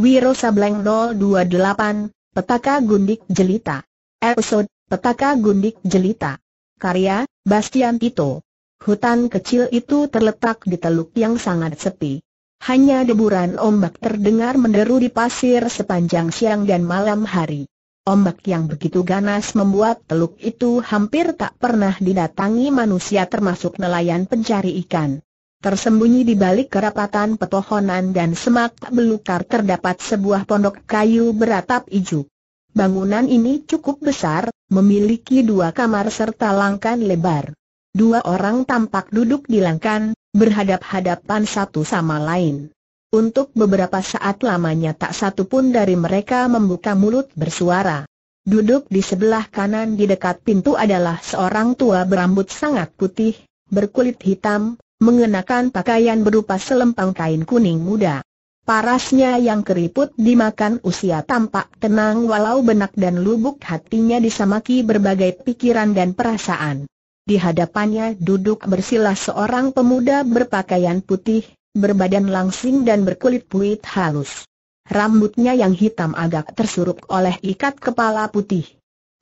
Wiro Sableng 028, Petaka Gundik Jelita. Episode, Petaka Gundik Jelita. Karya, Bastian Tito. Hutan kecil itu terletak di teluk yang sangat sepi. Hanya deburan ombak terdengar menderu di pasir sepanjang siang dan malam hari. Ombak yang begitu ganas membuat teluk itu hampir tak pernah didatangi manusia termasuk nelayan pencari ikan. Tersembunyi di balik kerapatan petohonan dan semak belukar terdapat sebuah pondok kayu beratap ijuk. Bangunan ini cukup besar, memiliki dua kamar serta langkan lebar. Dua orang tampak duduk di langkan, berhadap-hadapan satu sama lain. Untuk beberapa saat lamanya tak satu pun dari mereka membuka mulut bersuara. Duduk di sebelah kanan di dekat pintu adalah seorang tua berambut sangat putih, berkulit hitam, mengenakan pakaian berupa selempang kain kuning muda. Parasnya yang keriput dimakan usia tampak tenang walau benak dan lubuk hatinya disamaki berbagai pikiran dan perasaan. Di hadapannya duduk bersila seorang pemuda berpakaian putih, berbadan langsing dan berkulit puit halus. Rambutnya yang hitam agak tersuruk oleh ikat kepala putih.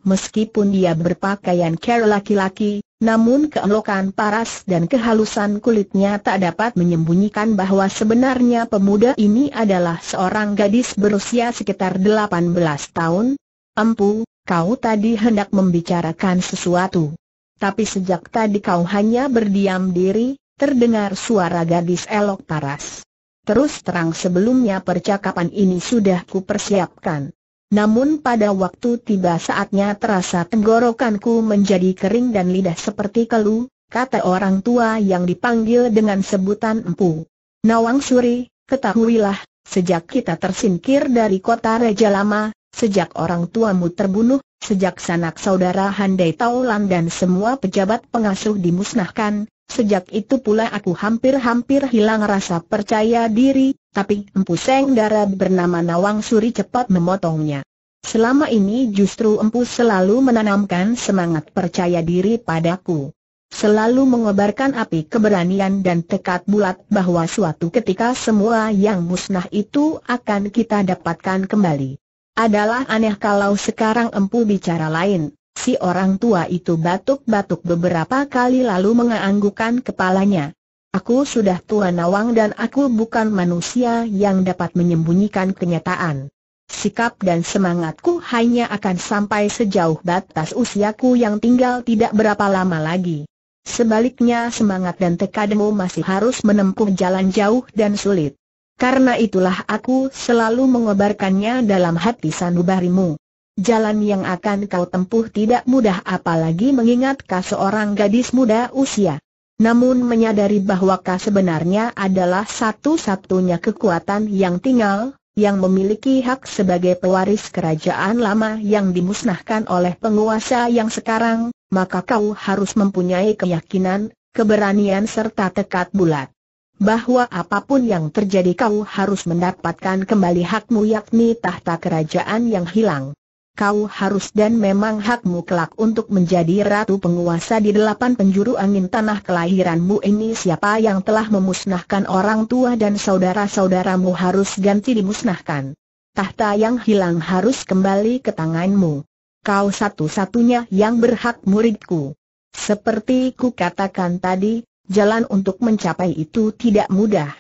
Meskipun dia berpakaian care laki-laki, namun keelokan paras dan kehalusan kulitnya tak dapat menyembunyikan bahwa sebenarnya pemuda ini adalah seorang gadis berusia sekitar 18 tahun. Empu, kau tadi hendak membicarakan sesuatu. Tapi sejak tadi kau hanya berdiam diri, terdengar suara gadis elok paras. Terus terang sebelumnya percakapan ini sudah kupersiapkan. Namun pada waktu tiba saatnya terasa tenggorokanku menjadi kering dan lidah seperti kelu, kata orang tua yang dipanggil dengan sebutan empu. Nawang Suri, ketahuilah, sejak kita tersingkir dari kota Raja Lama, sejak orang tuamu terbunuh, sejak sanak saudara Handai Taulan dan semua pejabat pengasuh dimusnahkan, Sejak itu pula aku hampir-hampir hilang rasa percaya diri, tapi Empu Seng Dara bernama Nawang Suri cepat memotongnya. Selama ini justru Empu selalu menanamkan semangat percaya diri padaku. Selalu mengobarkan api keberanian dan tekad bulat bahwa suatu ketika semua yang musnah itu akan kita dapatkan kembali. Adalah aneh kalau sekarang Empu bicara lain. Si orang tua itu batuk-batuk beberapa kali lalu menganggukkan kepalanya. Aku sudah tua nawang dan aku bukan manusia yang dapat menyembunyikan kenyataan. Sikap dan semangatku hanya akan sampai sejauh batas usiaku yang tinggal tidak berapa lama lagi. Sebaliknya semangat dan tekadmu masih harus menempuh jalan jauh dan sulit. Karena itulah aku selalu mengobarkannya dalam hati sanubarimu. Jalan yang akan kau tempuh tidak mudah apalagi mengingat kau seorang gadis muda usia. Namun menyadari bahwa kau sebenarnya adalah satu-satunya kekuatan yang tinggal, yang memiliki hak sebagai pewaris kerajaan lama yang dimusnahkan oleh penguasa yang sekarang, maka kau harus mempunyai keyakinan, keberanian serta tekad bulat. Bahwa apapun yang terjadi kau harus mendapatkan kembali hakmu yakni tahta kerajaan yang hilang kau harus dan memang hakmu kelak untuk menjadi ratu penguasa di delapan penjuru angin tanah kelahiranmu ini siapa yang telah memusnahkan orang tua dan saudara-saudaramu harus ganti dimusnahkan. Tahta yang hilang harus kembali ke tanganmu. Kau satu-satunya yang berhak muridku. Seperti ku katakan tadi, jalan untuk mencapai itu tidak mudah.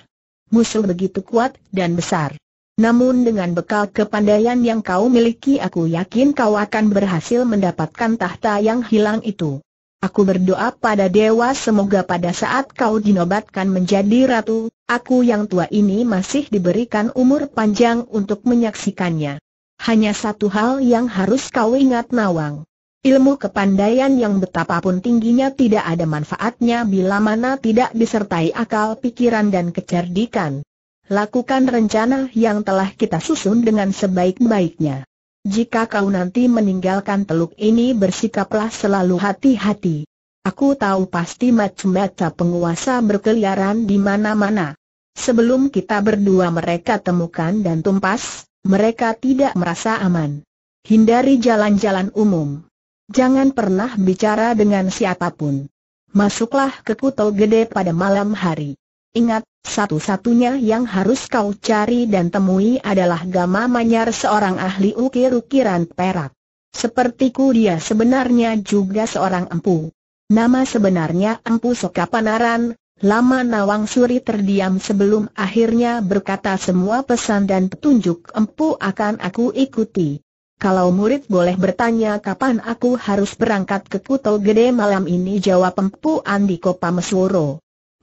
Musuh begitu kuat dan besar. Namun dengan bekal kepandaian yang kau miliki aku yakin kau akan berhasil mendapatkan tahta yang hilang itu. Aku berdoa pada dewa semoga pada saat kau dinobatkan menjadi ratu, aku yang tua ini masih diberikan umur panjang untuk menyaksikannya. Hanya satu hal yang harus kau ingat Nawang. Ilmu kepandaian yang betapapun tingginya tidak ada manfaatnya bila mana tidak disertai akal pikiran dan kecerdikan. Lakukan rencana yang telah kita susun dengan sebaik-baiknya. Jika kau nanti meninggalkan teluk ini bersikaplah selalu hati-hati. Aku tahu pasti macam-macam penguasa berkeliaran di mana-mana. Sebelum kita berdua mereka temukan dan tumpas, mereka tidak merasa aman. Hindari jalan-jalan umum. Jangan pernah bicara dengan siapapun. Masuklah ke Kuto Gede pada malam hari. Ingat, satu-satunya yang harus kau cari dan temui adalah Gama Manyar seorang ahli ukir-ukiran perak. Sepertiku dia sebenarnya juga seorang empu. Nama sebenarnya Empu Sokapanaran, Lama Nawang Suri terdiam sebelum akhirnya berkata semua pesan dan petunjuk empu akan aku ikuti. Kalau murid boleh bertanya kapan aku harus berangkat ke Kuto Gede malam ini jawab empu Andiko Pamesworo.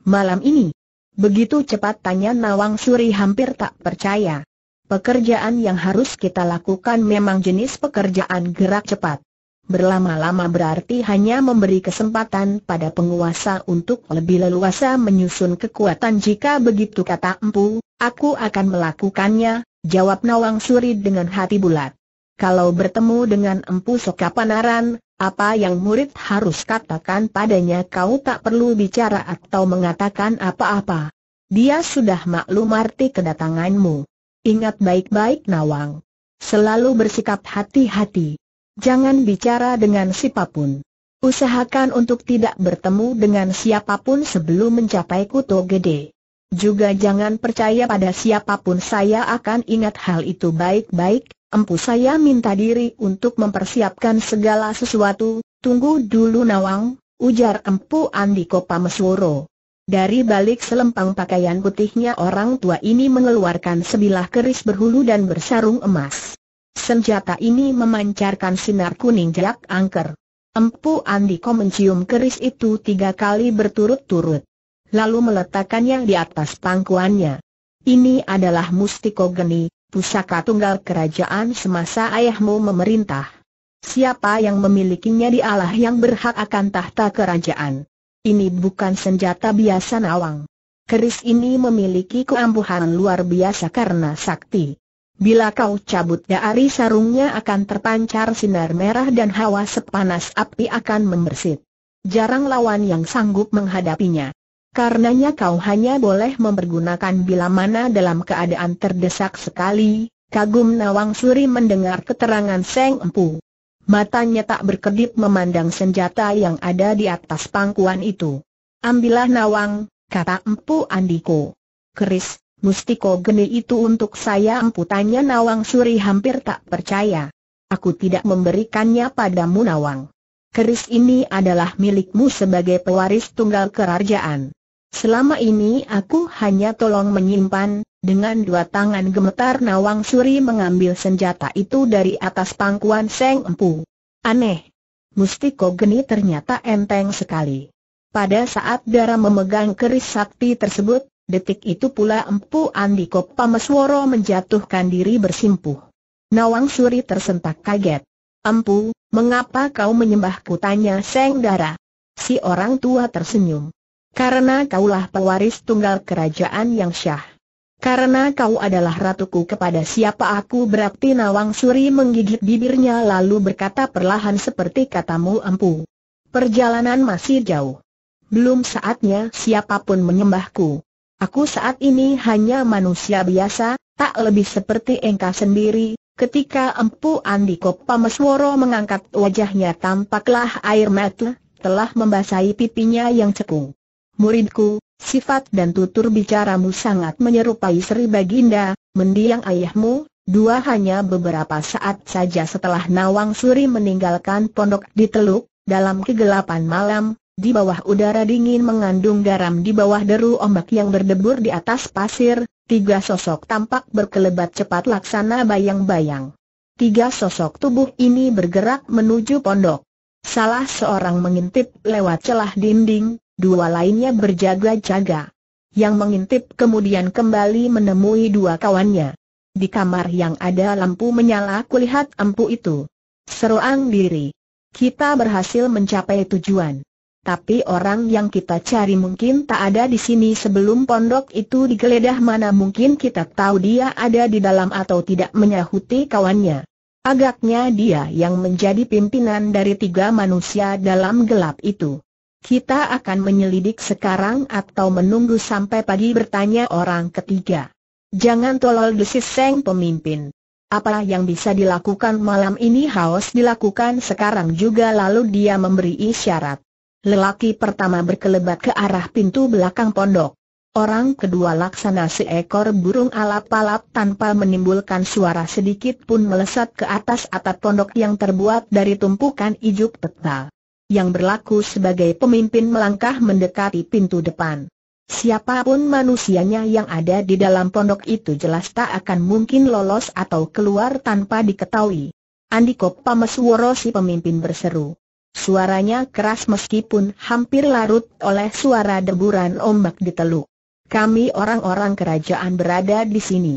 Malam ini, Begitu cepat tanya Nawang Suri hampir tak percaya. Pekerjaan yang harus kita lakukan memang jenis pekerjaan gerak cepat. Berlama-lama berarti hanya memberi kesempatan pada penguasa untuk lebih leluasa menyusun kekuatan jika begitu kata empu, aku akan melakukannya, jawab Nawang Suri dengan hati bulat. Kalau bertemu dengan empu Sokapanaran, apa yang murid harus katakan padanya kau tak perlu bicara atau mengatakan apa-apa. Dia sudah maklum arti kedatanganmu. Ingat baik-baik Nawang. Selalu bersikap hati-hati. Jangan bicara dengan siapapun. Usahakan untuk tidak bertemu dengan siapapun sebelum mencapai kuto gede. Juga jangan percaya pada siapapun saya akan ingat hal itu baik-baik, empu saya minta diri untuk mempersiapkan segala sesuatu, tunggu dulu Nawang, ujar empu Andiko Pamesworo. Dari balik selempang pakaian putihnya orang tua ini mengeluarkan sebilah keris berhulu dan bersarung emas. Senjata ini memancarkan sinar kuning jelak angker. Empu Andiko mencium keris itu tiga kali berturut-turut. Lalu meletakkannya di atas pangkuannya. Ini adalah mustiko geni, pusaka tunggal kerajaan semasa ayahmu memerintah. Siapa yang memilikinya dialah yang berhak akan tahta kerajaan. Ini bukan senjata biasa nawang. Keris ini memiliki keampuhan luar biasa karena sakti. Bila kau cabut dari sarungnya akan terpancar sinar merah dan hawa sepanas api akan membersit. Jarang lawan yang sanggup menghadapinya. Karenanya kau hanya boleh mempergunakan bila mana dalam keadaan terdesak sekali, kagum Nawang Suri mendengar keterangan Seng Empu. Matanya tak berkedip memandang senjata yang ada di atas pangkuan itu. Ambillah Nawang, kata Empu Andiko. Keris, mustiko geni itu untuk saya Empu tanya Nawang Suri hampir tak percaya. Aku tidak memberikannya padamu Nawang. Keris ini adalah milikmu sebagai pewaris tunggal kerajaan. Selama ini aku hanya tolong menyimpan, dengan dua tangan gemetar Nawang Suri mengambil senjata itu dari atas pangkuan Seng Empu. Aneh. Mustiko Geni ternyata enteng sekali. Pada saat darah memegang keris sakti tersebut, detik itu pula Empu Andiko Pamesworo menjatuhkan diri bersimpuh. Nawang Suri tersentak kaget. Empu, mengapa kau menyembahku tanya Seng Dara? Si orang tua tersenyum. Karena kaulah pewaris tunggal kerajaan yang syah. Karena kau adalah ratuku kepada siapa aku berarti Nawang Suri menggigit bibirnya lalu berkata perlahan seperti katamu empu. Perjalanan masih jauh. Belum saatnya siapapun menyembahku. Aku saat ini hanya manusia biasa, tak lebih seperti engkau sendiri. Ketika Empu Andiko Pamesworo mengangkat wajahnya tampaklah air mata, telah membasahi pipinya yang cekung. Muridku, sifat dan tutur bicaramu sangat menyerupai Sri Baginda, mendiang ayahmu, dua hanya beberapa saat saja setelah Nawang Suri meninggalkan pondok di Teluk, dalam kegelapan malam, di bawah udara dingin mengandung garam di bawah deru ombak yang berdebur di atas pasir, tiga sosok tampak berkelebat cepat laksana bayang-bayang. Tiga sosok tubuh ini bergerak menuju pondok. Salah seorang mengintip lewat celah dinding, dua lainnya berjaga-jaga. Yang mengintip kemudian kembali menemui dua kawannya. Di kamar yang ada lampu menyala kulihat empu itu. Seruang diri. Kita berhasil mencapai tujuan. Tapi orang yang kita cari mungkin tak ada di sini sebelum pondok itu digeledah mana mungkin kita tahu dia ada di dalam atau tidak menyahuti kawannya. Agaknya dia yang menjadi pimpinan dari tiga manusia dalam gelap itu. Kita akan menyelidik sekarang atau menunggu sampai pagi bertanya orang ketiga. Jangan tolol desis Seng pemimpin. Apa yang bisa dilakukan malam ini harus dilakukan sekarang juga lalu dia memberi isyarat. Lelaki pertama berkelebat ke arah pintu belakang pondok. Orang kedua laksana seekor burung alap-alap tanpa menimbulkan suara sedikit pun melesat ke atas atap pondok yang terbuat dari tumpukan ijuk petal yang berlaku sebagai pemimpin melangkah mendekati pintu depan. Siapapun manusianya yang ada di dalam pondok itu jelas tak akan mungkin lolos atau keluar tanpa diketahui. Andiko Pamesworo si pemimpin berseru. Suaranya keras meskipun hampir larut oleh suara deburan ombak di teluk. Kami orang-orang kerajaan berada di sini.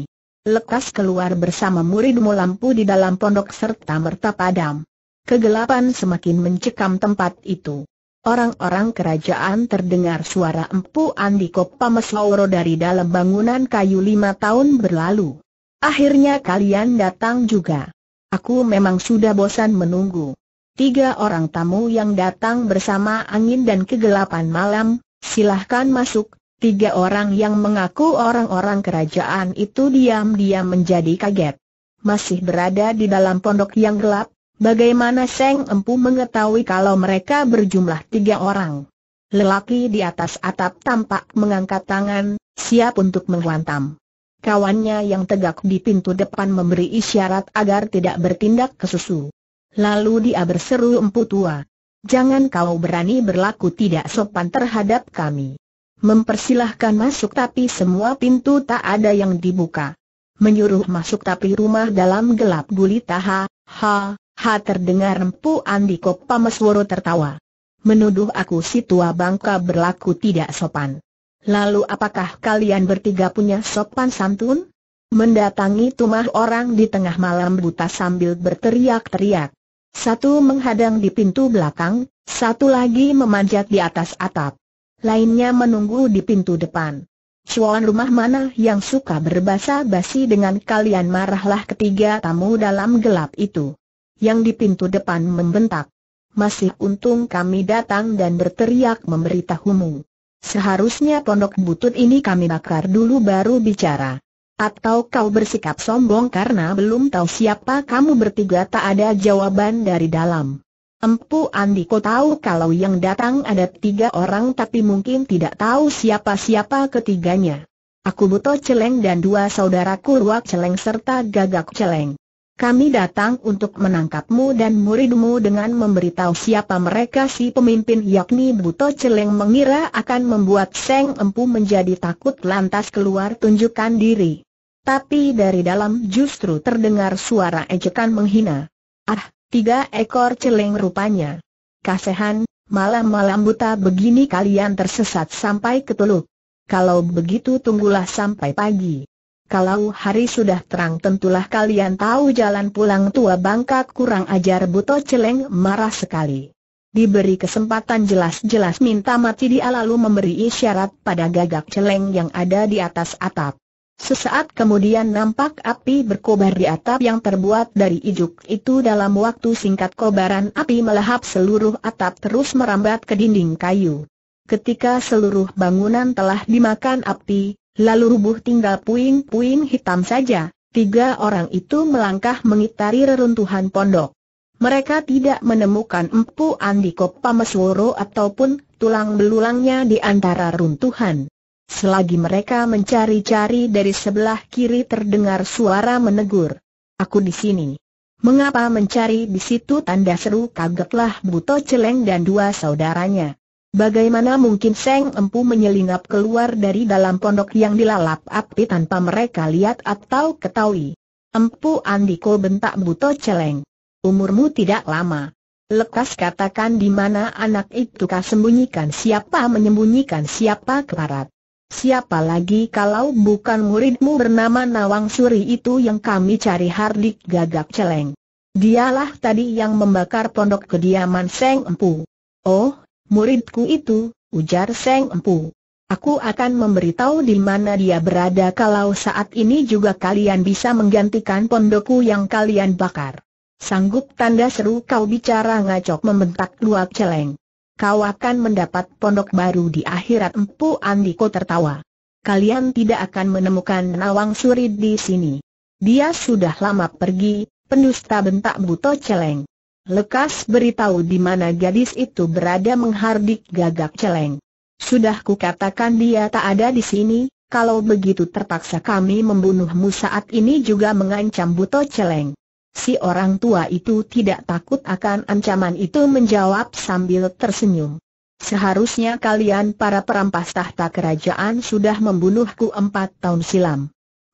Lekas keluar bersama muridmu lampu di dalam pondok serta merta padam. Kegelapan semakin mencekam tempat itu. Orang-orang kerajaan terdengar suara empu Andiko Pamesloro dari dalam bangunan kayu lima tahun berlalu. Akhirnya kalian datang juga. Aku memang sudah bosan menunggu. Tiga orang tamu yang datang bersama angin dan kegelapan malam, silahkan masuk. Tiga orang yang mengaku orang-orang kerajaan itu diam-diam menjadi kaget. Masih berada di dalam pondok yang gelap, Bagaimana Seng Empu mengetahui kalau mereka berjumlah tiga orang? Lelaki di atas atap tampak mengangkat tangan, siap untuk menghantam. Kawannya yang tegak di pintu depan memberi isyarat agar tidak bertindak kesusu. Lalu dia berseru Empu tua. Jangan kau berani berlaku tidak sopan terhadap kami. Mempersilahkan masuk tapi semua pintu tak ada yang dibuka. Menyuruh masuk tapi rumah dalam gelap gulita ha, ha, Ha terdengar Empu Andiko Pamesworo tertawa. Menuduh aku si tua bangka berlaku tidak sopan. Lalu apakah kalian bertiga punya sopan santun? Mendatangi tumah orang di tengah malam buta sambil berteriak-teriak. Satu menghadang di pintu belakang, satu lagi memanjat di atas atap. Lainnya menunggu di pintu depan. Cuan rumah mana yang suka berbasa basi dengan kalian marahlah ketiga tamu dalam gelap itu yang di pintu depan membentak. Masih untung kami datang dan berteriak memberitahumu. Seharusnya pondok butut ini kami bakar dulu baru bicara. Atau kau bersikap sombong karena belum tahu siapa kamu bertiga tak ada jawaban dari dalam. Empu Andiko tahu kalau yang datang ada tiga orang tapi mungkin tidak tahu siapa-siapa ketiganya. Aku butuh Celeng dan dua saudaraku Ruak Celeng serta Gagak Celeng. Kami datang untuk menangkapmu dan muridmu dengan memberitahu siapa mereka si pemimpin yakni Buto Celeng mengira akan membuat Seng Empu menjadi takut lantas keluar tunjukkan diri. Tapi dari dalam justru terdengar suara ejekan menghina. Ah, tiga ekor celeng rupanya. Kasehan, malam-malam buta begini kalian tersesat sampai ke teluk. Kalau begitu tunggulah sampai pagi. Kalau hari sudah terang tentulah kalian tahu jalan pulang tua bangka kurang ajar buto celeng marah sekali. Diberi kesempatan jelas-jelas minta mati dia lalu memberi isyarat pada gagak celeng yang ada di atas atap. Sesaat kemudian nampak api berkobar di atap yang terbuat dari ijuk itu dalam waktu singkat kobaran api melahap seluruh atap terus merambat ke dinding kayu. Ketika seluruh bangunan telah dimakan api, Lalu rubuh tinggal puing-puing hitam saja, tiga orang itu melangkah mengitari reruntuhan pondok. Mereka tidak menemukan empu Andiko Pamesworo ataupun tulang belulangnya di antara runtuhan. Selagi mereka mencari-cari dari sebelah kiri terdengar suara menegur. Aku di sini. Mengapa mencari di situ tanda seru kagetlah Buto Celeng dan dua saudaranya. Bagaimana mungkin Seng Empu menyelinap keluar dari dalam pondok yang dilalap api tanpa mereka lihat atau ketahui? Empu Andiko bentak buto celeng. Umurmu tidak lama. Lekas katakan di mana anak itu kau sembunyikan siapa menyembunyikan siapa keparat. Siapa lagi kalau bukan muridmu bernama Nawang Suri itu yang kami cari Hardik gagap celeng. Dialah tadi yang membakar pondok kediaman Seng Empu. Oh, Muridku itu, ujar Seng Empu. Aku akan memberitahu di mana dia berada kalau saat ini juga kalian bisa menggantikan pondokku yang kalian bakar. Sanggup tanda seru kau bicara ngacok membentak luak celeng. Kau akan mendapat pondok baru di akhirat empu Andiko tertawa. Kalian tidak akan menemukan Nawang Surid di sini. Dia sudah lama pergi, pendusta bentak buto celeng. Lekas beritahu di mana gadis itu berada menghardik gagak celeng. Sudah kukatakan dia tak ada di sini, kalau begitu terpaksa kami membunuhmu saat ini juga mengancam Buto Celeng. Si orang tua itu tidak takut akan ancaman itu menjawab sambil tersenyum. Seharusnya kalian para perampas tahta kerajaan sudah membunuhku empat tahun silam.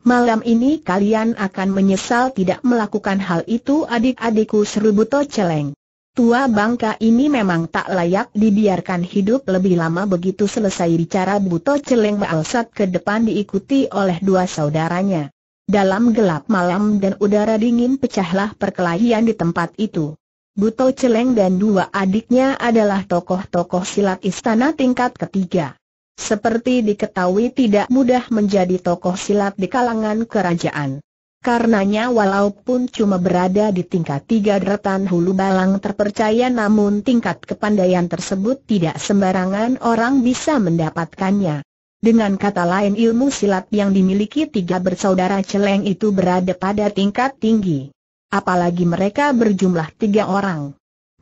Malam ini kalian akan menyesal tidak melakukan hal itu adik-adikku seru Buto Celeng. Tua bangka ini memang tak layak dibiarkan hidup lebih lama begitu selesai bicara Buto Celeng Baalsat ke depan diikuti oleh dua saudaranya. Dalam gelap malam dan udara dingin pecahlah perkelahian di tempat itu. Buto Celeng dan dua adiknya adalah tokoh-tokoh silat istana tingkat ketiga. Seperti diketahui tidak mudah menjadi tokoh silat di kalangan kerajaan. Karenanya walaupun cuma berada di tingkat tiga deretan hulu balang terpercaya namun tingkat kepandaian tersebut tidak sembarangan orang bisa mendapatkannya. Dengan kata lain ilmu silat yang dimiliki tiga bersaudara celeng itu berada pada tingkat tinggi. Apalagi mereka berjumlah tiga orang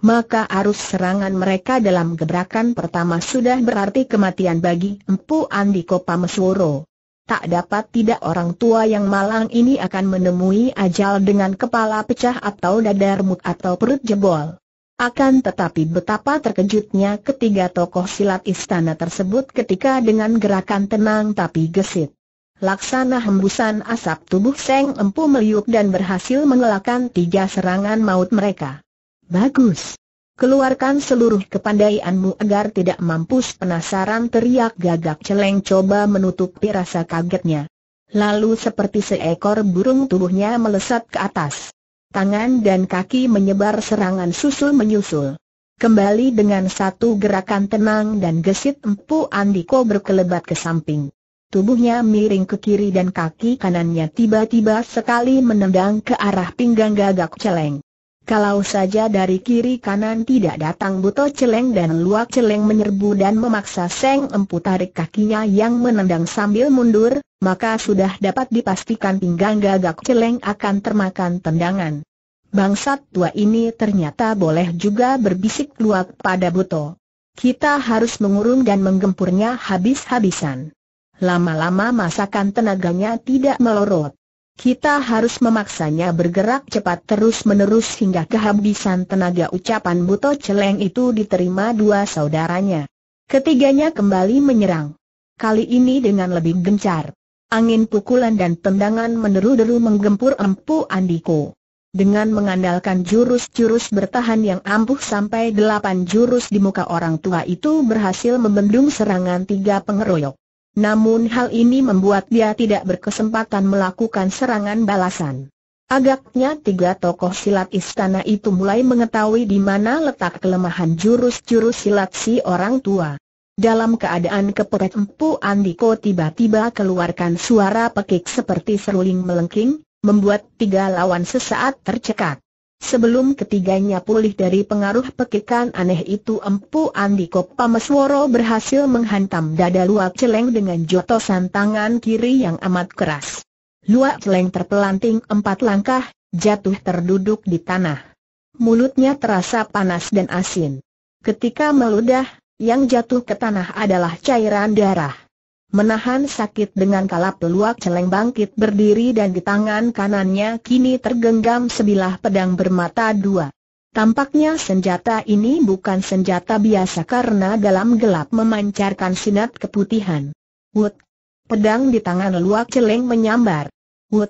maka arus serangan mereka dalam gebrakan pertama sudah berarti kematian bagi Empu Andiko Pamesworo. Tak dapat tidak orang tua yang malang ini akan menemui ajal dengan kepala pecah atau dada remuk atau perut jebol. Akan tetapi betapa terkejutnya ketiga tokoh silat istana tersebut ketika dengan gerakan tenang tapi gesit. Laksana hembusan asap tubuh Seng Empu meliuk dan berhasil mengelakkan tiga serangan maut mereka. Bagus. Keluarkan seluruh kepandaianmu agar tidak mampus penasaran teriak gagak celeng coba menutupi rasa kagetnya. Lalu seperti seekor burung tubuhnya melesat ke atas. Tangan dan kaki menyebar serangan susul menyusul. Kembali dengan satu gerakan tenang dan gesit empu Andiko berkelebat ke samping. Tubuhnya miring ke kiri dan kaki kanannya tiba-tiba sekali menendang ke arah pinggang gagak celeng. Kalau saja dari kiri kanan tidak datang buto celeng dan luak celeng menyerbu dan memaksa Seng Empu tarik kakinya yang menendang sambil mundur, maka sudah dapat dipastikan pinggang gagak celeng akan termakan tendangan. Bangsat tua ini ternyata boleh juga berbisik luak pada buto. Kita harus mengurung dan menggempurnya habis-habisan. Lama-lama masakan tenaganya tidak melorot. Kita harus memaksanya bergerak cepat terus-menerus hingga kehabisan tenaga ucapan Buto Celeng itu diterima dua saudaranya. Ketiganya kembali menyerang. Kali ini dengan lebih gencar. Angin pukulan dan tendangan meneru-deru menggempur empu Andiko. Dengan mengandalkan jurus-jurus bertahan yang ampuh sampai delapan jurus di muka orang tua itu berhasil membendung serangan tiga pengeroyok. Namun hal ini membuat dia tidak berkesempatan melakukan serangan balasan. Agaknya tiga tokoh silat istana itu mulai mengetahui di mana letak kelemahan jurus-jurus silat si orang tua. Dalam keadaan kepepet empu Andiko tiba-tiba keluarkan suara pekik seperti seruling melengking, membuat tiga lawan sesaat tercekat. Sebelum ketiganya pulih dari pengaruh pekikan aneh itu Empu Andiko Pamesworo berhasil menghantam dada Luak Celeng dengan jotosan tangan kiri yang amat keras. Luak Celeng terpelanting empat langkah, jatuh terduduk di tanah. Mulutnya terasa panas dan asin. Ketika meludah, yang jatuh ke tanah adalah cairan darah. Menahan sakit dengan kalap Luak celeng bangkit berdiri dan di tangan kanannya kini tergenggam sebilah pedang bermata dua. Tampaknya senjata ini bukan senjata biasa karena dalam gelap memancarkan sinar keputihan. Wut! Pedang di tangan luak celeng menyambar. Wut!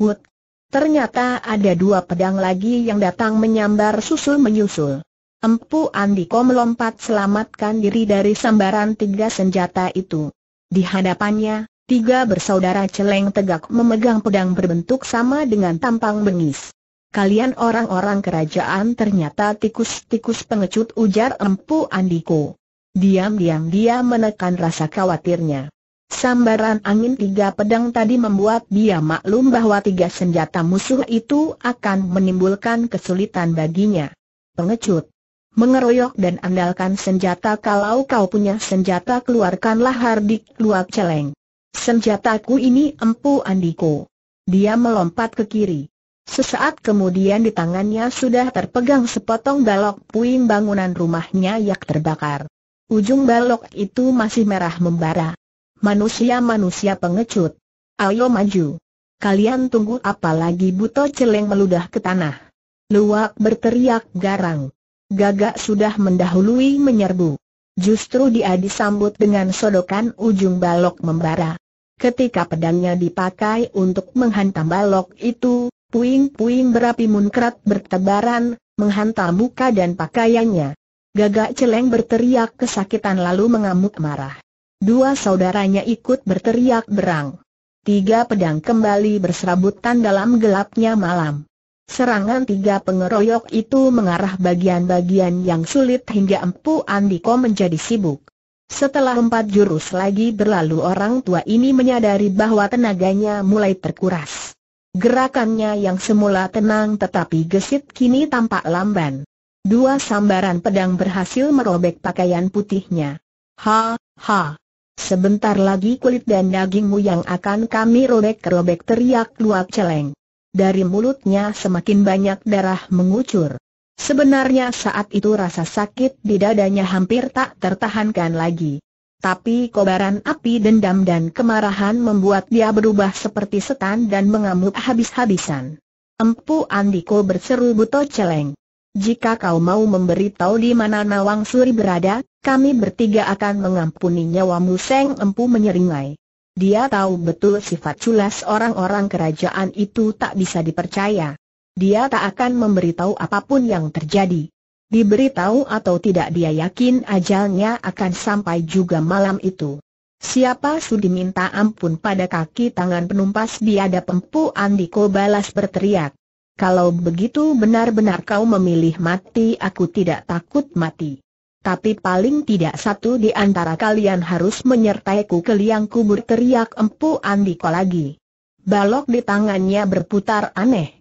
Wut! Ternyata ada dua pedang lagi yang datang menyambar susul-menyusul. Empu Andiko melompat selamatkan diri dari sambaran tiga senjata itu. Di hadapannya, tiga bersaudara celeng tegak memegang pedang berbentuk sama dengan tampang bengis. Kalian orang-orang kerajaan ternyata tikus-tikus pengecut ujar Empu Andiko. Diam-diam dia menekan rasa khawatirnya. Sambaran angin tiga pedang tadi membuat dia maklum bahwa tiga senjata musuh itu akan menimbulkan kesulitan baginya. Pengecut mengeroyok dan andalkan senjata kalau kau punya senjata keluarkanlah hardik luak celeng. Senjataku ini empu Andiko. Dia melompat ke kiri. Sesaat kemudian di tangannya sudah terpegang sepotong balok puing bangunan rumahnya yang terbakar. Ujung balok itu masih merah membara. Manusia-manusia pengecut. Ayo maju. Kalian tunggu apa lagi buto celeng meludah ke tanah. Luak berteriak garang gagak sudah mendahului menyerbu. Justru dia disambut dengan sodokan ujung balok membara. Ketika pedangnya dipakai untuk menghantam balok itu, puing-puing berapi munkrat bertebaran, menghantam muka dan pakaiannya. Gagak celeng berteriak kesakitan lalu mengamuk marah. Dua saudaranya ikut berteriak berang. Tiga pedang kembali berserabutan dalam gelapnya malam. Serangan tiga pengeroyok itu mengarah bagian-bagian yang sulit hingga Empu Andiko menjadi sibuk. Setelah empat jurus lagi berlalu orang tua ini menyadari bahwa tenaganya mulai terkuras. Gerakannya yang semula tenang tetapi gesit kini tampak lamban. Dua sambaran pedang berhasil merobek pakaian putihnya. Ha, ha. Sebentar lagi kulit dan dagingmu yang akan kami robek-robek teriak luak celeng dari mulutnya semakin banyak darah mengucur. Sebenarnya saat itu rasa sakit di dadanya hampir tak tertahankan lagi. Tapi kobaran api dendam dan kemarahan membuat dia berubah seperti setan dan mengamuk habis-habisan. Empu Andiko berseru buto celeng. Jika kau mau memberitahu di mana Nawang Suri berada, kami bertiga akan mengampuni nyawamu Seng Empu menyeringai. Dia tahu betul sifat culas orang-orang kerajaan itu tak bisa dipercaya. Dia tak akan memberitahu apapun yang terjadi. Diberitahu atau tidak dia yakin ajalnya akan sampai juga malam itu. Siapa sudi minta ampun pada kaki tangan penumpas biada pempu Andiko balas berteriak. Kalau begitu benar-benar kau memilih mati aku tidak takut mati. Tapi paling tidak satu di antara kalian harus menyertaiku ke liang kubur teriak empu Andiko lagi. Balok di tangannya berputar aneh.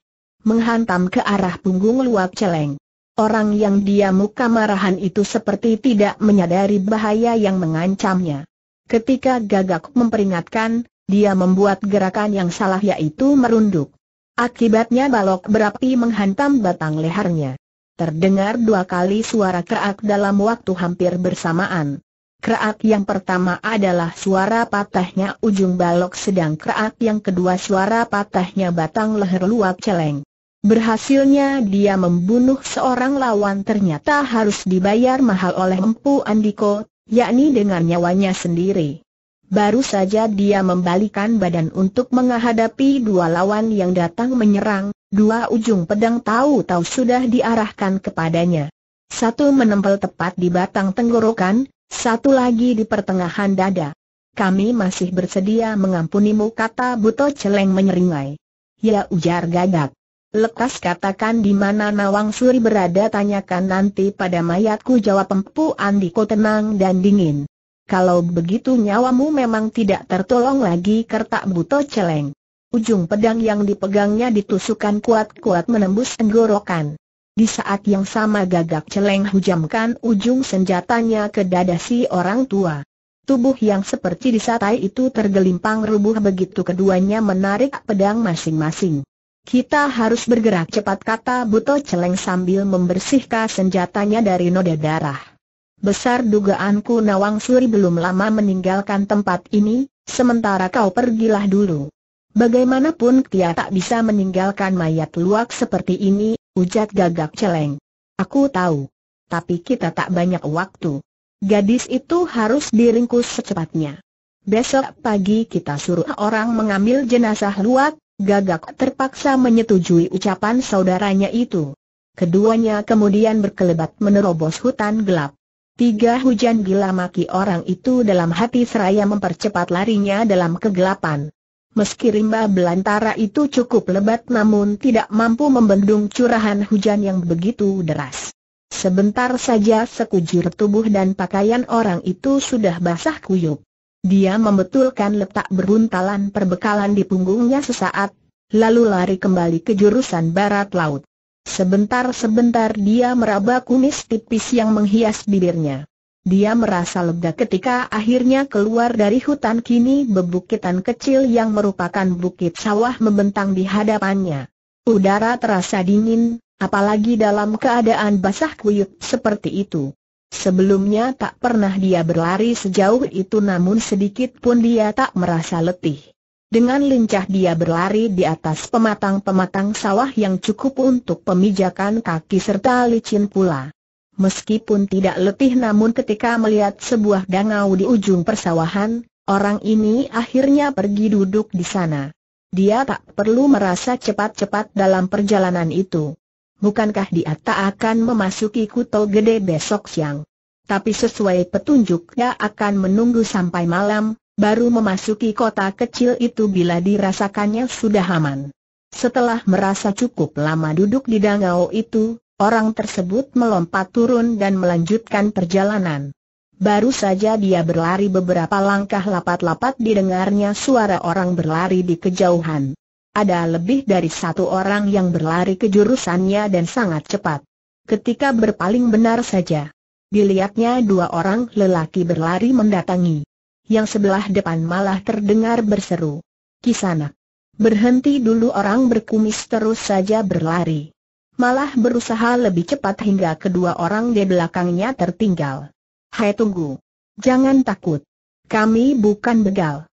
Menghantam ke arah punggung luap celeng. Orang yang dia muka marahan itu seperti tidak menyadari bahaya yang mengancamnya. Ketika gagak memperingatkan, dia membuat gerakan yang salah yaitu merunduk. Akibatnya balok berapi menghantam batang lehernya terdengar dua kali suara kerak dalam waktu hampir bersamaan. Kerak yang pertama adalah suara patahnya ujung balok sedang kerak yang kedua suara patahnya batang leher luak celeng. Berhasilnya dia membunuh seorang lawan ternyata harus dibayar mahal oleh Empu Andiko, yakni dengan nyawanya sendiri. Baru saja dia membalikan badan untuk menghadapi dua lawan yang datang menyerang, dua ujung pedang tahu-tahu sudah diarahkan kepadanya. Satu menempel tepat di batang tenggorokan, satu lagi di pertengahan dada. Kami masih bersedia mengampunimu kata Buto Celeng menyeringai. Ya ujar gagak. Lekas katakan di mana Nawang Suri berada tanyakan nanti pada mayatku jawab empu Andiko tenang dan dingin. Kalau begitu nyawamu memang tidak tertolong lagi kertak buto celeng. Ujung pedang yang dipegangnya ditusukan kuat-kuat menembus tenggorokan. Di saat yang sama gagak celeng hujamkan ujung senjatanya ke dada si orang tua. Tubuh yang seperti disatai itu tergelimpang rubuh begitu keduanya menarik pedang masing-masing. Kita harus bergerak cepat kata Buto Celeng sambil membersihkan senjatanya dari noda darah. Besar dugaanku Nawang Suri belum lama meninggalkan tempat ini, sementara kau pergilah dulu. Bagaimanapun Kia tak bisa meninggalkan mayat luak seperti ini, ujat gagak celeng. Aku tahu. Tapi kita tak banyak waktu. Gadis itu harus diringkus secepatnya. Besok pagi kita suruh orang mengambil jenazah luak, gagak terpaksa menyetujui ucapan saudaranya itu. Keduanya kemudian berkelebat menerobos hutan gelap. Tiga hujan gila maki orang itu dalam hati seraya mempercepat larinya dalam kegelapan. Meski rimba belantara itu cukup lebat namun tidak mampu membendung curahan hujan yang begitu deras. Sebentar saja sekujur tubuh dan pakaian orang itu sudah basah kuyup. Dia membetulkan letak beruntalan perbekalan di punggungnya sesaat, lalu lari kembali ke jurusan barat laut. Sebentar-sebentar dia meraba kumis tipis yang menghias bibirnya. Dia merasa lega ketika akhirnya keluar dari hutan kini bebukitan kecil yang merupakan bukit sawah membentang di hadapannya. Udara terasa dingin, apalagi dalam keadaan basah kuyup seperti itu. Sebelumnya tak pernah dia berlari sejauh itu namun sedikit pun dia tak merasa letih. Dengan lincah dia berlari di atas pematang-pematang sawah yang cukup untuk pemijakan kaki serta licin pula. Meskipun tidak letih namun ketika melihat sebuah dangau di ujung persawahan, orang ini akhirnya pergi duduk di sana. Dia tak perlu merasa cepat-cepat dalam perjalanan itu. Bukankah dia tak akan memasuki kutol gede besok siang? Tapi sesuai petunjuknya akan menunggu sampai malam, Baru memasuki kota kecil itu bila dirasakannya sudah aman. Setelah merasa cukup lama duduk di dangau itu, orang tersebut melompat turun dan melanjutkan perjalanan. Baru saja dia berlari beberapa langkah lapat-lapat didengarnya suara orang berlari di kejauhan. Ada lebih dari satu orang yang berlari ke jurusannya dan sangat cepat. Ketika berpaling benar saja. Dilihatnya dua orang lelaki berlari mendatangi yang sebelah depan malah terdengar berseru. Kisanak. Berhenti dulu orang berkumis terus saja berlari. Malah berusaha lebih cepat hingga kedua orang di belakangnya tertinggal. Hai tunggu. Jangan takut. Kami bukan begal.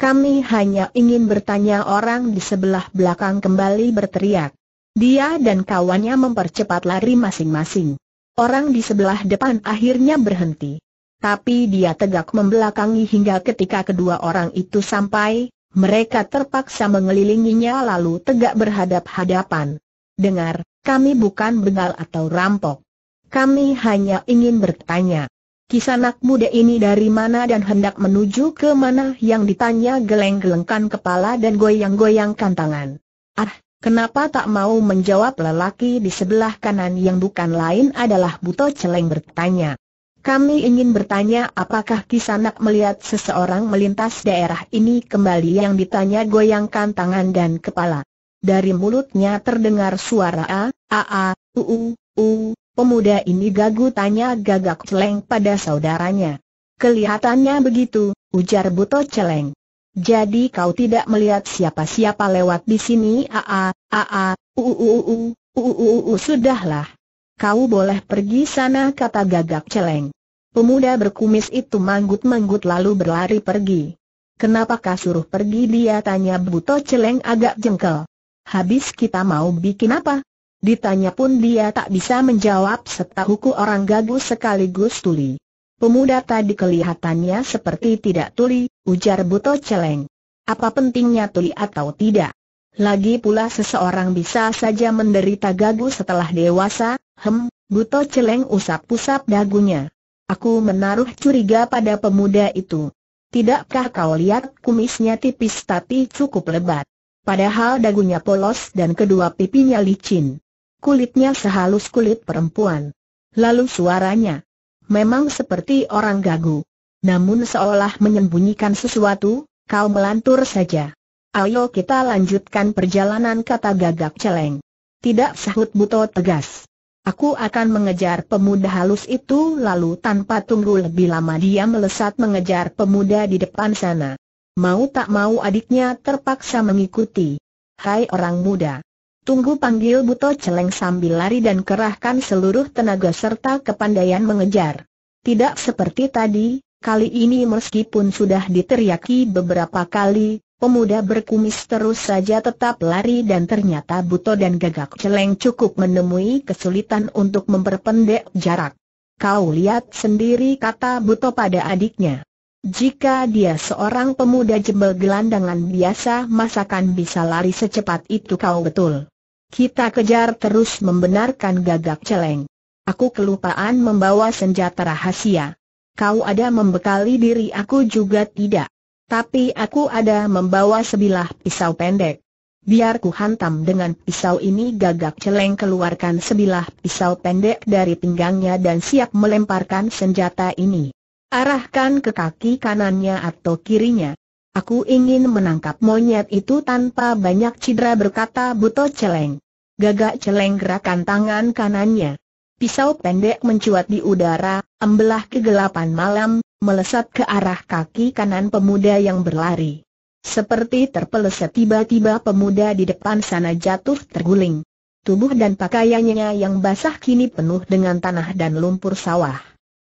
Kami hanya ingin bertanya orang di sebelah belakang kembali berteriak. Dia dan kawannya mempercepat lari masing-masing. Orang di sebelah depan akhirnya berhenti. Tapi dia tegak membelakangi hingga ketika kedua orang itu sampai, mereka terpaksa mengelilinginya lalu tegak berhadap-hadapan. Dengar, kami bukan bengal atau rampok. Kami hanya ingin bertanya. Kisanak muda ini dari mana dan hendak menuju ke mana yang ditanya geleng-gelengkan kepala dan goyang-goyangkan tangan. Ah, kenapa tak mau menjawab lelaki di sebelah kanan yang bukan lain adalah Buto Celeng bertanya. Kami ingin bertanya apakah Kisanak melihat seseorang melintas daerah ini kembali yang ditanya goyangkan tangan dan kepala. Dari mulutnya terdengar suara A, A, A, U, U, U. Pemuda ini gagu tanya gagak celeng pada saudaranya. Kelihatannya begitu, ujar Buto celeng. Jadi kau tidak melihat siapa-siapa lewat di sini A, A, A, A, U, U, U, U, U, U, U, U, sudahlah. Kau boleh pergi sana kata gagak celeng. Pemuda berkumis itu manggut-manggut lalu berlari pergi. Kenapakah suruh pergi dia tanya Buto celeng agak jengkel. Habis kita mau bikin apa? Ditanya pun dia tak bisa menjawab setahuku orang gagu sekaligus tuli. Pemuda tadi kelihatannya seperti tidak tuli, ujar Buto Celeng. Apa pentingnya tuli atau tidak? Lagi pula seseorang bisa saja menderita gagu setelah dewasa, hem, buto celeng usap-usap dagunya. Aku menaruh curiga pada pemuda itu. Tidakkah kau lihat kumisnya tipis tapi cukup lebat? Padahal dagunya polos dan kedua pipinya licin. Kulitnya sehalus kulit perempuan. Lalu suaranya. Memang seperti orang gagu. Namun seolah menyembunyikan sesuatu, kau melantur saja. Ayo kita lanjutkan perjalanan kata gagak celeng. Tidak sahut buto tegas. Aku akan mengejar pemuda halus itu lalu tanpa tunggu lebih lama dia melesat mengejar pemuda di depan sana. Mau tak mau adiknya terpaksa mengikuti. Hai orang muda. Tunggu panggil buto celeng sambil lari dan kerahkan seluruh tenaga serta kepandaian mengejar. Tidak seperti tadi, kali ini meskipun sudah diteriaki beberapa kali, Pemuda berkumis terus saja tetap lari dan ternyata Buto dan Gagak Celeng cukup menemui kesulitan untuk memperpendek jarak. Kau lihat sendiri kata Buto pada adiknya. Jika dia seorang pemuda jembel gelandangan biasa masakan bisa lari secepat itu kau betul. Kita kejar terus membenarkan Gagak Celeng. Aku kelupaan membawa senjata rahasia. Kau ada membekali diri aku juga tidak. Tapi aku ada membawa sebilah pisau pendek. Biar ku hantam dengan pisau ini gagak celeng keluarkan sebilah pisau pendek dari pinggangnya dan siap melemparkan senjata ini. Arahkan ke kaki kanannya atau kirinya. Aku ingin menangkap monyet itu tanpa banyak cedera berkata buto celeng. Gagak celeng gerakan tangan kanannya. Pisau pendek mencuat di udara, embelah kegelapan malam, melesat ke arah kaki kanan pemuda yang berlari. Seperti terpeleset tiba-tiba pemuda di depan sana jatuh terguling. Tubuh dan pakaiannya yang basah kini penuh dengan tanah dan lumpur sawah.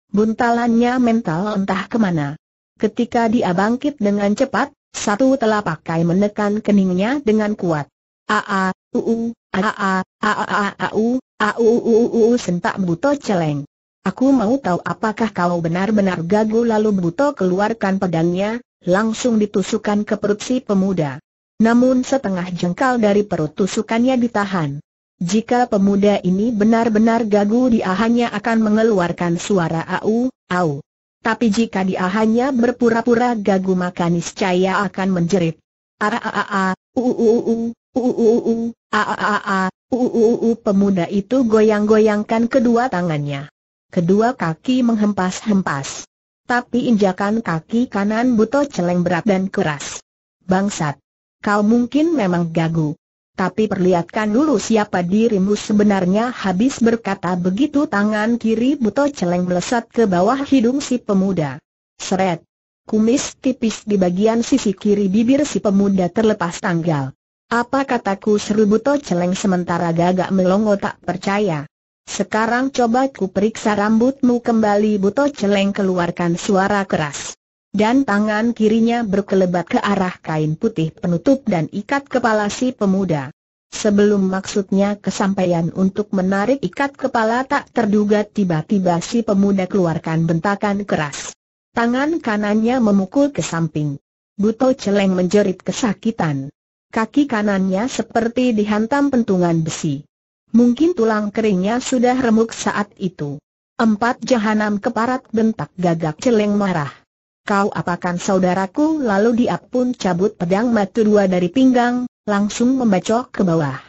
Buntalannya mental entah kemana. Ketika dia bangkit dengan cepat, satu telapak kaki menekan keningnya dengan kuat. Aa, uu, aa, aa, aa, uu, aa, uu, uu, sentak buto celeng. Aku mau tahu apakah kau benar-benar gagu lalu Buto keluarkan pedangnya, langsung ditusukkan ke perut si pemuda. Namun setengah jengkal dari perut tusukannya ditahan. Jika pemuda ini benar-benar gagu dia hanya akan mengeluarkan suara au, au. Tapi jika dia hanya berpura-pura gagu maka niscaya akan menjerit. a a a u u u u u u u u a a a u u u u pemuda itu goyang-goyangkan kedua tangannya. Kedua kaki menghempas-hempas. Tapi injakan kaki kanan Buto Celeng berat dan keras. Bangsat. Kau mungkin memang gagu. Tapi perlihatkan dulu siapa dirimu sebenarnya habis berkata begitu tangan kiri Buto Celeng melesat ke bawah hidung si pemuda. Seret. Kumis tipis di bagian sisi kiri bibir si pemuda terlepas tanggal. Apa kataku seru Buto Celeng sementara gagak melongo tak percaya. Sekarang coba ku periksa rambutmu kembali Buto Celeng keluarkan suara keras. Dan tangan kirinya berkelebat ke arah kain putih penutup dan ikat kepala si pemuda. Sebelum maksudnya kesampaian untuk menarik ikat kepala tak terduga tiba-tiba si pemuda keluarkan bentakan keras. Tangan kanannya memukul ke samping. Buto celeng menjerit kesakitan. Kaki kanannya seperti dihantam pentungan besi. Mungkin tulang keringnya sudah remuk saat itu. Empat jahanam keparat bentak gagak celeng marah. Kau apakan saudaraku? Lalu dia pun cabut pedang matu dua dari pinggang, langsung membacok ke bawah.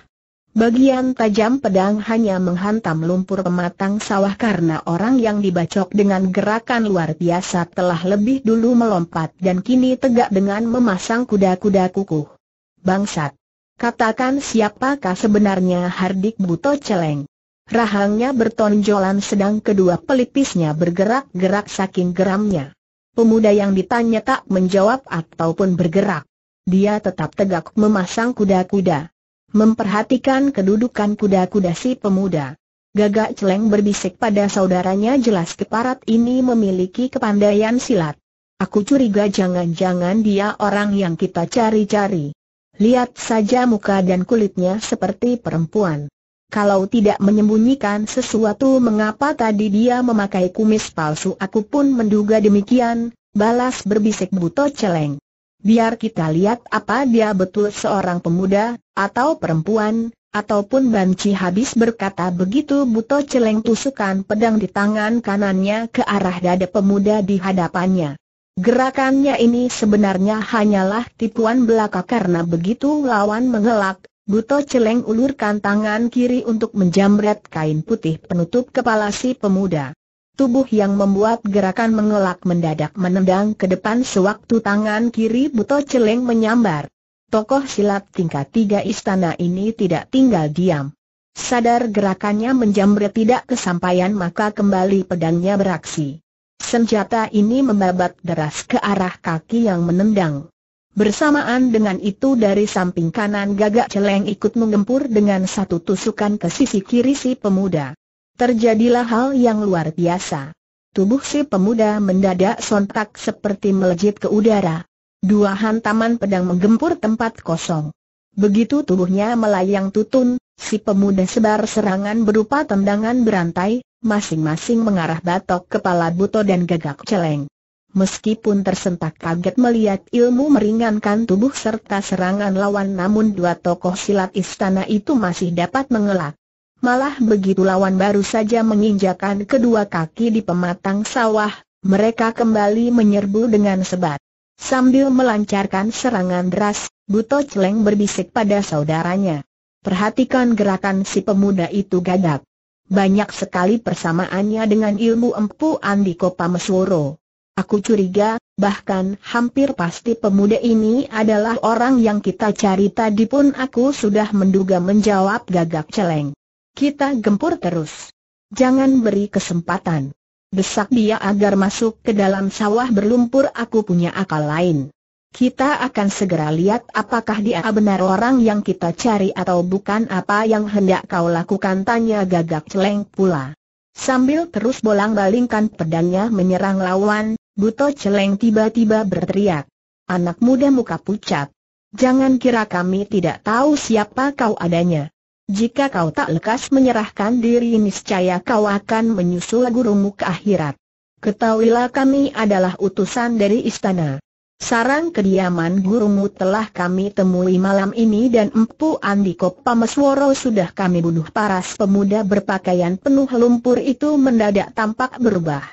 Bagian tajam pedang hanya menghantam lumpur pematang sawah karena orang yang dibacok dengan gerakan luar biasa telah lebih dulu melompat dan kini tegak dengan memasang kuda-kuda kukuh. Bangsat! Katakan siapakah sebenarnya Hardik Buto Celeng? Rahangnya bertonjolan sedang kedua pelipisnya bergerak-gerak saking geramnya. Pemuda yang ditanya tak menjawab ataupun bergerak. Dia tetap tegak memasang kuda-kuda. Memperhatikan kedudukan kuda-kuda si pemuda. Gagak celeng berbisik pada saudaranya jelas keparat ini memiliki kepandaian silat. Aku curiga jangan-jangan dia orang yang kita cari-cari. Lihat saja muka dan kulitnya seperti perempuan. Kalau tidak menyembunyikan sesuatu mengapa tadi dia memakai kumis palsu aku pun menduga demikian, balas berbisik buto celeng. Biar kita lihat apa dia betul seorang pemuda, atau perempuan, ataupun banci habis berkata begitu buto celeng tusukan pedang di tangan kanannya ke arah dada pemuda di hadapannya. Gerakannya ini sebenarnya hanyalah tipuan belaka karena begitu lawan mengelak, Buto Celeng ulurkan tangan kiri untuk menjamret kain putih penutup kepala si pemuda. Tubuh yang membuat gerakan mengelak mendadak menendang ke depan sewaktu tangan kiri Buto Celeng menyambar. Tokoh silat tingkat tiga istana ini tidak tinggal diam. Sadar gerakannya menjamret tidak kesampaian maka kembali pedangnya beraksi. Senjata ini membabat deras ke arah kaki yang menendang. Bersamaan dengan itu dari samping kanan gagak celeng ikut menggempur dengan satu tusukan ke sisi kiri si pemuda. Terjadilah hal yang luar biasa. Tubuh si pemuda mendadak sontak seperti melejit ke udara. Dua hantaman pedang menggempur tempat kosong. Begitu tubuhnya melayang tutun, si pemuda sebar serangan berupa tendangan berantai, masing-masing mengarah batok kepala Buto dan gagak celeng. Meskipun tersentak kaget melihat ilmu meringankan tubuh serta serangan lawan namun dua tokoh silat istana itu masih dapat mengelak. Malah begitu lawan baru saja menginjakan kedua kaki di pematang sawah, mereka kembali menyerbu dengan sebat. Sambil melancarkan serangan deras, Buto Celeng berbisik pada saudaranya. Perhatikan gerakan si pemuda itu gagap. Banyak sekali persamaannya dengan ilmu empu Andiko Pamesworo. Aku curiga, bahkan hampir pasti pemuda ini adalah orang yang kita cari tadi pun aku sudah menduga menjawab gagak celeng. Kita gempur terus. Jangan beri kesempatan. Desak dia agar masuk ke dalam sawah berlumpur aku punya akal lain. Kita akan segera lihat apakah dia benar orang yang kita cari atau bukan apa yang hendak kau lakukan tanya gagak celeng pula. Sambil terus bolang-balingkan pedangnya menyerang lawan, Buto celeng tiba-tiba berteriak. Anak muda muka pucat. Jangan kira kami tidak tahu siapa kau adanya. Jika kau tak lekas menyerahkan diri niscaya kau akan menyusul gurumu ke akhirat. Ketahuilah kami adalah utusan dari istana. Sarang kediaman gurumu telah kami temui malam ini dan Empu Andiko Pamesworo sudah kami bunuh paras pemuda berpakaian penuh lumpur itu mendadak tampak berubah.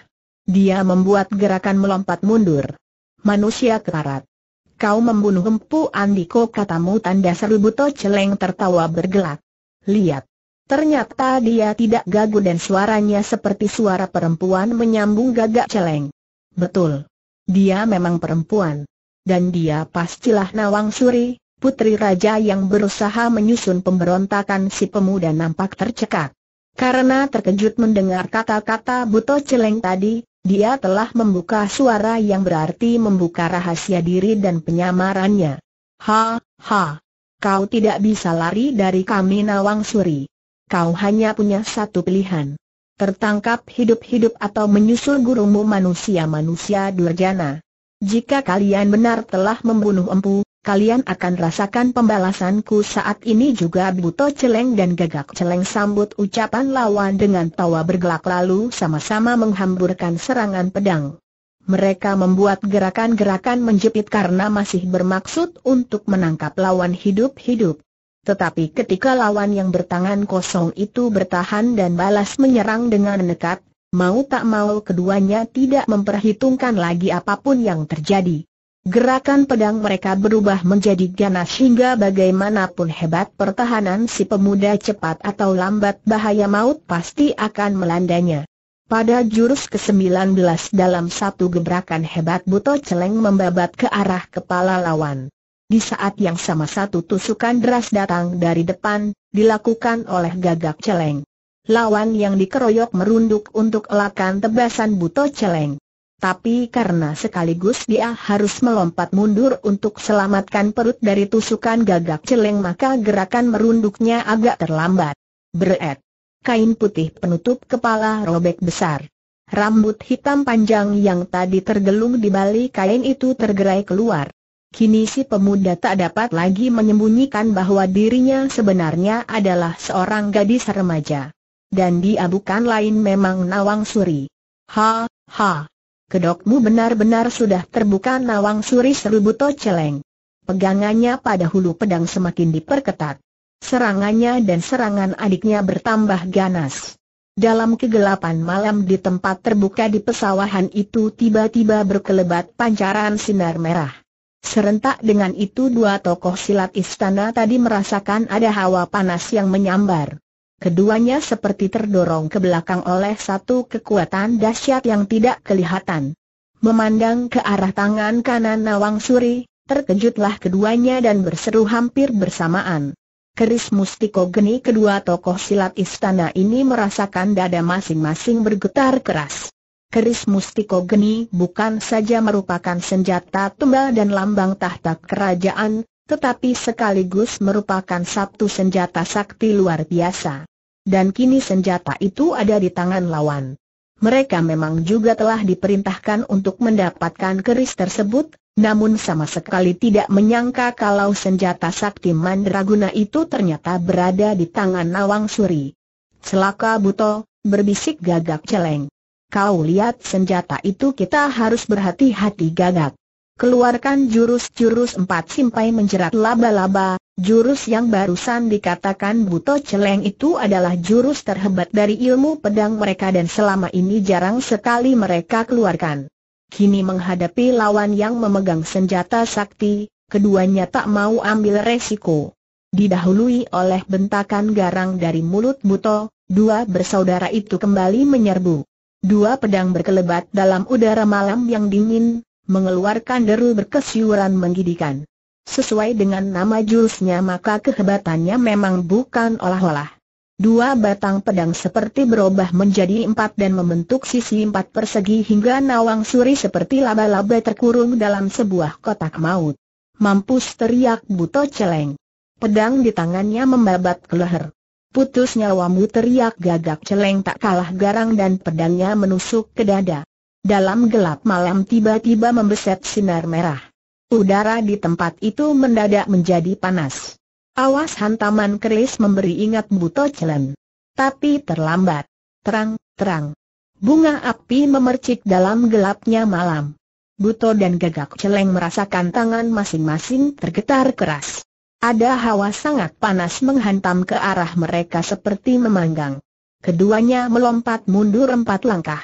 Dia membuat gerakan melompat mundur. Manusia kekarat. Kau membunuh Empu Andiko katamu tanda seru buto celeng tertawa bergelak. Lihat. Ternyata dia tidak gagu dan suaranya seperti suara perempuan menyambung gagak celeng. Betul. Dia memang perempuan. Dan dia pastilah Nawang Suri, putri raja yang berusaha menyusun pemberontakan si pemuda nampak tercekak. Karena terkejut mendengar kata-kata buto celeng tadi, dia telah membuka suara yang berarti membuka rahasia diri dan penyamarannya. Ha, ha. Kau tidak bisa lari dari kami Nawang Suri. Kau hanya punya satu pilihan tertangkap hidup-hidup atau menyusul gurumu manusia-manusia durjana. Jika kalian benar telah membunuh empu, kalian akan rasakan pembalasanku saat ini juga Buto Celeng dan Gagak Celeng sambut ucapan lawan dengan tawa bergelak lalu sama-sama menghamburkan serangan pedang. Mereka membuat gerakan-gerakan menjepit karena masih bermaksud untuk menangkap lawan hidup-hidup. Tetapi ketika lawan yang bertangan kosong itu bertahan dan balas menyerang dengan nekat, mau tak mau keduanya tidak memperhitungkan lagi apapun yang terjadi. Gerakan pedang mereka berubah menjadi ganas hingga bagaimanapun hebat pertahanan si pemuda cepat atau lambat bahaya maut pasti akan melandanya. Pada jurus ke-19 dalam satu gebrakan hebat Buto Celeng membabat ke arah kepala lawan. Di saat yang sama satu tusukan deras datang dari depan, dilakukan oleh gagak celeng. Lawan yang dikeroyok merunduk untuk elakan tebasan buto celeng. Tapi karena sekaligus dia harus melompat mundur untuk selamatkan perut dari tusukan gagak celeng maka gerakan merunduknya agak terlambat. Beret. Kain putih penutup kepala robek besar. Rambut hitam panjang yang tadi tergelung di balik kain itu tergerai keluar. Kini si pemuda tak dapat lagi menyembunyikan bahwa dirinya sebenarnya adalah seorang gadis remaja. Dan dia bukan lain memang Nawang Suri. Ha, ha. Kedokmu benar-benar sudah terbuka Nawang Suri serubuto celeng. Pegangannya pada hulu pedang semakin diperketat. Serangannya dan serangan adiknya bertambah ganas. Dalam kegelapan malam di tempat terbuka di pesawahan itu tiba-tiba berkelebat pancaran sinar merah. Serentak dengan itu dua tokoh silat istana tadi merasakan ada hawa panas yang menyambar. Keduanya seperti terdorong ke belakang oleh satu kekuatan dahsyat yang tidak kelihatan. Memandang ke arah tangan kanan Nawang Suri, terkejutlah keduanya dan berseru hampir bersamaan. Keris Mustiko Geni kedua tokoh silat istana ini merasakan dada masing-masing bergetar keras keris mustiko geni bukan saja merupakan senjata tumbal dan lambang tahta kerajaan, tetapi sekaligus merupakan satu senjata sakti luar biasa. Dan kini senjata itu ada di tangan lawan. Mereka memang juga telah diperintahkan untuk mendapatkan keris tersebut, namun sama sekali tidak menyangka kalau senjata sakti mandraguna itu ternyata berada di tangan Nawang Suri. Selaka Buto, berbisik gagak celeng. Kau lihat senjata itu kita harus berhati-hati gagak. Keluarkan jurus-jurus empat simpai menjerat laba-laba, jurus yang barusan dikatakan buto celeng itu adalah jurus terhebat dari ilmu pedang mereka dan selama ini jarang sekali mereka keluarkan. Kini menghadapi lawan yang memegang senjata sakti, keduanya tak mau ambil resiko. Didahului oleh bentakan garang dari mulut buto, dua bersaudara itu kembali menyerbu. Dua pedang berkelebat dalam udara malam yang dingin, mengeluarkan deru berkesiuran menggidikan. Sesuai dengan nama jurusnya maka kehebatannya memang bukan olah-olah. Dua batang pedang seperti berubah menjadi empat dan membentuk sisi empat persegi hingga nawang suri seperti laba-laba terkurung dalam sebuah kotak maut. Mampus teriak buto celeng. Pedang di tangannya membabat leher. Putus nyawamu teriak gagak celeng tak kalah garang dan pedangnya menusuk ke dada. Dalam gelap malam tiba-tiba membeset sinar merah. Udara di tempat itu mendadak menjadi panas. Awas hantaman keris memberi ingat buto celeng. Tapi terlambat. Terang, terang. Bunga api memercik dalam gelapnya malam. Buto dan gagak celeng merasakan tangan masing-masing tergetar keras. Ada hawa sangat panas menghantam ke arah mereka seperti memanggang. Keduanya melompat mundur empat langkah.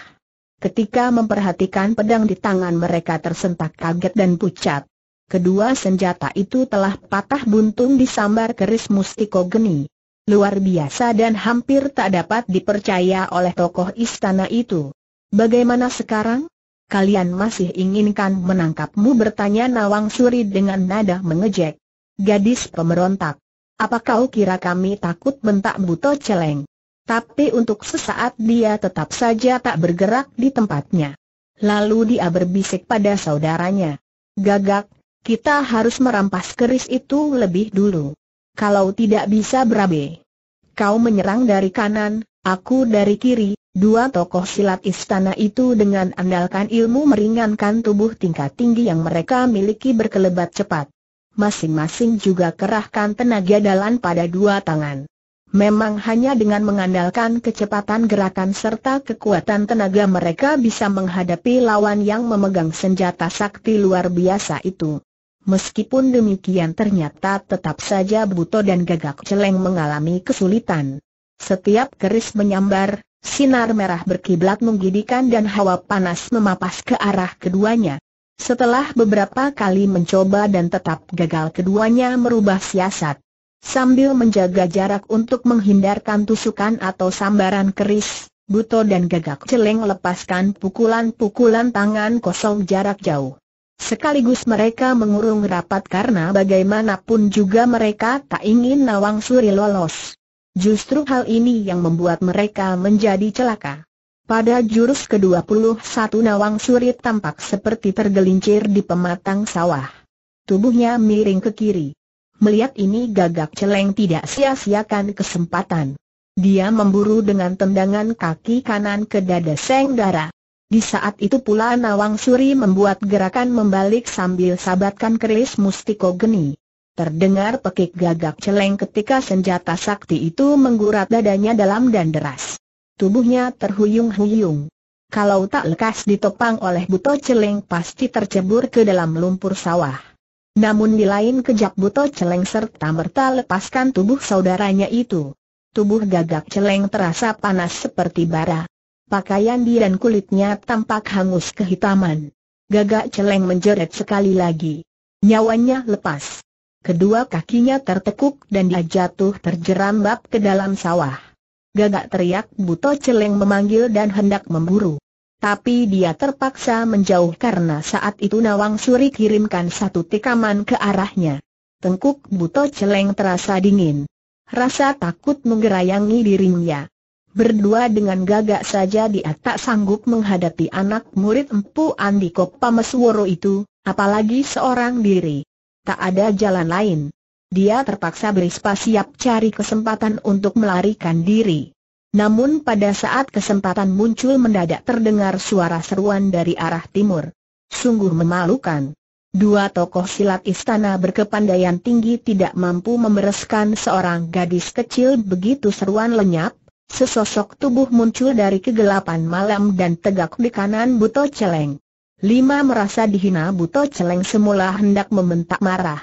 Ketika memperhatikan pedang di tangan mereka tersentak kaget dan pucat. Kedua senjata itu telah patah buntung disambar keris mustiko geni. Luar biasa dan hampir tak dapat dipercaya oleh tokoh istana itu. Bagaimana sekarang? Kalian masih inginkan menangkapmu bertanya Nawang Suri dengan nada mengejek. Gadis pemberontak. Apa kau kira kami takut bentak buto celeng? Tapi untuk sesaat dia tetap saja tak bergerak di tempatnya. Lalu dia berbisik pada saudaranya. Gagak, kita harus merampas keris itu lebih dulu. Kalau tidak bisa berabe. Kau menyerang dari kanan, aku dari kiri, dua tokoh silat istana itu dengan andalkan ilmu meringankan tubuh tingkat tinggi yang mereka miliki berkelebat cepat masing-masing juga kerahkan tenaga dalam pada dua tangan. Memang hanya dengan mengandalkan kecepatan gerakan serta kekuatan tenaga mereka bisa menghadapi lawan yang memegang senjata sakti luar biasa itu. Meskipun demikian ternyata tetap saja Buto dan Gagak Celeng mengalami kesulitan. Setiap keris menyambar, sinar merah berkiblat menggidikan dan hawa panas memapas ke arah keduanya. Setelah beberapa kali mencoba dan tetap gagal keduanya merubah siasat. Sambil menjaga jarak untuk menghindarkan tusukan atau sambaran keris, Buto dan Gagak Celeng lepaskan pukulan-pukulan tangan kosong jarak jauh. Sekaligus mereka mengurung rapat karena bagaimanapun juga mereka tak ingin Nawang Suri lolos. Justru hal ini yang membuat mereka menjadi celaka. Pada jurus ke-21 Nawang Suri tampak seperti tergelincir di pematang sawah. Tubuhnya miring ke kiri. Melihat ini gagak celeng tidak sia-siakan kesempatan. Dia memburu dengan tendangan kaki kanan ke dada Seng Dara. Di saat itu pula Nawang Suri membuat gerakan membalik sambil sabatkan keris mustiko geni. Terdengar pekik gagak celeng ketika senjata sakti itu menggurat dadanya dalam dan deras. Tubuhnya terhuyung-huyung. Kalau tak lekas ditopang oleh Buto Celeng pasti tercebur ke dalam lumpur sawah. Namun di lain kejap Buto Celeng serta merta lepaskan tubuh saudaranya itu. Tubuh gagak Celeng terasa panas seperti bara. Pakaian dia dan kulitnya tampak hangus kehitaman. Gagak Celeng menjerit sekali lagi. Nyawanya lepas. Kedua kakinya tertekuk dan dia jatuh terjerambab ke dalam sawah. Gagak teriak Buto Celeng memanggil dan hendak memburu. Tapi dia terpaksa menjauh karena saat itu Nawang Suri kirimkan satu tikaman ke arahnya. Tengkuk Buto Celeng terasa dingin. Rasa takut menggerayangi dirinya. Berdua dengan gagak saja dia tak sanggup menghadapi anak murid Empu Andiko Pamesworo itu, apalagi seorang diri. Tak ada jalan lain. Dia terpaksa berispa siap cari kesempatan untuk melarikan diri. Namun pada saat kesempatan muncul mendadak terdengar suara seruan dari arah timur. Sungguh memalukan. Dua tokoh silat istana berkepandaian tinggi tidak mampu membereskan seorang gadis kecil begitu seruan lenyap, Sesosok tubuh muncul dari kegelapan malam dan tegak di kanan Buto Celeng. Lima merasa dihina Buto Celeng semula hendak membentak marah.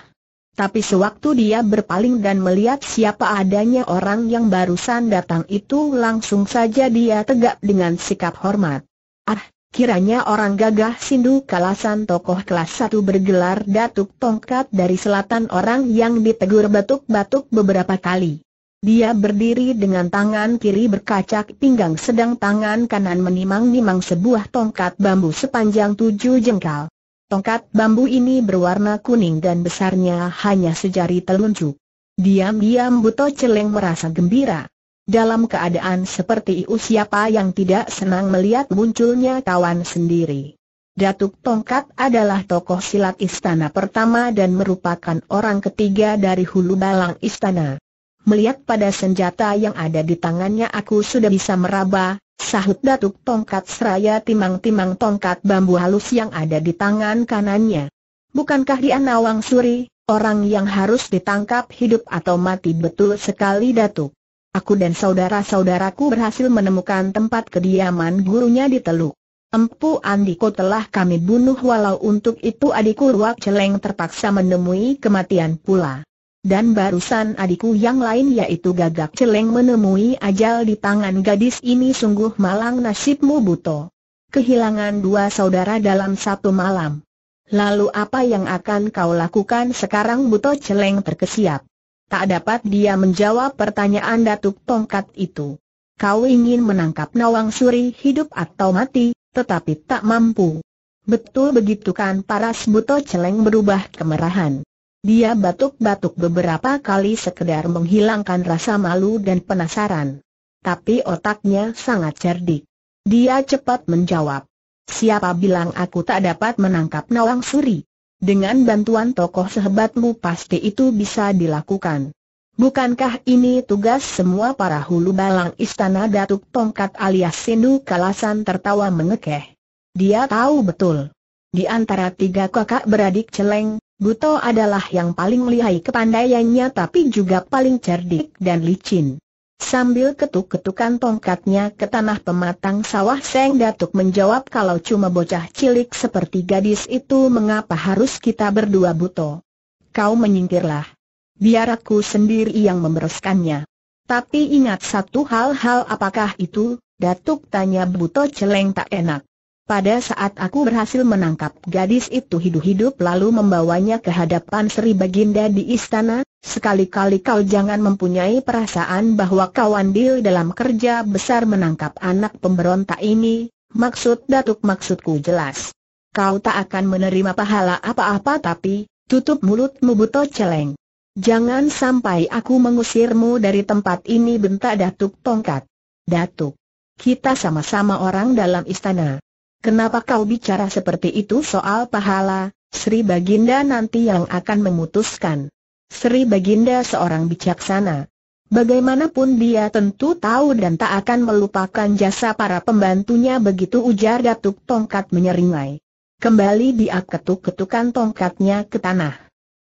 Tapi sewaktu dia berpaling dan melihat siapa adanya orang yang barusan datang itu langsung saja dia tegak dengan sikap hormat. Ah, kiranya orang gagah Sindu Kalasan tokoh kelas satu bergelar Datuk Tongkat dari selatan orang yang ditegur batuk-batuk beberapa kali. Dia berdiri dengan tangan kiri berkacak pinggang sedang tangan kanan menimang-nimang sebuah tongkat bambu sepanjang tujuh jengkal. Tongkat bambu ini berwarna kuning dan besarnya hanya sejari telunjuk. Diam-diam Buto Celeng merasa gembira. Dalam keadaan seperti itu siapa yang tidak senang melihat munculnya kawan sendiri. Datuk Tongkat adalah tokoh silat istana pertama dan merupakan orang ketiga dari hulu balang istana. Melihat pada senjata yang ada di tangannya aku sudah bisa meraba, Sahut Datuk Tongkat Seraya timang-timang tongkat bambu halus yang ada di tangan kanannya. Bukankah dia Nawang Suri, orang yang harus ditangkap hidup atau mati betul sekali Datuk? Aku dan saudara-saudaraku berhasil menemukan tempat kediaman gurunya di Teluk. Empu Andiko telah kami bunuh walau untuk itu adikku Ruak Celeng terpaksa menemui kematian pula. Dan barusan adikku yang lain yaitu gagak celeng menemui ajal di tangan gadis ini sungguh malang nasibmu buto. Kehilangan dua saudara dalam satu malam. Lalu apa yang akan kau lakukan sekarang buto celeng terkesiap. Tak dapat dia menjawab pertanyaan datuk tongkat itu. Kau ingin menangkap Nawang Suri hidup atau mati, tetapi tak mampu. Betul begitu kan paras buto celeng berubah kemerahan. Dia batuk-batuk beberapa kali sekedar menghilangkan rasa malu dan penasaran. Tapi otaknya sangat cerdik. Dia cepat menjawab. Siapa bilang aku tak dapat menangkap Nawang Suri? Dengan bantuan tokoh sehebatmu pasti itu bisa dilakukan. Bukankah ini tugas semua para hulu balang istana Datuk Tongkat alias Sindu Kalasan tertawa mengekeh? Dia tahu betul. Di antara tiga kakak beradik celeng, Buto adalah yang paling lihai kepandaiannya tapi juga paling cerdik dan licin. Sambil ketuk-ketukan tongkatnya ke tanah pematang sawah Seng Datuk menjawab kalau cuma bocah cilik seperti gadis itu mengapa harus kita berdua buto. Kau menyingkirlah. Biar aku sendiri yang membereskannya. Tapi ingat satu hal-hal apakah itu, Datuk tanya buto celeng tak enak. Pada saat aku berhasil menangkap gadis itu hidup-hidup lalu membawanya ke hadapan Sri Baginda di istana, sekali-kali kau jangan mempunyai perasaan bahwa kau andil dalam kerja besar menangkap anak pemberontak ini, maksud datuk maksudku jelas. Kau tak akan menerima pahala apa-apa tapi, tutup mulutmu buto celeng. Jangan sampai aku mengusirmu dari tempat ini bentak Datuk Tongkat. Datuk, kita sama-sama orang dalam istana. Kenapa kau bicara seperti itu soal pahala, Sri Baginda nanti yang akan memutuskan. Sri Baginda seorang bijaksana. Bagaimanapun dia tentu tahu dan tak akan melupakan jasa para pembantunya begitu ujar Datuk Tongkat menyeringai. Kembali dia ketuk-ketukan tongkatnya ke tanah.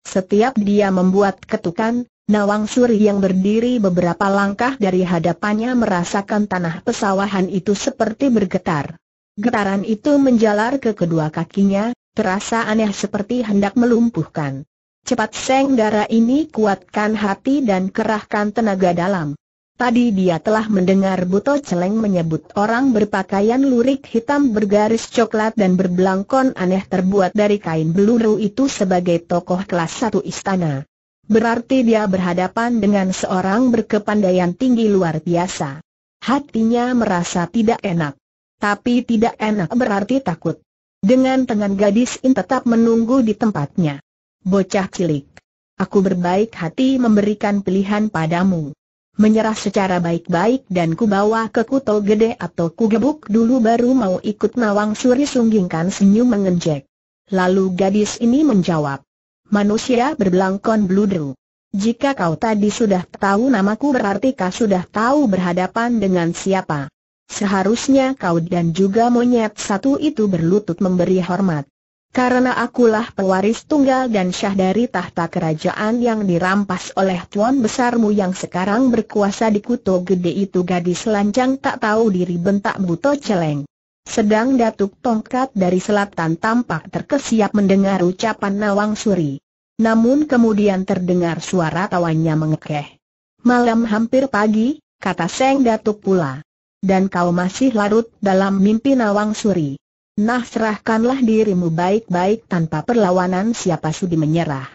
Setiap dia membuat ketukan, Nawang Suri yang berdiri beberapa langkah dari hadapannya merasakan tanah pesawahan itu seperti bergetar. Getaran itu menjalar ke kedua kakinya, terasa aneh seperti hendak melumpuhkan. Cepat Seng Dara ini kuatkan hati dan kerahkan tenaga dalam. Tadi dia telah mendengar Buto Celeng menyebut orang berpakaian lurik hitam bergaris coklat dan berbelangkon aneh terbuat dari kain beluru itu sebagai tokoh kelas satu istana. Berarti dia berhadapan dengan seorang berkepandaian tinggi luar biasa. Hatinya merasa tidak enak tapi tidak enak berarti takut. Dengan tangan gadis ini tetap menunggu di tempatnya. Bocah cilik, aku berbaik hati memberikan pilihan padamu. Menyerah secara baik-baik dan kubawa ke kuto gede atau kugebuk dulu baru mau ikut nawang suri sunggingkan senyum mengejek. Lalu gadis ini menjawab, manusia berbelangkon bludru. Jika kau tadi sudah tahu namaku berarti kau sudah tahu berhadapan dengan siapa. Seharusnya kau dan juga monyet satu itu berlutut memberi hormat. Karena akulah pewaris tunggal dan syah dari tahta kerajaan yang dirampas oleh tuan besarmu yang sekarang berkuasa di kuto gede itu gadis lancang tak tahu diri bentak buto celeng. Sedang Datuk Tongkat dari selatan tampak terkesiap mendengar ucapan Nawang Suri. Namun kemudian terdengar suara tawanya mengekeh. Malam hampir pagi, kata Seng Datuk pula dan kau masih larut dalam mimpi Nawang Suri. Nah serahkanlah dirimu baik-baik tanpa perlawanan siapa sudi menyerah.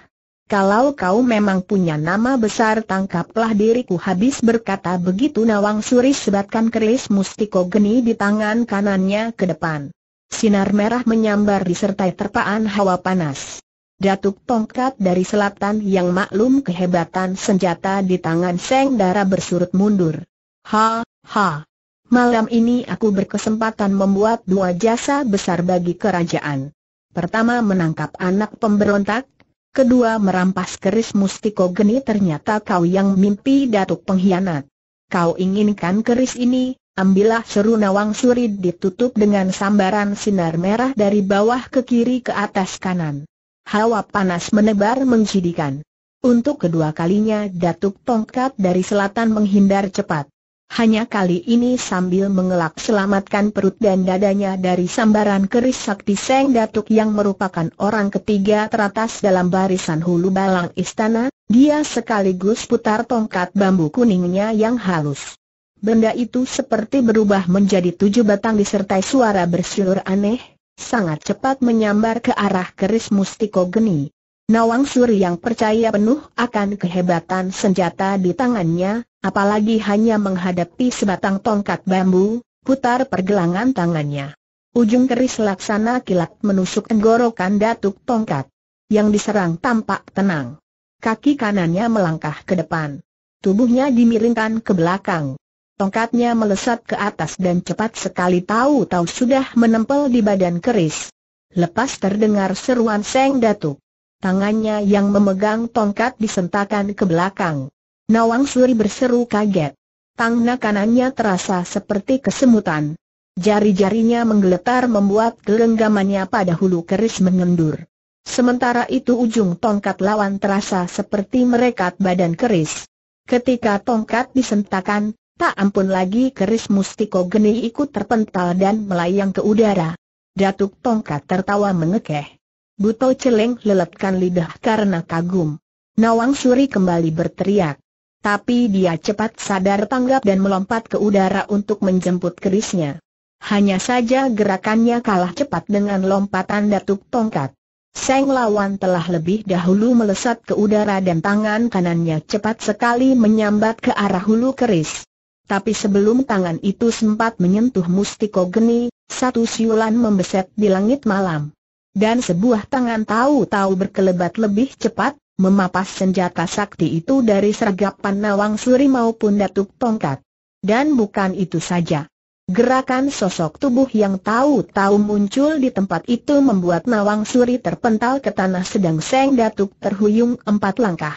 Kalau kau memang punya nama besar tangkaplah diriku habis berkata begitu Nawang Suri sebatkan keris mustiko geni di tangan kanannya ke depan. Sinar merah menyambar disertai terpaan hawa panas. Datuk tongkat dari selatan yang maklum kehebatan senjata di tangan Seng Dara bersurut mundur. Ha, ha malam ini aku berkesempatan membuat dua jasa besar bagi kerajaan. Pertama menangkap anak pemberontak, kedua merampas keris mustiko geni ternyata kau yang mimpi datuk pengkhianat. Kau inginkan keris ini, ambillah seru nawang suri ditutup dengan sambaran sinar merah dari bawah ke kiri ke atas kanan. Hawa panas menebar menjidikan. Untuk kedua kalinya Datuk Tongkat dari selatan menghindar cepat. Hanya kali ini sambil mengelak selamatkan perut dan dadanya dari sambaran keris sakti Seng Datuk yang merupakan orang ketiga teratas dalam barisan hulu balang istana, dia sekaligus putar tongkat bambu kuningnya yang halus. Benda itu seperti berubah menjadi tujuh batang disertai suara bersiul aneh, sangat cepat menyambar ke arah keris mustiko geni. Nawang Suri yang percaya penuh akan kehebatan senjata di tangannya, apalagi hanya menghadapi sebatang tongkat bambu, putar pergelangan tangannya. Ujung keris laksana kilat menusuk tenggorokan datuk tongkat. Yang diserang tampak tenang. Kaki kanannya melangkah ke depan. Tubuhnya dimiringkan ke belakang. Tongkatnya melesat ke atas dan cepat sekali tahu-tahu sudah menempel di badan keris. Lepas terdengar seruan Seng Datuk. Tangannya yang memegang tongkat disentakan ke belakang. Nawang Suri berseru kaget. Tangna kanannya terasa seperti kesemutan. Jari-jarinya menggeletar membuat gelenggamannya pada hulu keris mengendur. Sementara itu ujung tongkat lawan terasa seperti merekat badan keris. Ketika tongkat disentakan, tak ampun lagi keris mustiko geni ikut terpental dan melayang ke udara. Datuk tongkat tertawa mengekeh. Buto celeng leletkan lidah karena kagum. Nawang Suri kembali berteriak tapi dia cepat sadar tanggap dan melompat ke udara untuk menjemput kerisnya. Hanya saja gerakannya kalah cepat dengan lompatan datuk tongkat. Seng lawan telah lebih dahulu melesat ke udara dan tangan kanannya cepat sekali menyambat ke arah hulu keris. Tapi sebelum tangan itu sempat menyentuh mustiko geni, satu siulan membeset di langit malam. Dan sebuah tangan tahu-tahu berkelebat lebih cepat, memapas senjata sakti itu dari sergapan nawang suri maupun datuk tongkat. Dan bukan itu saja. Gerakan sosok tubuh yang tahu-tahu muncul di tempat itu membuat nawang suri terpental ke tanah sedang seng datuk terhuyung empat langkah.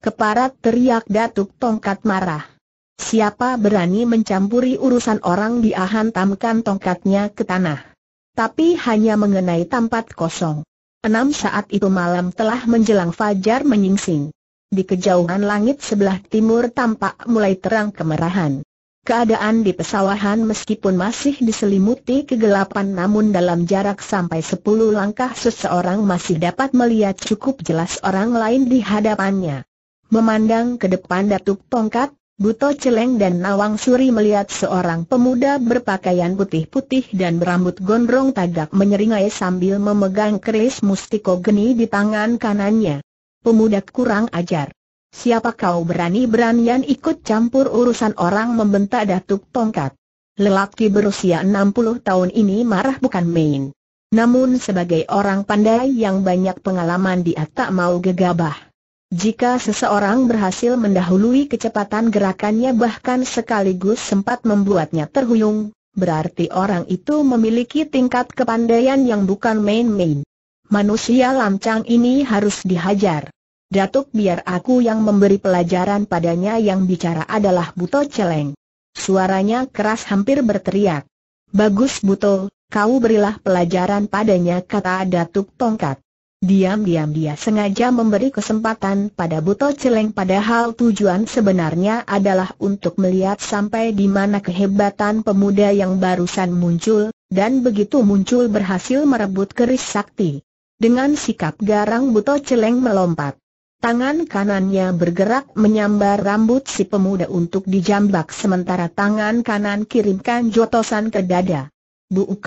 Keparat teriak datuk tongkat marah. Siapa berani mencampuri urusan orang diahantamkan tongkatnya ke tanah. Tapi hanya mengenai tempat kosong enam saat itu malam telah menjelang fajar menyingsing. Di kejauhan langit sebelah timur tampak mulai terang kemerahan. Keadaan di pesawahan meskipun masih diselimuti kegelapan namun dalam jarak sampai sepuluh langkah seseorang masih dapat melihat cukup jelas orang lain di hadapannya. Memandang ke depan datuk tongkat, Buto Celeng dan Nawang Suri melihat seorang pemuda berpakaian putih-putih dan berambut gondrong tagak menyeringai sambil memegang keris mustiko geni di tangan kanannya. Pemuda kurang ajar. Siapa kau berani-beranian ikut campur urusan orang membentak datuk tongkat? Lelaki berusia 60 tahun ini marah bukan main. Namun sebagai orang pandai yang banyak pengalaman dia tak mau gegabah. Jika seseorang berhasil mendahului kecepatan gerakannya bahkan sekaligus sempat membuatnya terhuyung, berarti orang itu memiliki tingkat kepandaian yang bukan main-main. Manusia lancang ini harus dihajar. Datuk biar aku yang memberi pelajaran padanya yang bicara adalah Buto Celeng. Suaranya keras hampir berteriak. Bagus Buto, kau berilah pelajaran padanya kata Datuk Tongkat. Diam-diam dia sengaja memberi kesempatan pada Buto Celeng padahal tujuan sebenarnya adalah untuk melihat sampai di mana kehebatan pemuda yang barusan muncul, dan begitu muncul berhasil merebut keris sakti. Dengan sikap garang Buto Celeng melompat. Tangan kanannya bergerak menyambar rambut si pemuda untuk dijambak sementara tangan kanan kirimkan jotosan ke dada. Buuk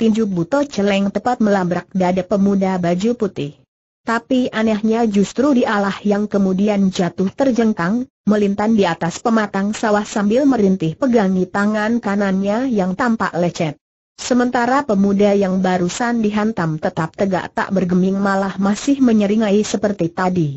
tinju buto celeng tepat melabrak dada pemuda baju putih. Tapi anehnya justru dialah yang kemudian jatuh terjengkang, melintan di atas pematang sawah sambil merintih pegangi tangan kanannya yang tampak lecet. Sementara pemuda yang barusan dihantam tetap tegak tak bergeming malah masih menyeringai seperti tadi.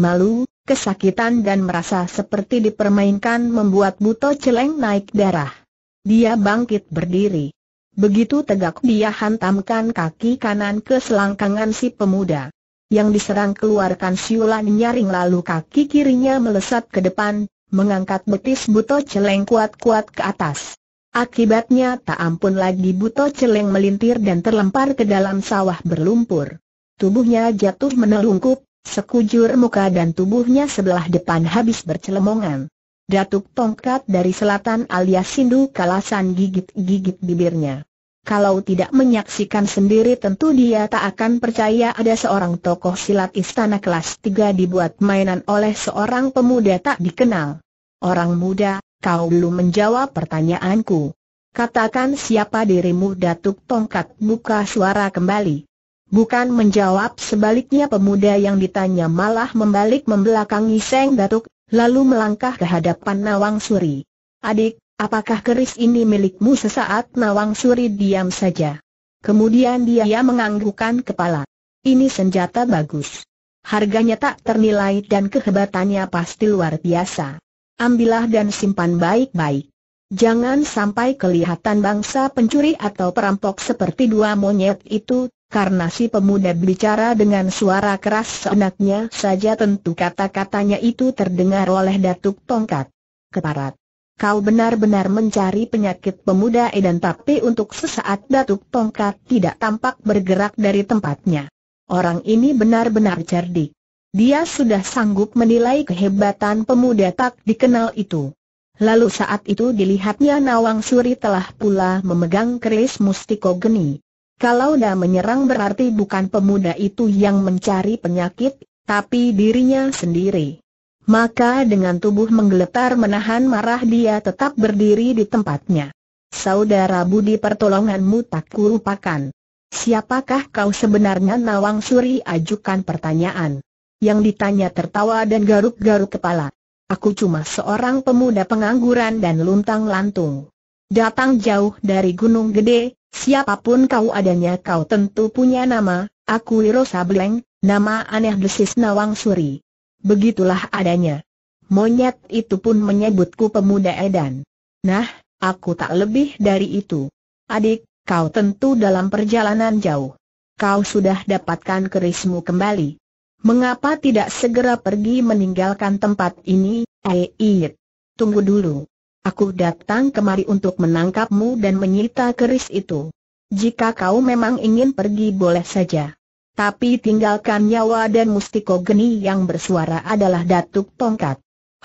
Malu, kesakitan dan merasa seperti dipermainkan membuat buto celeng naik darah. Dia bangkit berdiri. Begitu tegak dia hantamkan kaki kanan ke selangkangan si pemuda. Yang diserang keluarkan siulan nyaring lalu kaki kirinya melesat ke depan, mengangkat betis buto celeng kuat-kuat ke atas. Akibatnya tak ampun lagi buto celeng melintir dan terlempar ke dalam sawah berlumpur. Tubuhnya jatuh menelungkup, sekujur muka dan tubuhnya sebelah depan habis bercelemongan. Datuk tongkat dari selatan alias Sindu Kalasan gigit-gigit bibirnya. Kalau tidak menyaksikan sendiri tentu dia tak akan percaya ada seorang tokoh silat istana kelas 3 dibuat mainan oleh seorang pemuda tak dikenal. Orang muda, kau belum menjawab pertanyaanku. Katakan siapa dirimu Datuk Tongkat buka suara kembali. Bukan menjawab sebaliknya pemuda yang ditanya malah membalik membelakangi Seng Datuk, lalu melangkah ke hadapan Nawang Suri. Adik, Apakah keris ini milikmu sesaat Nawang Suri diam saja. Kemudian dia menganggukkan kepala. Ini senjata bagus. Harganya tak ternilai dan kehebatannya pasti luar biasa. Ambillah dan simpan baik-baik. Jangan sampai kelihatan bangsa pencuri atau perampok seperti dua monyet itu, karena si pemuda bicara dengan suara keras seenaknya saja tentu kata-katanya itu terdengar oleh Datuk Tongkat. Keparat kau benar-benar mencari penyakit pemuda edan tapi untuk sesaat Datuk Tongkat tidak tampak bergerak dari tempatnya. Orang ini benar-benar cerdik. Dia sudah sanggup menilai kehebatan pemuda tak dikenal itu. Lalu saat itu dilihatnya Nawang Suri telah pula memegang keris mustiko geni. Kalau dah menyerang berarti bukan pemuda itu yang mencari penyakit, tapi dirinya sendiri. Maka dengan tubuh menggeletar menahan marah dia tetap berdiri di tempatnya. Saudara Budi pertolonganmu tak kurupakan. Siapakah kau sebenarnya Nawang Suri ajukan pertanyaan. Yang ditanya tertawa dan garuk-garuk kepala. Aku cuma seorang pemuda pengangguran dan luntang-lantung. Datang jauh dari Gunung Gede, siapapun kau adanya kau tentu punya nama, aku Wiro Sableng, nama aneh desis Nawang Suri. Begitulah adanya. Monyet itu pun menyebutku pemuda edan. Nah, aku tak lebih dari itu. Adik, kau tentu dalam perjalanan jauh. Kau sudah dapatkan kerismu kembali. Mengapa tidak segera pergi meninggalkan tempat ini, Eit? Tunggu dulu. Aku datang kemari untuk menangkapmu dan menyita keris itu. Jika kau memang ingin pergi boleh saja. Tapi tinggalkan nyawa dan mustiko geni yang bersuara adalah datuk tongkat.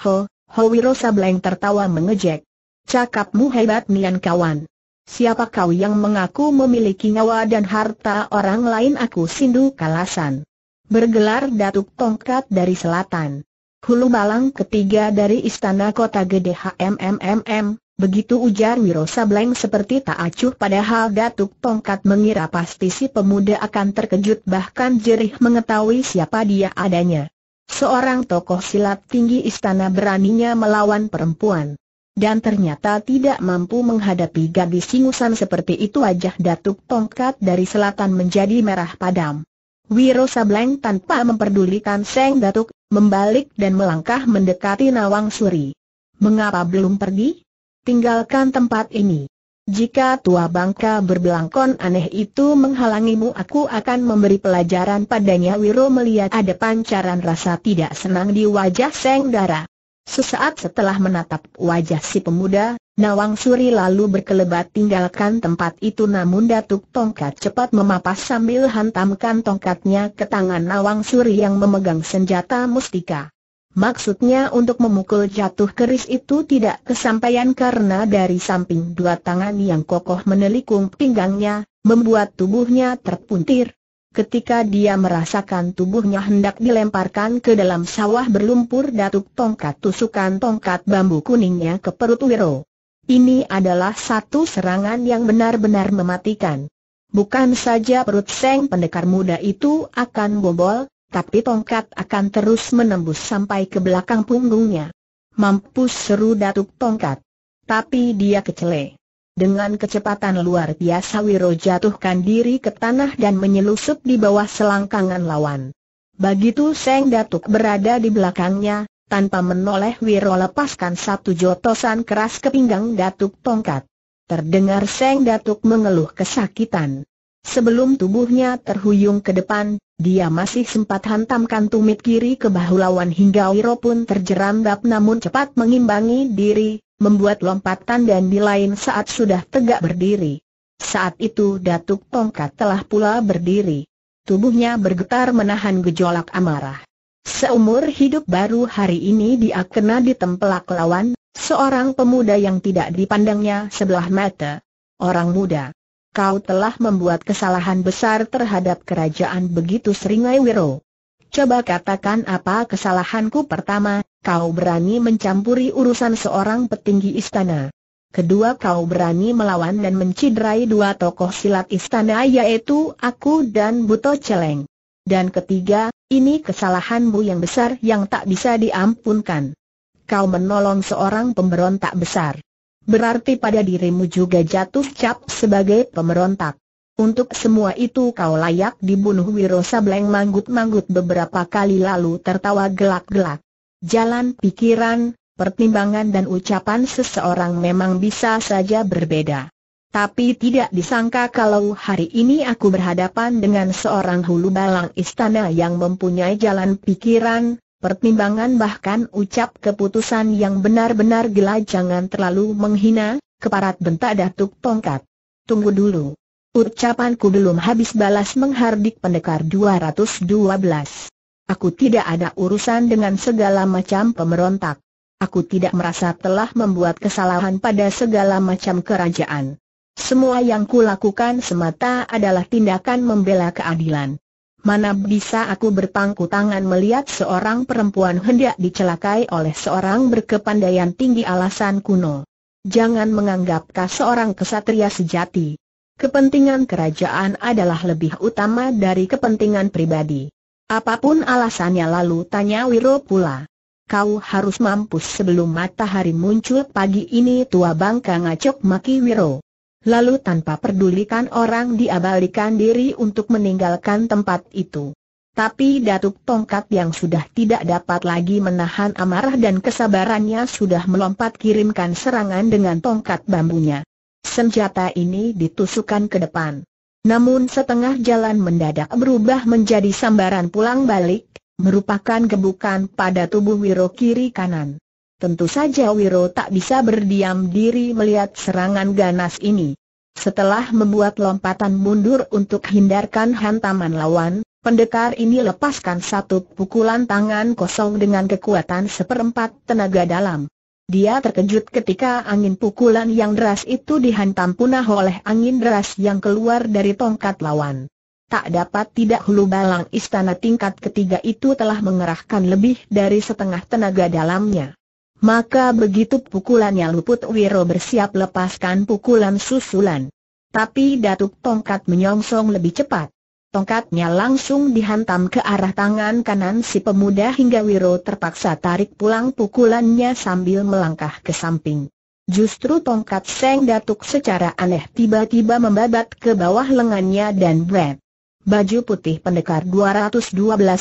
Ho, Wiro Sableng tertawa mengejek. Cakapmu hebat nian kawan. Siapa kau yang mengaku memiliki nyawa dan harta orang lain aku sindu kalasan. Bergelar datuk tongkat dari selatan. Hulu Balang ketiga dari istana kota gede HMMMM. Begitu ujar Wiro Sableng seperti tak acuh padahal Datuk Tongkat mengira pasti si pemuda akan terkejut bahkan jerih mengetahui siapa dia adanya. Seorang tokoh silat tinggi istana beraninya melawan perempuan. Dan ternyata tidak mampu menghadapi gadis singusan seperti itu wajah Datuk Tongkat dari selatan menjadi merah padam. Wiro Sableng tanpa memperdulikan Seng Datuk, membalik dan melangkah mendekati Nawang Suri. Mengapa belum pergi? tinggalkan tempat ini. Jika tua bangka berbelangkon aneh itu menghalangimu aku akan memberi pelajaran padanya Wiro melihat ada pancaran rasa tidak senang di wajah Seng Dara. Sesaat setelah menatap wajah si pemuda, Nawang Suri lalu berkelebat tinggalkan tempat itu namun Datuk Tongkat cepat memapas sambil hantamkan tongkatnya ke tangan Nawang Suri yang memegang senjata mustika. Maksudnya untuk memukul jatuh keris itu tidak kesampaian karena dari samping dua tangan yang kokoh menelikung pinggangnya, membuat tubuhnya terpuntir. Ketika dia merasakan tubuhnya hendak dilemparkan ke dalam sawah berlumpur datuk tongkat tusukan tongkat bambu kuningnya ke perut Wiro. Ini adalah satu serangan yang benar-benar mematikan. Bukan saja perut Seng pendekar muda itu akan bobol, tapi tongkat akan terus menembus sampai ke belakang punggungnya. Mampus seru datuk tongkat. Tapi dia kecele. Dengan kecepatan luar biasa Wiro jatuhkan diri ke tanah dan menyelusup di bawah selangkangan lawan. Begitu Seng Datuk berada di belakangnya, tanpa menoleh Wiro lepaskan satu jotosan keras ke pinggang Datuk Tongkat. Terdengar Seng Datuk mengeluh kesakitan. Sebelum tubuhnya terhuyung ke depan, dia masih sempat hantamkan tumit kiri ke bahu lawan hingga Wiro pun terjerambab namun cepat mengimbangi diri, membuat lompatan dan di lain saat sudah tegak berdiri. Saat itu Datuk Tongkat telah pula berdiri. Tubuhnya bergetar menahan gejolak amarah. Seumur hidup baru hari ini dia kena ditempelak lawan, seorang pemuda yang tidak dipandangnya sebelah mata. Orang muda kau telah membuat kesalahan besar terhadap kerajaan begitu seringai Wiro. Coba katakan apa kesalahanku pertama, kau berani mencampuri urusan seorang petinggi istana. Kedua kau berani melawan dan menciderai dua tokoh silat istana yaitu aku dan Buto Celeng. Dan ketiga, ini kesalahanmu yang besar yang tak bisa diampunkan. Kau menolong seorang pemberontak besar. Berarti pada dirimu juga jatuh cap sebagai pemberontak. Untuk semua itu kau layak dibunuh Wiro Sableng manggut-manggut beberapa kali lalu tertawa gelak-gelak. Jalan pikiran, pertimbangan dan ucapan seseorang memang bisa saja berbeda. Tapi tidak disangka kalau hari ini aku berhadapan dengan seorang hulu balang istana yang mempunyai jalan pikiran, pertimbangan bahkan ucap keputusan yang benar-benar gila jangan terlalu menghina, keparat bentak datuk tongkat. Tunggu dulu. Ucapanku belum habis balas menghardik pendekar 212. Aku tidak ada urusan dengan segala macam pemberontak. Aku tidak merasa telah membuat kesalahan pada segala macam kerajaan. Semua yang kulakukan semata adalah tindakan membela keadilan. Mana bisa aku berpangku tangan melihat seorang perempuan hendak dicelakai oleh seorang berkepandaian tinggi alasan kuno. Jangan menganggapkah seorang kesatria sejati. Kepentingan kerajaan adalah lebih utama dari kepentingan pribadi. Apapun alasannya lalu tanya Wiro pula. Kau harus mampus sebelum matahari muncul pagi ini tua bangka ngacok maki Wiro lalu tanpa pedulikan orang diabalikan diri untuk meninggalkan tempat itu. Tapi Datuk Tongkat yang sudah tidak dapat lagi menahan amarah dan kesabarannya sudah melompat kirimkan serangan dengan tongkat bambunya. Senjata ini ditusukkan ke depan. Namun setengah jalan mendadak berubah menjadi sambaran pulang balik, merupakan gebukan pada tubuh Wiro kiri kanan. Tentu saja Wiro tak bisa berdiam diri melihat serangan ganas ini. Setelah membuat lompatan mundur untuk hindarkan hantaman lawan, pendekar ini lepaskan satu pukulan tangan kosong dengan kekuatan seperempat tenaga dalam. Dia terkejut ketika angin pukulan yang deras itu dihantam punah oleh angin deras yang keluar dari tongkat lawan. Tak dapat tidak hulu balang istana tingkat ketiga itu telah mengerahkan lebih dari setengah tenaga dalamnya. Maka begitu pukulannya luput Wiro bersiap lepaskan pukulan susulan. Tapi Datuk Tongkat menyongsong lebih cepat. Tongkatnya langsung dihantam ke arah tangan kanan si pemuda hingga Wiro terpaksa tarik pulang pukulannya sambil melangkah ke samping. Justru tongkat Seng Datuk secara aneh tiba-tiba membabat ke bawah lengannya dan bret. Baju putih pendekar 212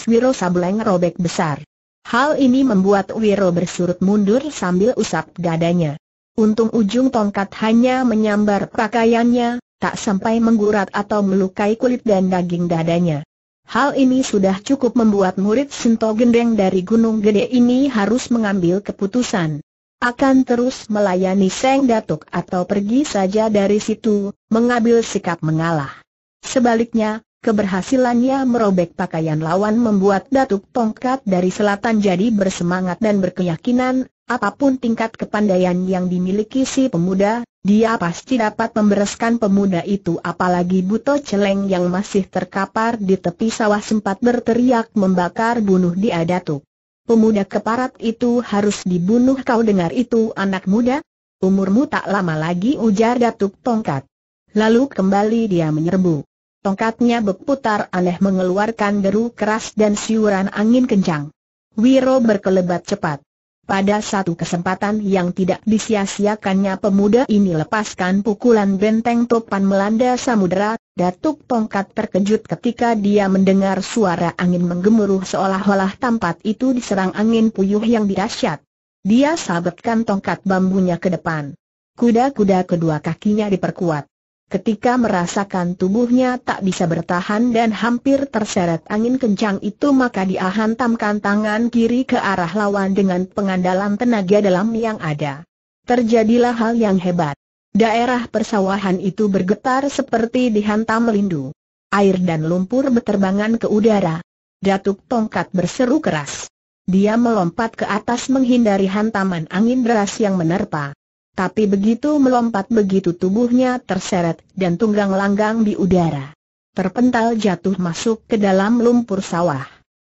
Wiro Sableng robek besar. Hal ini membuat Wiro bersurut mundur sambil usap dadanya. Untung ujung tongkat hanya menyambar pakaiannya, tak sampai menggurat atau melukai kulit dan daging dadanya. Hal ini sudah cukup membuat murid Sinto Gendeng dari Gunung Gede ini harus mengambil keputusan. Akan terus melayani Seng Datuk atau pergi saja dari situ, mengambil sikap mengalah. Sebaliknya, Keberhasilannya merobek pakaian lawan membuat Datuk Tongkat dari selatan jadi bersemangat dan berkeyakinan, apapun tingkat kepandaian yang dimiliki si pemuda, dia pasti dapat membereskan pemuda itu apalagi buto celeng yang masih terkapar di tepi sawah sempat berteriak membakar bunuh dia Datuk. Pemuda keparat itu harus dibunuh kau dengar itu anak muda? Umurmu tak lama lagi ujar Datuk Tongkat. Lalu kembali dia menyerbu. Tongkatnya berputar aneh mengeluarkan deru keras dan siuran angin kencang. Wiro berkelebat cepat. Pada satu kesempatan yang tidak disia-siakannya pemuda ini lepaskan pukulan benteng topan melanda samudera, datuk tongkat terkejut ketika dia mendengar suara angin menggemuruh seolah-olah tempat itu diserang angin puyuh yang dirasyat. Dia sabetkan tongkat bambunya ke depan. Kuda-kuda kedua kakinya diperkuat. Ketika merasakan tubuhnya tak bisa bertahan dan hampir terseret angin kencang itu maka dia hantamkan tangan kiri ke arah lawan dengan pengandalan tenaga dalam yang ada. Terjadilah hal yang hebat. Daerah persawahan itu bergetar seperti dihantam lindu. Air dan lumpur berterbangan ke udara. Datuk tongkat berseru keras. Dia melompat ke atas menghindari hantaman angin deras yang menerpa. Tapi begitu melompat begitu tubuhnya terseret dan tunggang langgang di udara. Terpental jatuh masuk ke dalam lumpur sawah.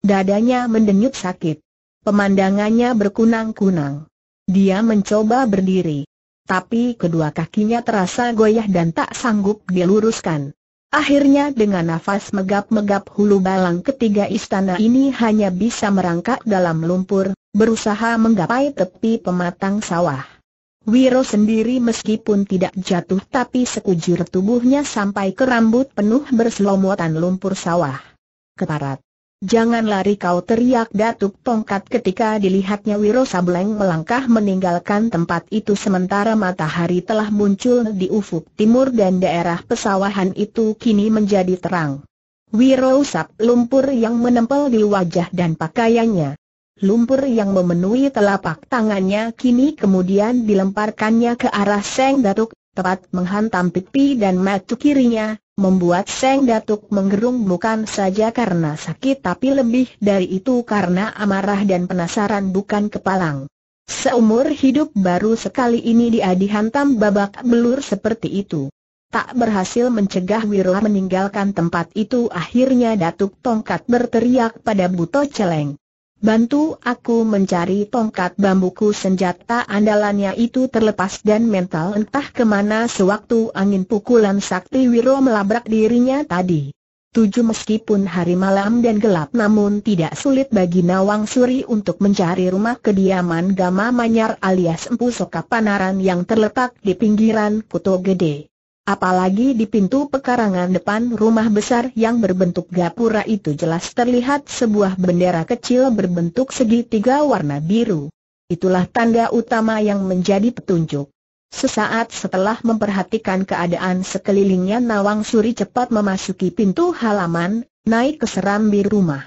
Dadanya mendenyut sakit. Pemandangannya berkunang-kunang. Dia mencoba berdiri. Tapi kedua kakinya terasa goyah dan tak sanggup diluruskan. Akhirnya dengan nafas megap-megap hulu balang ketiga istana ini hanya bisa merangkak dalam lumpur, berusaha menggapai tepi pematang sawah. Wiro sendiri meskipun tidak jatuh tapi sekujur tubuhnya sampai ke rambut penuh berselomotan lumpur sawah. Keparat. Jangan lari kau teriak datuk tongkat ketika dilihatnya Wiro Sableng melangkah meninggalkan tempat itu sementara matahari telah muncul di ufuk timur dan daerah pesawahan itu kini menjadi terang. Wiro usap lumpur yang menempel di wajah dan pakaiannya. Lumpur yang memenuhi telapak tangannya kini kemudian dilemparkannya ke arah Seng Datuk, tepat menghantam pipi dan mata kirinya, membuat Seng Datuk menggerung bukan saja karena sakit tapi lebih dari itu karena amarah dan penasaran bukan kepalang. Seumur hidup baru sekali ini dia dihantam babak belur seperti itu. Tak berhasil mencegah Wiro meninggalkan tempat itu akhirnya Datuk Tongkat berteriak pada Buto Celeng. Bantu aku mencari tongkat bambuku senjata andalannya itu terlepas dan mental entah kemana sewaktu angin pukulan sakti wiro melabrak dirinya tadi. Tujuh meskipun hari malam dan gelap namun tidak sulit bagi Nawang Suri untuk mencari rumah kediaman Gama Manyar alias Empu Soka Panaran yang terletak di pinggiran Kuto Gede. Apalagi di pintu pekarangan depan rumah besar yang berbentuk gapura itu jelas terlihat sebuah bendera kecil berbentuk segitiga warna biru. Itulah tanda utama yang menjadi petunjuk. Sesaat setelah memperhatikan keadaan sekelilingnya Nawang Suri cepat memasuki pintu halaman, naik ke serambi rumah.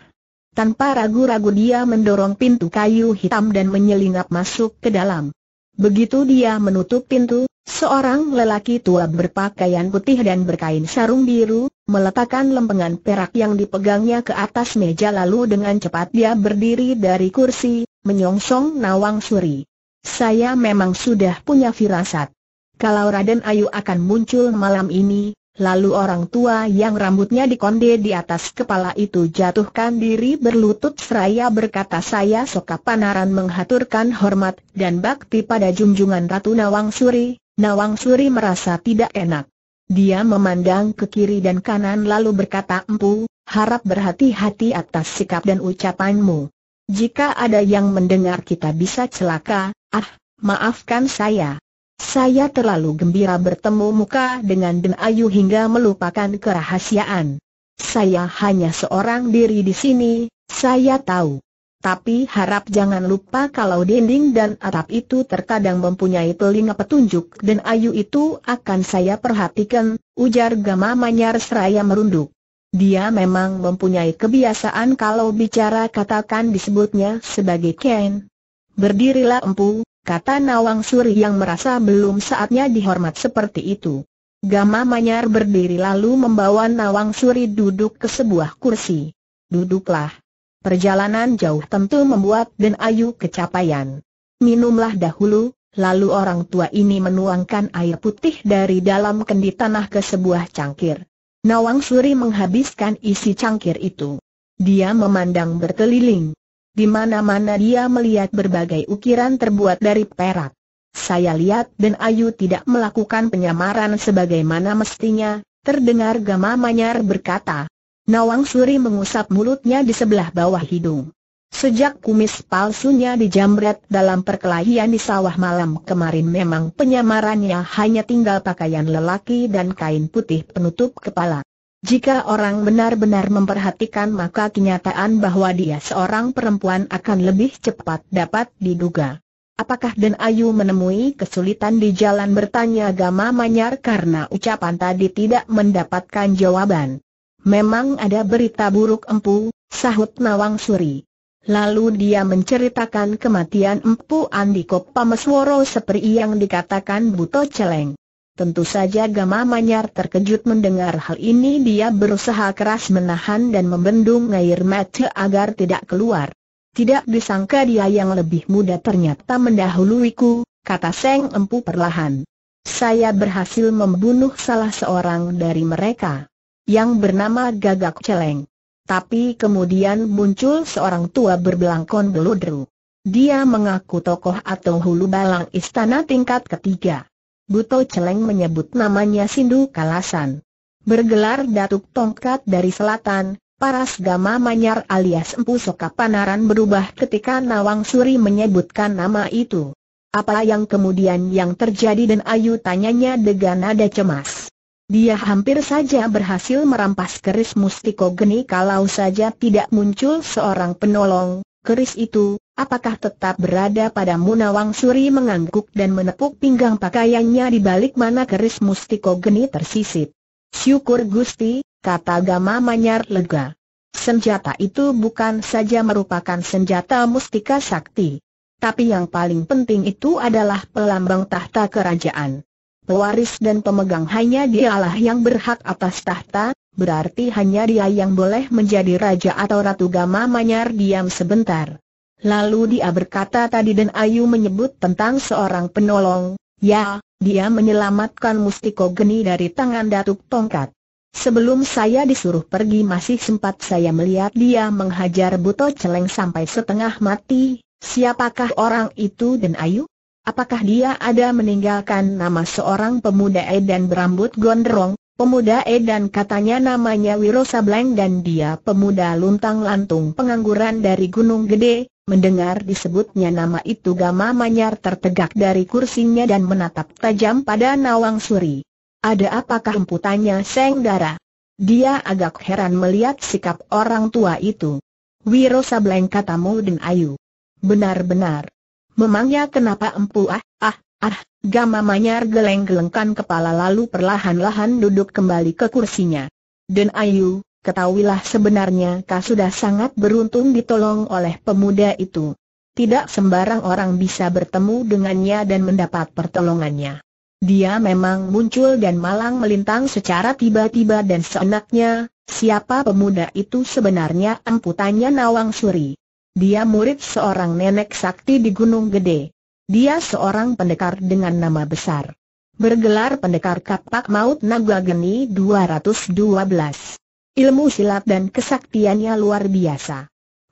Tanpa ragu-ragu dia mendorong pintu kayu hitam dan menyelinap masuk ke dalam. Begitu dia menutup pintu, seorang lelaki tua berpakaian putih dan berkain sarung biru, meletakkan lempengan perak yang dipegangnya ke atas meja lalu dengan cepat dia berdiri dari kursi, menyongsong Nawang Suri. Saya memang sudah punya firasat. Kalau Raden Ayu akan muncul malam ini, Lalu orang tua yang rambutnya dikonde di atas kepala itu jatuhkan diri berlutut seraya berkata saya Soka Panaran menghaturkan hormat dan bakti pada junjungan Ratu Nawang Suri. Nawang Suri merasa tidak enak. Dia memandang ke kiri dan kanan lalu berkata empu, harap berhati-hati atas sikap dan ucapanmu. Jika ada yang mendengar kita bisa celaka, ah, maafkan saya. Saya terlalu gembira bertemu muka dengan Den Ayu hingga melupakan kerahasiaan. Saya hanya seorang diri di sini, saya tahu. Tapi harap jangan lupa kalau dinding dan atap itu terkadang mempunyai telinga petunjuk dan ayu itu akan saya perhatikan, ujar Gama Manyar seraya merunduk. Dia memang mempunyai kebiasaan kalau bicara katakan disebutnya sebagai Ken. Berdirilah empu, kata Nawang Suri yang merasa belum saatnya dihormat seperti itu. Gama Manyar berdiri lalu membawa Nawang Suri duduk ke sebuah kursi. Duduklah. Perjalanan jauh tentu membuat Den Ayu kecapaian. Minumlah dahulu, lalu orang tua ini menuangkan air putih dari dalam kendi tanah ke sebuah cangkir. Nawang Suri menghabiskan isi cangkir itu. Dia memandang berkeliling. Di mana-mana dia melihat berbagai ukiran terbuat dari perak. Saya lihat dan Ayu tidak melakukan penyamaran sebagaimana mestinya, terdengar Gama Manyar berkata. Nawang Suri mengusap mulutnya di sebelah bawah hidung. Sejak kumis palsunya dijamret dalam perkelahian di sawah malam kemarin memang penyamarannya hanya tinggal pakaian lelaki dan kain putih penutup kepala. Jika orang benar-benar memperhatikan maka kenyataan bahwa dia seorang perempuan akan lebih cepat dapat diduga. Apakah Den Ayu menemui kesulitan di jalan bertanya Gama Manyar karena ucapan tadi tidak mendapatkan jawaban. Memang ada berita buruk empu, sahut Nawang Suri. Lalu dia menceritakan kematian empu Andiko Pamesworo seperti yang dikatakan Buto Celeng. Tentu saja Gama Manyar terkejut mendengar hal ini dia berusaha keras menahan dan membendung air mata agar tidak keluar. Tidak disangka dia yang lebih muda ternyata mendahuluiku, kata Seng Empu perlahan. Saya berhasil membunuh salah seorang dari mereka, yang bernama Gagak Celeng. Tapi kemudian muncul seorang tua berbelangkon beludru. Dia mengaku tokoh atau hulu balang istana tingkat ketiga. Buto Celeng menyebut namanya Sindu Kalasan. Bergelar Datuk Tongkat dari Selatan, Paras Gama Manyar alias Empu Soka Panaran berubah ketika Nawang Suri menyebutkan nama itu. Apa yang kemudian yang terjadi dan Ayu tanyanya dengan nada cemas. Dia hampir saja berhasil merampas keris mustiko geni kalau saja tidak muncul seorang penolong, keris itu, Apakah tetap berada pada Munawang Suri mengangguk dan menepuk pinggang pakaiannya di balik mana keris mustiko geni tersisip. Syukur Gusti, kata Gama Manyar lega. Senjata itu bukan saja merupakan senjata mustika sakti. Tapi yang paling penting itu adalah pelambang tahta kerajaan. Pewaris dan pemegang hanya dialah yang berhak atas tahta, berarti hanya dia yang boleh menjadi raja atau ratu Gama Manyar diam sebentar. Lalu dia berkata tadi dan Ayu menyebut tentang seorang penolong, ya, dia menyelamatkan Mustiko Geni dari tangan Datuk Tongkat. Sebelum saya disuruh pergi masih sempat saya melihat dia menghajar Buto Celeng sampai setengah mati, siapakah orang itu dan Ayu? Apakah dia ada meninggalkan nama seorang pemuda edan berambut gondrong, Pemuda E dan katanya namanya Wiro Sableng dan dia pemuda luntang-lantung pengangguran dari Gunung Gede, mendengar disebutnya nama itu Gama Manyar tertegak dari kursinya dan menatap tajam pada Nawang Suri. Ada apakah emputannya Seng Dara? Dia agak heran melihat sikap orang tua itu. Wiro Sableng katamu dan Ayu. Benar-benar. Memangnya kenapa empu ah, ah, Ah, Gama Manyar geleng-gelengkan kepala lalu perlahan-lahan duduk kembali ke kursinya. Dan Ayu, ketahuilah sebenarnya kau sudah sangat beruntung ditolong oleh pemuda itu. Tidak sembarang orang bisa bertemu dengannya dan mendapat pertolongannya. Dia memang muncul dan malang melintang secara tiba-tiba dan seenaknya, siapa pemuda itu sebenarnya emputannya Nawang Suri. Dia murid seorang nenek sakti di Gunung Gede. Dia seorang pendekar dengan nama besar. Bergelar pendekar kapak maut naga geni 212. Ilmu silat dan kesaktiannya luar biasa.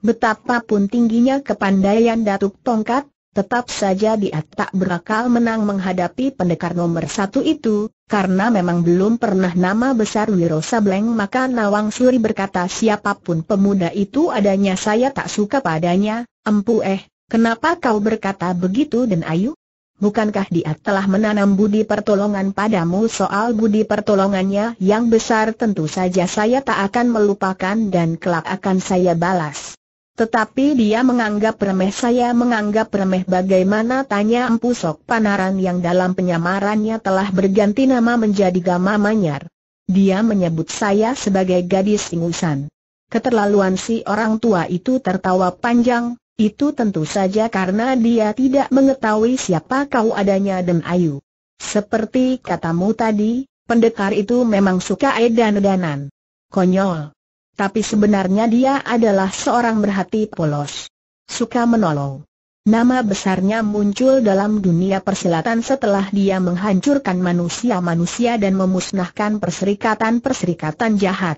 Betapapun tingginya kepandaian Datuk Tongkat, tetap saja dia tak berakal menang menghadapi pendekar nomor satu itu, karena memang belum pernah nama besar Wiro Sableng maka Nawang Suri berkata siapapun pemuda itu adanya saya tak suka padanya, empu eh, Kenapa kau berkata begitu dan ayu? Bukankah dia telah menanam budi pertolongan padamu soal budi pertolongannya yang besar tentu saja saya tak akan melupakan dan kelak akan saya balas. Tetapi dia menganggap remeh saya menganggap remeh bagaimana tanya Empu Sok Panaran yang dalam penyamarannya telah berganti nama menjadi Gama Manyar. Dia menyebut saya sebagai gadis ingusan. Keterlaluan si orang tua itu tertawa panjang, itu tentu saja karena dia tidak mengetahui siapa kau adanya dan Ayu. Seperti katamu tadi, pendekar itu memang suka edan-edanan. Konyol. Tapi sebenarnya dia adalah seorang berhati polos. Suka menolong. Nama besarnya muncul dalam dunia persilatan setelah dia menghancurkan manusia-manusia dan memusnahkan perserikatan-perserikatan jahat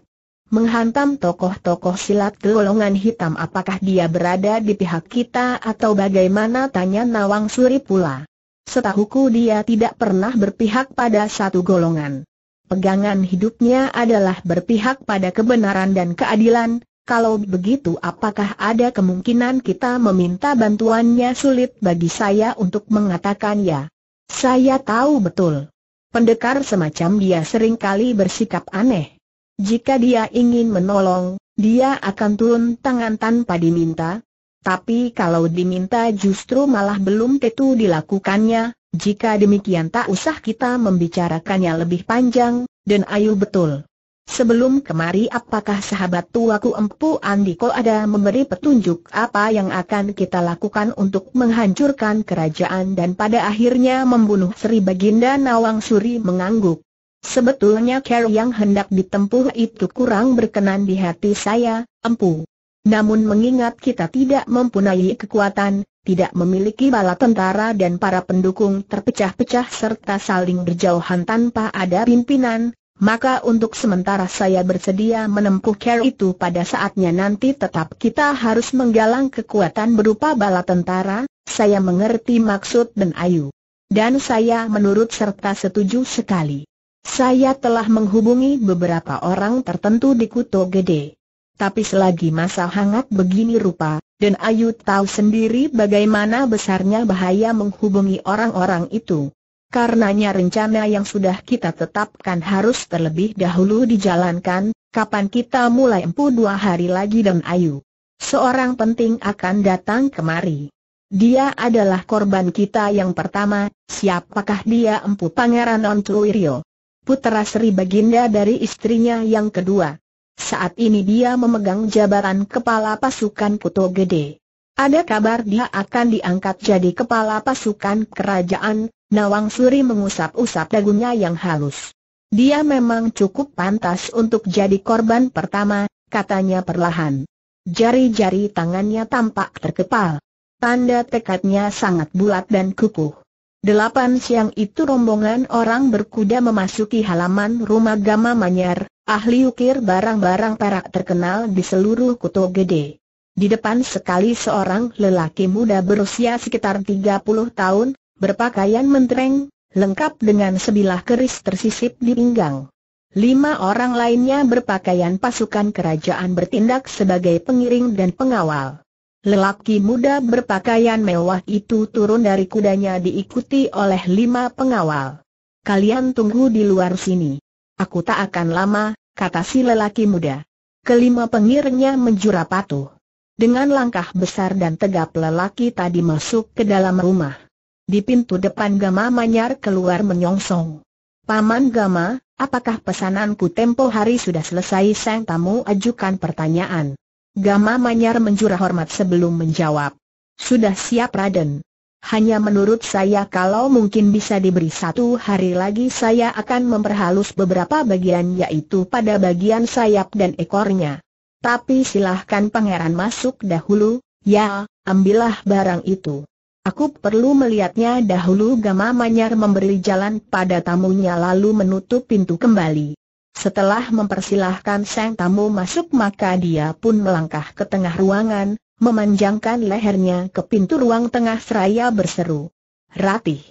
menghantam tokoh-tokoh silat golongan hitam apakah dia berada di pihak kita atau bagaimana tanya Nawang Suri pula. Setahuku dia tidak pernah berpihak pada satu golongan. Pegangan hidupnya adalah berpihak pada kebenaran dan keadilan, kalau begitu apakah ada kemungkinan kita meminta bantuannya sulit bagi saya untuk mengatakan ya. Saya tahu betul. Pendekar semacam dia seringkali bersikap aneh jika dia ingin menolong, dia akan turun tangan tanpa diminta. Tapi kalau diminta justru malah belum tentu dilakukannya, jika demikian tak usah kita membicarakannya lebih panjang, dan ayo betul. Sebelum kemari apakah sahabat tuaku Empu Andiko ada memberi petunjuk apa yang akan kita lakukan untuk menghancurkan kerajaan dan pada akhirnya membunuh Sri Baginda Nawang Suri mengangguk. Sebetulnya cara yang hendak ditempuh itu kurang berkenan di hati saya, empu. Namun mengingat kita tidak mempunyai kekuatan, tidak memiliki bala tentara dan para pendukung terpecah-pecah serta saling berjauhan tanpa ada pimpinan, maka untuk sementara saya bersedia menempuh care itu pada saatnya nanti tetap kita harus menggalang kekuatan berupa bala tentara, saya mengerti maksud dan ayu. Dan saya menurut serta setuju sekali. Saya telah menghubungi beberapa orang tertentu di Kuto Gede. Tapi selagi masa hangat begini rupa, dan Ayu tahu sendiri bagaimana besarnya bahaya menghubungi orang-orang itu. Karenanya rencana yang sudah kita tetapkan harus terlebih dahulu dijalankan, kapan kita mulai empu dua hari lagi dan Ayu. Seorang penting akan datang kemari. Dia adalah korban kita yang pertama, siapakah dia empu Pangeran Ontuirio? putera Sri Baginda dari istrinya yang kedua. Saat ini dia memegang jabatan kepala pasukan Kuto Gede. Ada kabar dia akan diangkat jadi kepala pasukan kerajaan, Nawang Suri mengusap-usap dagunya yang halus. Dia memang cukup pantas untuk jadi korban pertama, katanya perlahan. Jari-jari tangannya tampak terkepal. Tanda tekadnya sangat bulat dan kukuh. Delapan siang itu rombongan orang berkuda memasuki halaman rumah Gama Manyar, ahli ukir barang-barang perak terkenal di seluruh Kuto Gede. Di depan sekali seorang lelaki muda berusia sekitar 30 tahun, berpakaian mentereng, lengkap dengan sebilah keris tersisip di pinggang. Lima orang lainnya berpakaian pasukan kerajaan bertindak sebagai pengiring dan pengawal. Lelaki muda berpakaian mewah itu turun dari kudanya diikuti oleh lima pengawal. Kalian tunggu di luar sini. Aku tak akan lama, kata si lelaki muda. Kelima pengirnya menjura patuh. Dengan langkah besar dan tegap lelaki tadi masuk ke dalam rumah. Di pintu depan Gama Manyar keluar menyongsong. Paman Gama, apakah pesananku tempo hari sudah selesai? Sang tamu ajukan pertanyaan. Gama Manyar menjurah hormat sebelum menjawab. Sudah siap Raden. Hanya menurut saya kalau mungkin bisa diberi satu hari lagi saya akan memperhalus beberapa bagian yaitu pada bagian sayap dan ekornya. Tapi silahkan pangeran masuk dahulu, ya, ambillah barang itu. Aku perlu melihatnya dahulu Gama Manyar memberi jalan pada tamunya lalu menutup pintu kembali. Setelah mempersilahkan sang tamu masuk maka dia pun melangkah ke tengah ruangan, memanjangkan lehernya ke pintu ruang tengah seraya berseru. Ratih!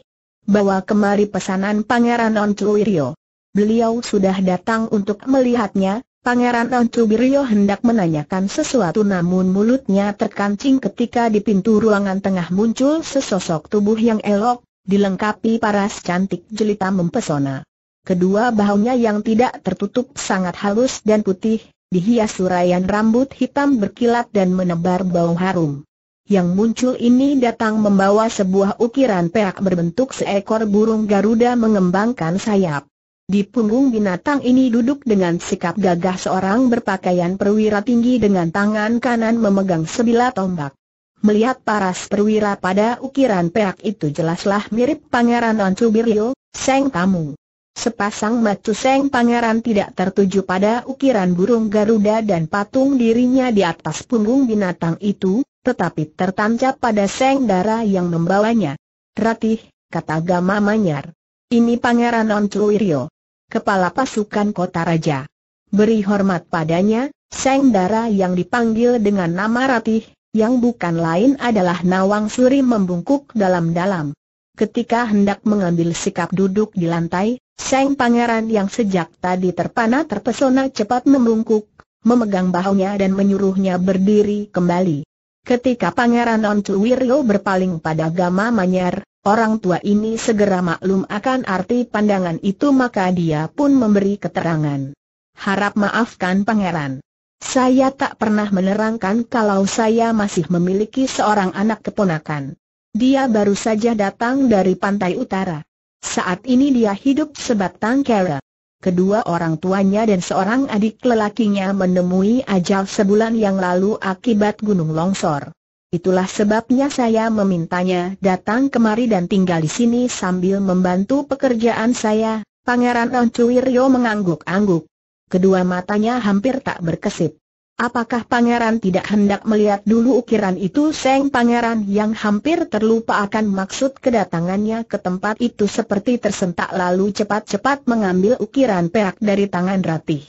Bawa kemari pesanan Pangeran Wirio. Beliau sudah datang untuk melihatnya, Pangeran Wirio hendak menanyakan sesuatu namun mulutnya terkancing ketika di pintu ruangan tengah muncul sesosok tubuh yang elok, dilengkapi paras cantik jelita mempesona. Kedua bahunya yang tidak tertutup sangat halus dan putih, dihias uraian rambut hitam berkilat dan menebar bau harum. Yang muncul ini datang membawa sebuah ukiran perak berbentuk seekor burung Garuda mengembangkan sayap. Di punggung binatang ini duduk dengan sikap gagah seorang berpakaian perwira tinggi dengan tangan kanan memegang sebilah tombak. Melihat paras perwira pada ukiran perak itu jelaslah mirip Pangeran Nonsubirio, Seng Tamu. Sepasang mata Seng Pangeran tidak tertuju pada ukiran burung Garuda dan patung dirinya di atas punggung binatang itu, tetapi tertancap pada Seng Dara yang membawanya. Ratih, kata Gama Manyar. Ini Pangeran Ontuirio. Kepala pasukan kota raja. Beri hormat padanya, Seng Dara yang dipanggil dengan nama Ratih, yang bukan lain adalah Nawang Suri membungkuk dalam-dalam. Ketika hendak mengambil sikap duduk di lantai, Seng pangeran yang sejak tadi terpana terpesona cepat membungkuk, memegang bahunya dan menyuruhnya berdiri kembali. Ketika pangeran Oncu Wiryo berpaling pada Gama Manyar, orang tua ini segera maklum akan arti pandangan itu maka dia pun memberi keterangan. Harap maafkan pangeran. Saya tak pernah menerangkan kalau saya masih memiliki seorang anak keponakan. Dia baru saja datang dari pantai utara. Saat ini dia hidup sebatang kara. Kedua orang tuanya dan seorang adik lelakinya menemui ajal sebulan yang lalu akibat gunung longsor. Itulah sebabnya saya memintanya datang kemari dan tinggal di sini sambil membantu pekerjaan saya. Pangeran Oncuirio mengangguk-angguk. Kedua matanya hampir tak berkesip. Apakah pangeran tidak hendak melihat dulu ukiran itu? Seng pangeran yang hampir terlupa akan maksud kedatangannya ke tempat itu seperti tersentak lalu cepat-cepat mengambil ukiran perak dari tangan Ratih.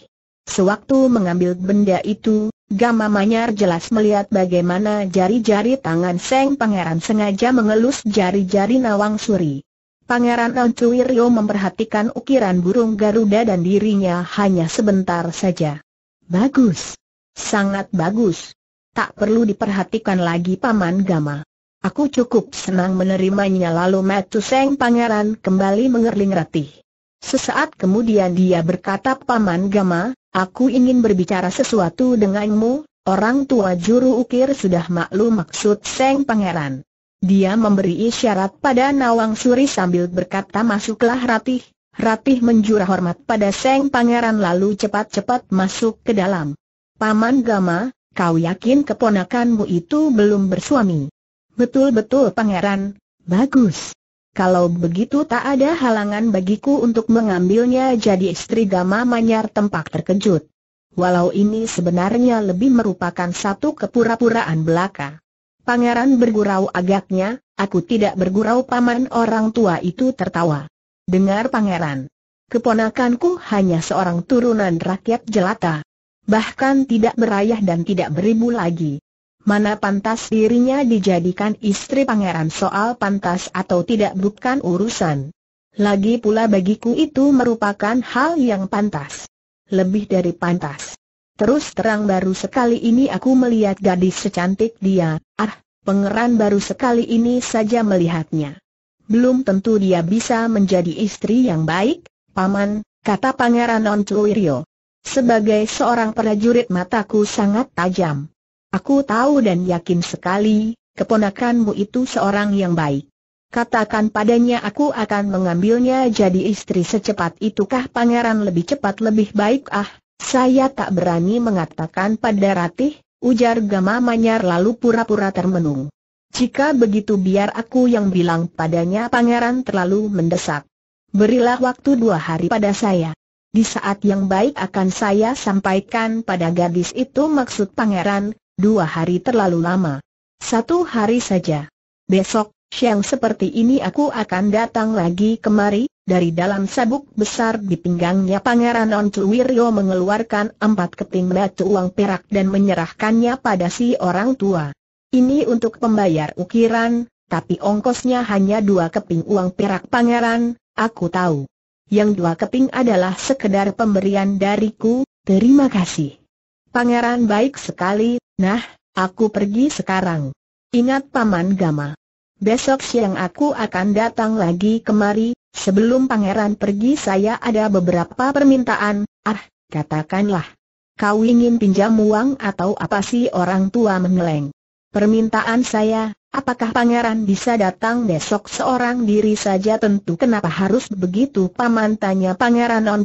Sewaktu mengambil benda itu, Gama Manyar jelas melihat bagaimana jari-jari tangan Seng Pangeran sengaja mengelus jari-jari Nawang Suri. Pangeran Ancuirio memperhatikan ukiran burung Garuda dan dirinya hanya sebentar saja. Bagus. Sangat bagus. Tak perlu diperhatikan lagi Paman Gama. Aku cukup senang menerimanya lalu Matu Seng Pangeran kembali mengerling ratih. Sesaat kemudian dia berkata Paman Gama, aku ingin berbicara sesuatu denganmu, orang tua juru ukir sudah maklum maksud Seng Pangeran. Dia memberi isyarat pada Nawang Suri sambil berkata masuklah ratih, ratih menjura hormat pada Seng Pangeran lalu cepat-cepat masuk ke dalam. Paman Gama, kau yakin keponakanmu itu belum bersuami? Betul-betul pangeran, bagus. Kalau begitu tak ada halangan bagiku untuk mengambilnya jadi istri Gama Manyar tempat terkejut. Walau ini sebenarnya lebih merupakan satu kepura-puraan belaka. Pangeran bergurau agaknya, aku tidak bergurau paman orang tua itu tertawa. Dengar pangeran. Keponakanku hanya seorang turunan rakyat jelata bahkan tidak berayah dan tidak beribu lagi. Mana pantas dirinya dijadikan istri pangeran soal pantas atau tidak bukan urusan. Lagi pula bagiku itu merupakan hal yang pantas. Lebih dari pantas. Terus terang baru sekali ini aku melihat gadis secantik dia, ah, pangeran baru sekali ini saja melihatnya. Belum tentu dia bisa menjadi istri yang baik, paman, kata pangeran Oncuirio. Sebagai seorang prajurit mataku sangat tajam. Aku tahu dan yakin sekali, keponakanmu itu seorang yang baik. Katakan padanya aku akan mengambilnya jadi istri secepat itukah pangeran lebih cepat lebih baik ah, saya tak berani mengatakan pada Ratih, ujar Gama Manyar lalu pura-pura termenung. Jika begitu biar aku yang bilang padanya pangeran terlalu mendesak. Berilah waktu dua hari pada saya. Di saat yang baik akan saya sampaikan pada gadis itu maksud pangeran, dua hari terlalu lama. Satu hari saja. Besok, siang seperti ini aku akan datang lagi kemari, dari dalam sabuk besar di pinggangnya Pangeran Oncu Wiryo mengeluarkan empat keping batu uang perak dan menyerahkannya pada si orang tua. Ini untuk pembayar ukiran, tapi ongkosnya hanya dua keping uang perak pangeran, aku tahu yang dua keping adalah sekedar pemberian dariku, terima kasih. Pangeran baik sekali, nah, aku pergi sekarang. Ingat Paman Gama. Besok siang aku akan datang lagi kemari, sebelum pangeran pergi saya ada beberapa permintaan, ah, katakanlah. Kau ingin pinjam uang atau apa sih orang tua mengeleng? Permintaan saya, apakah pangeran bisa datang besok seorang diri saja tentu kenapa harus begitu paman tanya pangeran On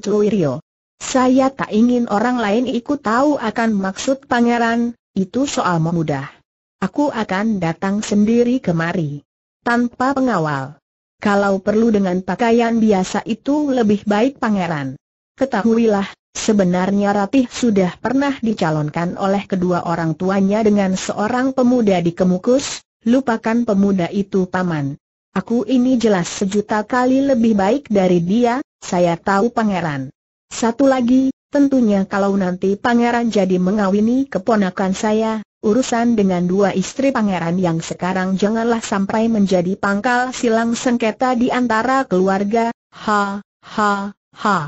Saya tak ingin orang lain ikut tahu akan maksud pangeran, itu soal memudah. Aku akan datang sendiri kemari. Tanpa pengawal. Kalau perlu dengan pakaian biasa itu lebih baik pangeran. Ketahuilah, Sebenarnya Ratih sudah pernah dicalonkan oleh kedua orang tuanya dengan seorang pemuda di Kemukus, lupakan pemuda itu paman. Aku ini jelas sejuta kali lebih baik dari dia, saya tahu pangeran. Satu lagi, tentunya kalau nanti pangeran jadi mengawini keponakan saya, urusan dengan dua istri pangeran yang sekarang janganlah sampai menjadi pangkal silang sengketa di antara keluarga, ha, ha, ha.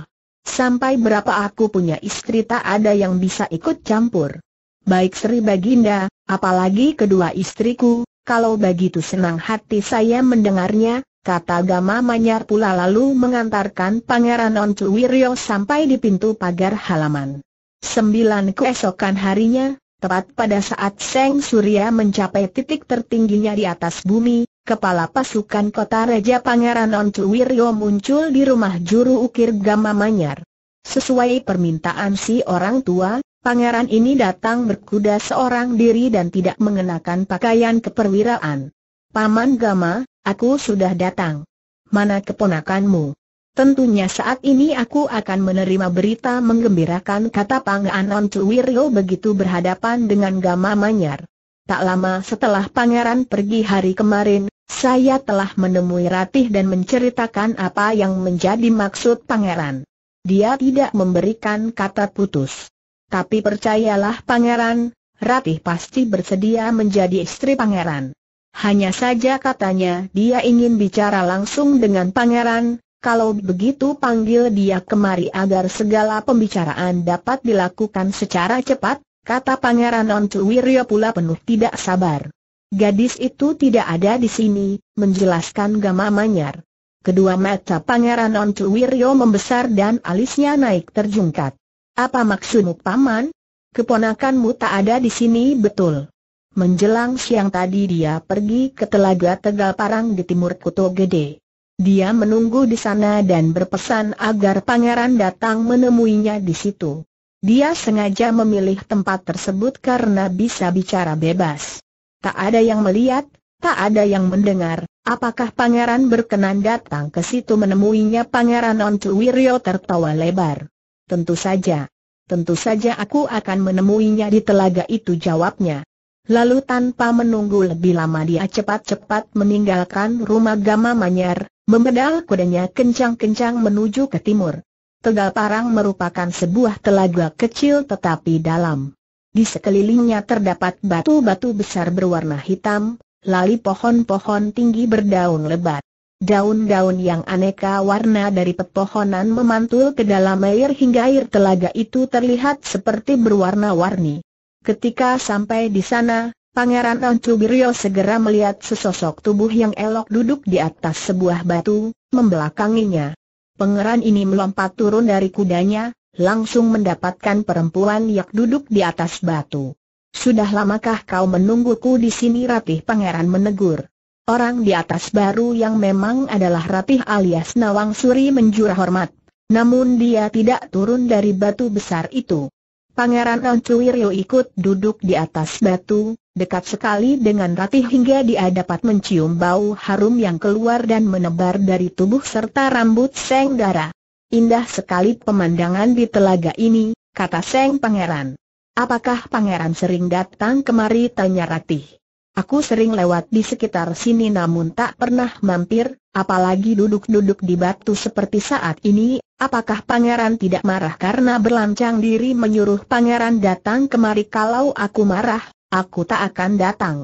Sampai berapa aku punya istri tak ada yang bisa ikut campur. Baik Sri Baginda, apalagi kedua istriku, kalau begitu senang hati saya mendengarnya, kata Gama Manyar pula lalu mengantarkan Pangeran Oncu Wiryo sampai di pintu pagar halaman. Sembilan keesokan harinya, tepat pada saat Seng Surya mencapai titik tertingginya di atas bumi, Kepala pasukan kota Raja Pangeran Wiryo muncul di rumah juru ukir Gama Manyar. Sesuai permintaan si orang tua, pangeran ini datang berkuda seorang diri dan tidak mengenakan pakaian keperwiraan. Paman Gama, aku sudah datang. Mana keponakanmu? Tentunya saat ini aku akan menerima berita menggembirakan kata Pangeran Wiryo begitu berhadapan dengan Gama Manyar. Tak lama setelah pangeran pergi hari kemarin, saya telah menemui Ratih dan menceritakan apa yang menjadi maksud pangeran. Dia tidak memberikan kata putus. Tapi percayalah pangeran, Ratih pasti bersedia menjadi istri pangeran. Hanya saja katanya dia ingin bicara langsung dengan pangeran, kalau begitu panggil dia kemari agar segala pembicaraan dapat dilakukan secara cepat, kata pangeran Oncu Wiryo pula penuh tidak sabar. Gadis itu tidak ada di sini, menjelaskan Gama Manyar. Kedua mata Pangeran Wiryo membesar dan alisnya naik terjungkat. Apa maksudmu paman? Keponakanmu tak ada di sini betul. Menjelang siang tadi dia pergi ke telaga Tegal Parang di timur Kuto Gede. Dia menunggu di sana dan berpesan agar pangeran datang menemuinya di situ. Dia sengaja memilih tempat tersebut karena bisa bicara bebas. Tak ada yang melihat, tak ada yang mendengar, apakah pangeran berkenan datang ke situ menemuinya pangeran Oncu Wirio tertawa lebar. Tentu saja. Tentu saja aku akan menemuinya di telaga itu jawabnya. Lalu tanpa menunggu lebih lama dia cepat-cepat meninggalkan rumah Gama Manyar, memedal kudanya kencang-kencang menuju ke timur. Tegal Parang merupakan sebuah telaga kecil tetapi dalam. Di sekelilingnya terdapat batu-batu besar berwarna hitam, lali pohon-pohon tinggi berdaun lebat. Daun-daun yang aneka warna dari pepohonan memantul ke dalam air hingga air telaga itu terlihat seperti berwarna-warni. Ketika sampai di sana, Pangeran Oncubirio segera melihat sesosok tubuh yang elok duduk di atas sebuah batu, membelakanginya. Pangeran ini melompat turun dari kudanya, langsung mendapatkan perempuan yang duduk di atas batu. Sudah lamakah kau menungguku di sini Ratih Pangeran menegur. Orang di atas baru yang memang adalah Ratih alias Nawang Suri menjura hormat. Namun dia tidak turun dari batu besar itu. Pangeran Oncuwirio ikut duduk di atas batu, dekat sekali dengan Ratih hingga dia dapat mencium bau harum yang keluar dan menebar dari tubuh serta rambut Seng Dara. Indah sekali pemandangan di telaga ini, kata Seng Pangeran. Apakah Pangeran sering datang kemari tanya Ratih? Aku sering lewat di sekitar sini namun tak pernah mampir, apalagi duduk-duduk di batu seperti saat ini, apakah Pangeran tidak marah karena berlancang diri menyuruh Pangeran datang kemari kalau aku marah, aku tak akan datang.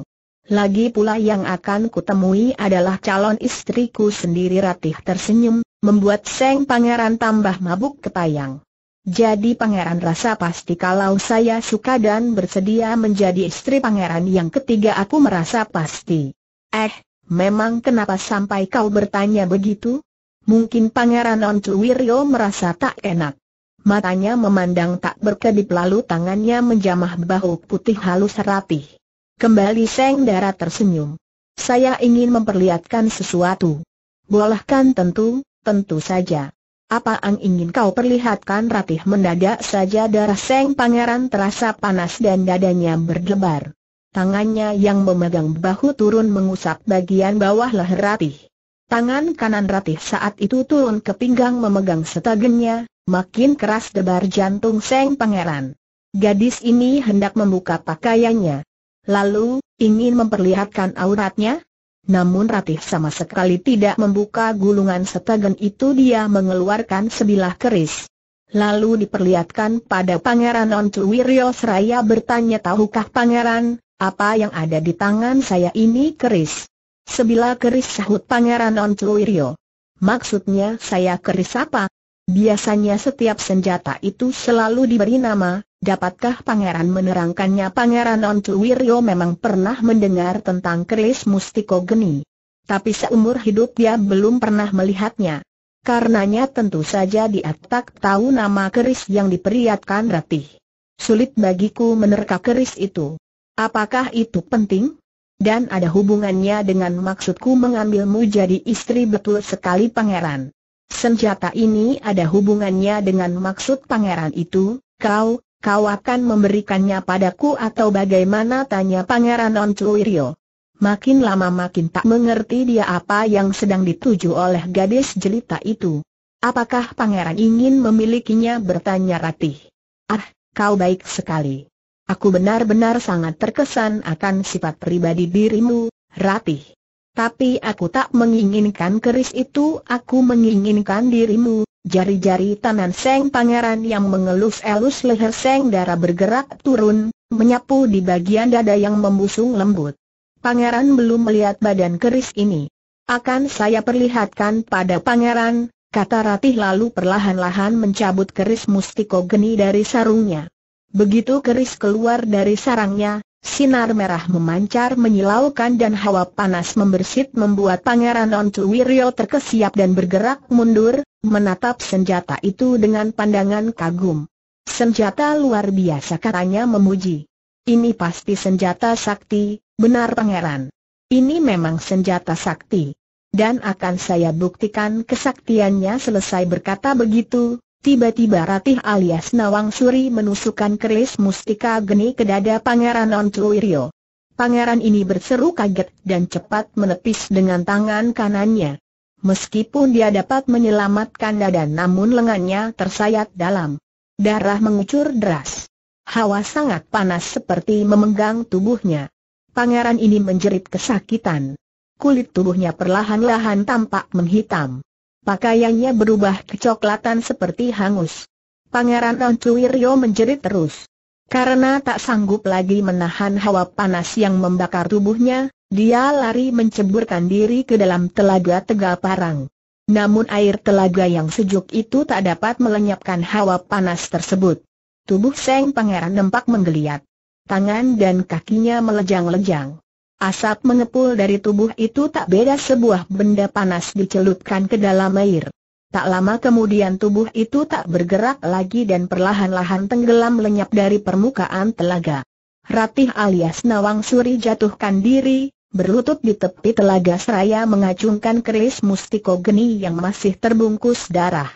Lagi pula yang akan kutemui adalah calon istriku sendiri Ratih tersenyum, membuat Seng Pangeran tambah mabuk kepayang. Jadi pangeran rasa pasti kalau saya suka dan bersedia menjadi istri pangeran yang ketiga aku merasa pasti. Eh, memang kenapa sampai kau bertanya begitu? Mungkin pangeran Oncuwiryo merasa tak enak. Matanya memandang tak berkedip lalu tangannya menjamah bahu putih halus rapih. Kembali Seng Dara tersenyum. Saya ingin memperlihatkan sesuatu. Bolehkan tentu, Tentu saja. Apa ang ingin kau perlihatkan ratih mendadak saja darah seng pangeran terasa panas dan dadanya berdebar. Tangannya yang memegang bahu turun mengusap bagian bawah leher ratih. Tangan kanan ratih saat itu turun ke pinggang memegang setagennya, makin keras debar jantung seng pangeran. Gadis ini hendak membuka pakaiannya. Lalu, ingin memperlihatkan auratnya? Namun Ratih sama sekali tidak membuka gulungan setagen itu dia mengeluarkan sebilah keris. Lalu diperlihatkan pada Pangeran Ontu Wirio Seraya bertanya tahukah Pangeran, apa yang ada di tangan saya ini keris? Sebilah keris sahut Pangeran Ontu Wirio. Maksudnya saya keris apa? Biasanya setiap senjata itu selalu diberi nama, Dapatkah pangeran menerangkannya pangeran Ontu Wirio memang pernah mendengar tentang keris mustiko geni. Tapi seumur hidup dia belum pernah melihatnya. Karenanya tentu saja dia tak tahu nama keris yang diperiatkan Ratih. Sulit bagiku menerka keris itu. Apakah itu penting? Dan ada hubungannya dengan maksudku mengambilmu jadi istri betul sekali pangeran. Senjata ini ada hubungannya dengan maksud pangeran itu, kau, kau akan memberikannya padaku atau bagaimana tanya Pangeran Non Makin lama makin tak mengerti dia apa yang sedang dituju oleh gadis jelita itu. Apakah pangeran ingin memilikinya bertanya Ratih? Ah, kau baik sekali. Aku benar-benar sangat terkesan akan sifat pribadi dirimu, Ratih. Tapi aku tak menginginkan keris itu, aku menginginkan dirimu, Jari-jari tangan Seng Pangeran yang mengelus-elus leher Seng Dara bergerak turun, menyapu di bagian dada yang membusung lembut. Pangeran belum melihat badan keris ini. Akan saya perlihatkan pada pangeran, kata Ratih lalu perlahan-lahan mencabut keris mustiko geni dari sarungnya. Begitu keris keluar dari sarangnya, Sinar merah memancar menyilaukan dan hawa panas membersit membuat Pangeran Ontu Wiryo terkesiap dan bergerak mundur, menatap senjata itu dengan pandangan kagum. Senjata luar biasa katanya memuji. Ini pasti senjata sakti, benar Pangeran. Ini memang senjata sakti. Dan akan saya buktikan kesaktiannya selesai berkata begitu, Tiba-tiba Ratih alias Nawang Suri menusukkan keris mustika geni ke dada Pangeran Ontuirio. Pangeran ini berseru kaget dan cepat menepis dengan tangan kanannya. Meskipun dia dapat menyelamatkan dada namun lengannya tersayat dalam. Darah mengucur deras. Hawa sangat panas seperti memenggang tubuhnya. Pangeran ini menjerit kesakitan. Kulit tubuhnya perlahan-lahan tampak menghitam pakaiannya berubah kecoklatan seperti hangus. Pangeran Cuirio menjerit terus. Karena tak sanggup lagi menahan hawa panas yang membakar tubuhnya, dia lari menceburkan diri ke dalam telaga Tegal Parang. Namun air telaga yang sejuk itu tak dapat melenyapkan hawa panas tersebut. Tubuh Seng Pangeran nempak menggeliat. Tangan dan kakinya melejang-lejang. Asap mengepul dari tubuh itu tak beda sebuah benda panas dicelupkan ke dalam air. Tak lama kemudian tubuh itu tak bergerak lagi dan perlahan-lahan tenggelam lenyap dari permukaan telaga. Ratih alias Nawang Suri jatuhkan diri, berlutut di tepi telaga seraya mengacungkan keris mustiko geni yang masih terbungkus darah.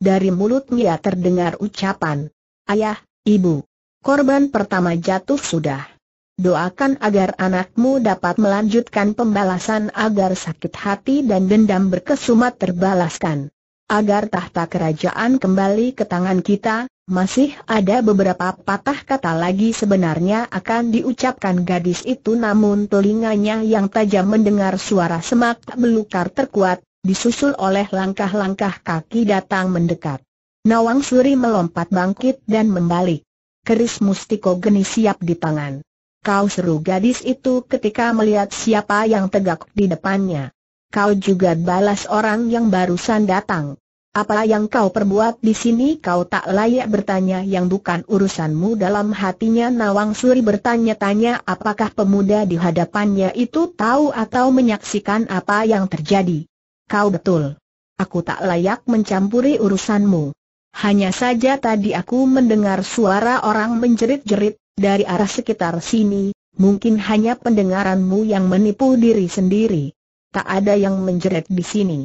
Dari mulutnya terdengar ucapan, Ayah, Ibu. Korban pertama jatuh sudah. Doakan agar anakmu dapat melanjutkan pembalasan agar sakit hati dan dendam berkesumat terbalaskan. Agar tahta kerajaan kembali ke tangan kita, masih ada beberapa patah kata lagi sebenarnya akan diucapkan gadis itu namun telinganya yang tajam mendengar suara semak belukar terkuat, disusul oleh langkah-langkah kaki datang mendekat. Nawang Suri melompat bangkit dan membalik. Keris mustiko geni siap di tangan. Kau seru gadis itu ketika melihat siapa yang tegak di depannya. Kau juga balas orang yang barusan datang. Apa yang kau perbuat di sini kau tak layak bertanya yang bukan urusanmu dalam hatinya Nawang Suri bertanya-tanya apakah pemuda di hadapannya itu tahu atau menyaksikan apa yang terjadi. Kau betul. Aku tak layak mencampuri urusanmu. Hanya saja tadi aku mendengar suara orang menjerit-jerit, dari arah sekitar sini, mungkin hanya pendengaranmu yang menipu diri sendiri. Tak ada yang menjerit di sini.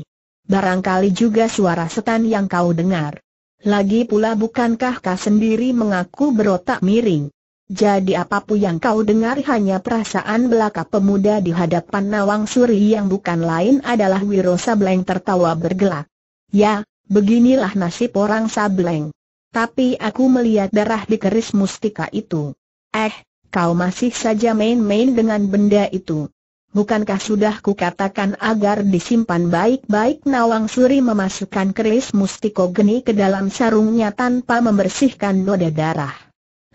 Barangkali juga suara setan yang kau dengar. Lagi pula bukankah kau sendiri mengaku berotak miring? Jadi apapun yang kau dengar hanya perasaan belaka pemuda di hadapan Nawang Suri yang bukan lain adalah Wiro Sableng tertawa bergelak. Ya, beginilah nasib orang Sableng. Tapi aku melihat darah di keris mustika itu. Eh, kau masih saja main-main dengan benda itu. Bukankah sudah kukatakan agar disimpan baik-baik Nawang Suri memasukkan keris mustiko geni ke dalam sarungnya tanpa membersihkan noda darah.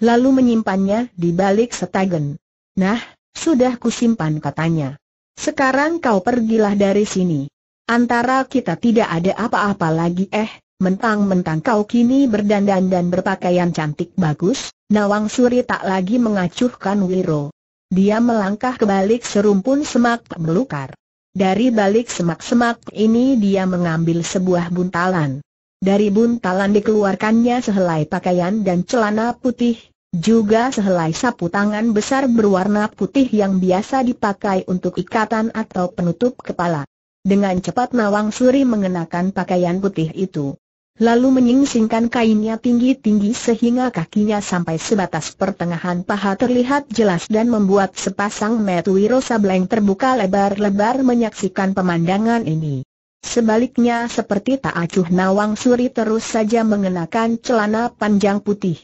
Lalu menyimpannya di balik setagen. Nah, sudah kusimpan katanya. Sekarang kau pergilah dari sini. Antara kita tidak ada apa-apa lagi eh, mentang-mentang kau kini berdandan dan berpakaian cantik bagus, Nawang Suri tak lagi mengacuhkan Wiro. Dia melangkah ke balik serumpun semak belukar. Dari balik semak-semak ini dia mengambil sebuah buntalan. Dari buntalan dikeluarkannya sehelai pakaian dan celana putih, juga sehelai sapu tangan besar berwarna putih yang biasa dipakai untuk ikatan atau penutup kepala. Dengan cepat Nawang Suri mengenakan pakaian putih itu lalu menyingsingkan kainnya tinggi-tinggi sehingga kakinya sampai sebatas pertengahan paha terlihat jelas dan membuat sepasang Wirosa blank terbuka lebar-lebar menyaksikan pemandangan ini. Sebaliknya seperti tak acuh nawang suri terus saja mengenakan celana panjang putih.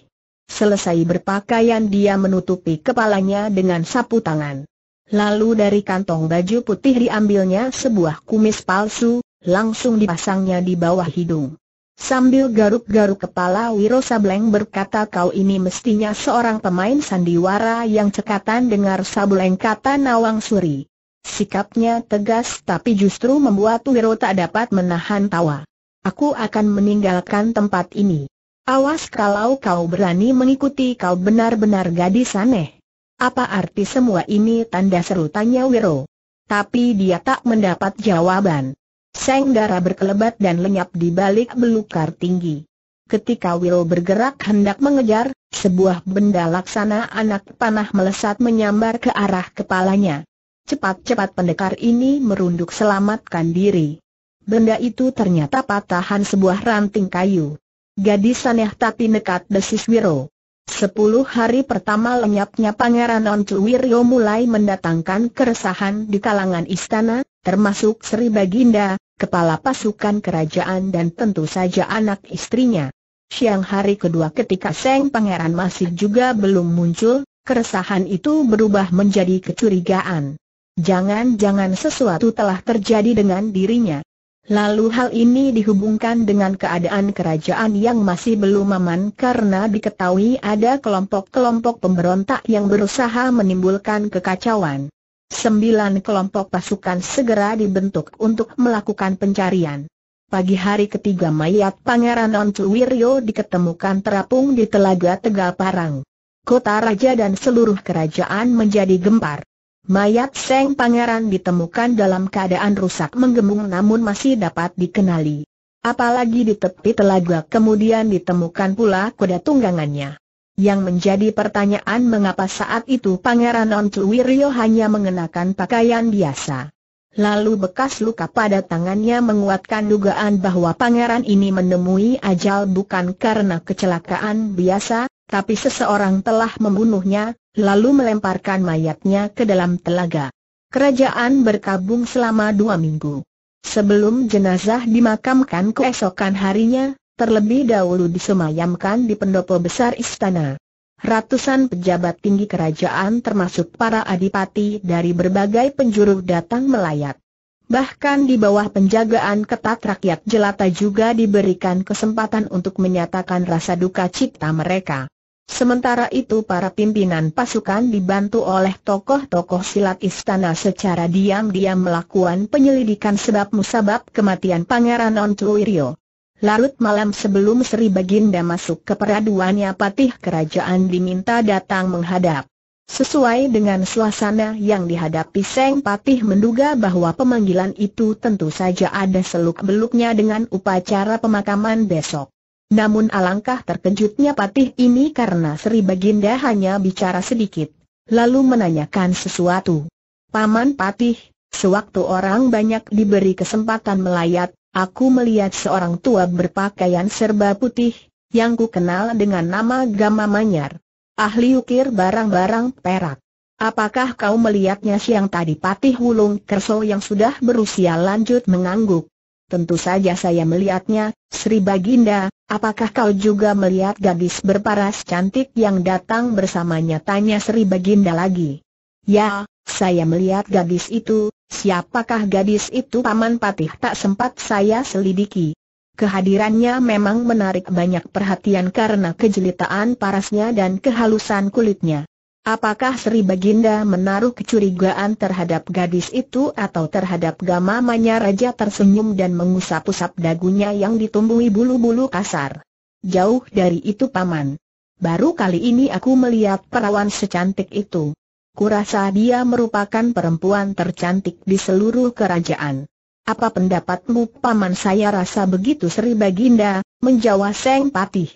Selesai berpakaian dia menutupi kepalanya dengan sapu tangan. Lalu dari kantong baju putih diambilnya sebuah kumis palsu, langsung dipasangnya di bawah hidung. Sambil garuk-garuk kepala Wiro Sableng berkata kau ini mestinya seorang pemain sandiwara yang cekatan dengar Sableng kata Nawang Suri. Sikapnya tegas tapi justru membuat Wiro tak dapat menahan tawa. Aku akan meninggalkan tempat ini. Awas kalau kau berani mengikuti kau benar-benar gadis aneh. Apa arti semua ini tanda seru tanya Wiro. Tapi dia tak mendapat jawaban. Seng Dara berkelebat dan lenyap di balik belukar tinggi. Ketika Will bergerak hendak mengejar, sebuah benda laksana anak panah melesat menyambar ke arah kepalanya. Cepat-cepat pendekar ini merunduk selamatkan diri. Benda itu ternyata patahan sebuah ranting kayu. Gadis aneh tapi nekat desis Wiro. Sepuluh hari pertama lenyapnya Pangeran Oncuwirio mulai mendatangkan keresahan di kalangan istana, termasuk Sri Baginda, kepala pasukan kerajaan dan tentu saja anak istrinya. Siang hari kedua ketika Seng Pangeran masih juga belum muncul, keresahan itu berubah menjadi kecurigaan. Jangan-jangan sesuatu telah terjadi dengan dirinya. Lalu hal ini dihubungkan dengan keadaan kerajaan yang masih belum aman karena diketahui ada kelompok-kelompok pemberontak yang berusaha menimbulkan kekacauan. Sembilan kelompok pasukan segera dibentuk untuk melakukan pencarian. Pagi hari ketiga mayat Pangeran Wiryo diketemukan terapung di Telaga Tegal Parang. Kota Raja dan seluruh kerajaan menjadi gempar. Mayat Seng Pangeran ditemukan dalam keadaan rusak menggemung namun masih dapat dikenali. Apalagi di tepi telaga kemudian ditemukan pula kuda tunggangannya. Yang menjadi pertanyaan mengapa saat itu Pangeran Ontuwirio hanya mengenakan pakaian biasa. Lalu bekas luka pada tangannya menguatkan dugaan bahwa pangeran ini menemui ajal bukan karena kecelakaan biasa, tapi seseorang telah membunuhnya, lalu melemparkan mayatnya ke dalam telaga. Kerajaan berkabung selama dua minggu. Sebelum jenazah dimakamkan keesokan harinya, terlebih dahulu disemayamkan di pendopo besar istana. Ratusan pejabat tinggi kerajaan termasuk para adipati dari berbagai penjuru datang melayat. Bahkan di bawah penjagaan ketat rakyat jelata juga diberikan kesempatan untuk menyatakan rasa duka cipta mereka. Sementara itu para pimpinan pasukan dibantu oleh tokoh-tokoh silat istana secara diam-diam melakukan penyelidikan sebab-musabab kematian Pangeran Ontuirio. Larut malam sebelum Sri Baginda masuk ke peraduannya patih kerajaan diminta datang menghadap. Sesuai dengan suasana yang dihadapi Seng Patih menduga bahwa pemanggilan itu tentu saja ada seluk-beluknya dengan upacara pemakaman besok. Namun alangkah terkejutnya Patih ini karena Sri Baginda hanya bicara sedikit, lalu menanyakan sesuatu. Paman Patih, sewaktu orang banyak diberi kesempatan melayat, Aku melihat seorang tua berpakaian serba putih, yang ku kenal dengan nama Gama Manyar. Ahli ukir barang-barang perak. Apakah kau melihatnya siang tadi Patih Wulung Kerso yang sudah berusia lanjut mengangguk? Tentu saja saya melihatnya, Sri Baginda, apakah kau juga melihat gadis berparas cantik yang datang bersamanya? Tanya Sri Baginda lagi. Ya, saya melihat gadis itu, siapakah gadis itu Paman Patih tak sempat saya selidiki. Kehadirannya memang menarik banyak perhatian karena kejelitaan parasnya dan kehalusan kulitnya. Apakah Sri Baginda menaruh kecurigaan terhadap gadis itu atau terhadap gamamanya Raja tersenyum dan mengusap-usap dagunya yang ditumbuhi bulu-bulu kasar? Jauh dari itu paman. Baru kali ini aku melihat perawan secantik itu. Kurasa dia merupakan perempuan tercantik di seluruh kerajaan. Apa pendapatmu paman saya rasa begitu Sri Baginda, menjawab Seng Patih.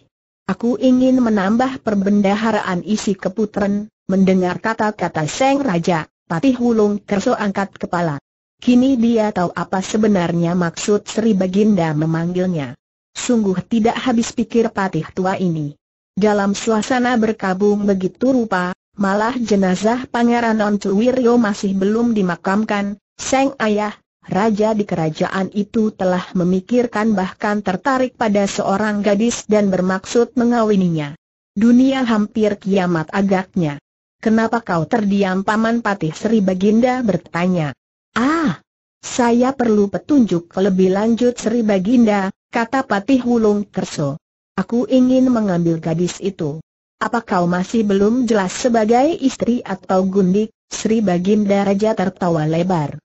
Aku ingin menambah perbendaharaan isi keputren, mendengar kata-kata Seng Raja, Patih Wulung Kerso angkat kepala. Kini dia tahu apa sebenarnya maksud Sri Baginda memanggilnya. Sungguh tidak habis pikir Patih tua ini. Dalam suasana berkabung begitu rupa, Malah jenazah Pangeran Oncuwiryo masih belum dimakamkan, Seng Ayah, Raja di kerajaan itu telah memikirkan bahkan tertarik pada seorang gadis dan bermaksud mengawininya. Dunia hampir kiamat agaknya. Kenapa kau terdiam Paman Patih Sri Baginda bertanya. Ah, saya perlu petunjuk lebih lanjut Sri Baginda, kata Patih Wulung Kerso. Aku ingin mengambil gadis itu. Apa kau masih belum jelas sebagai istri atau gundik? Sri Baginda Raja tertawa lebar.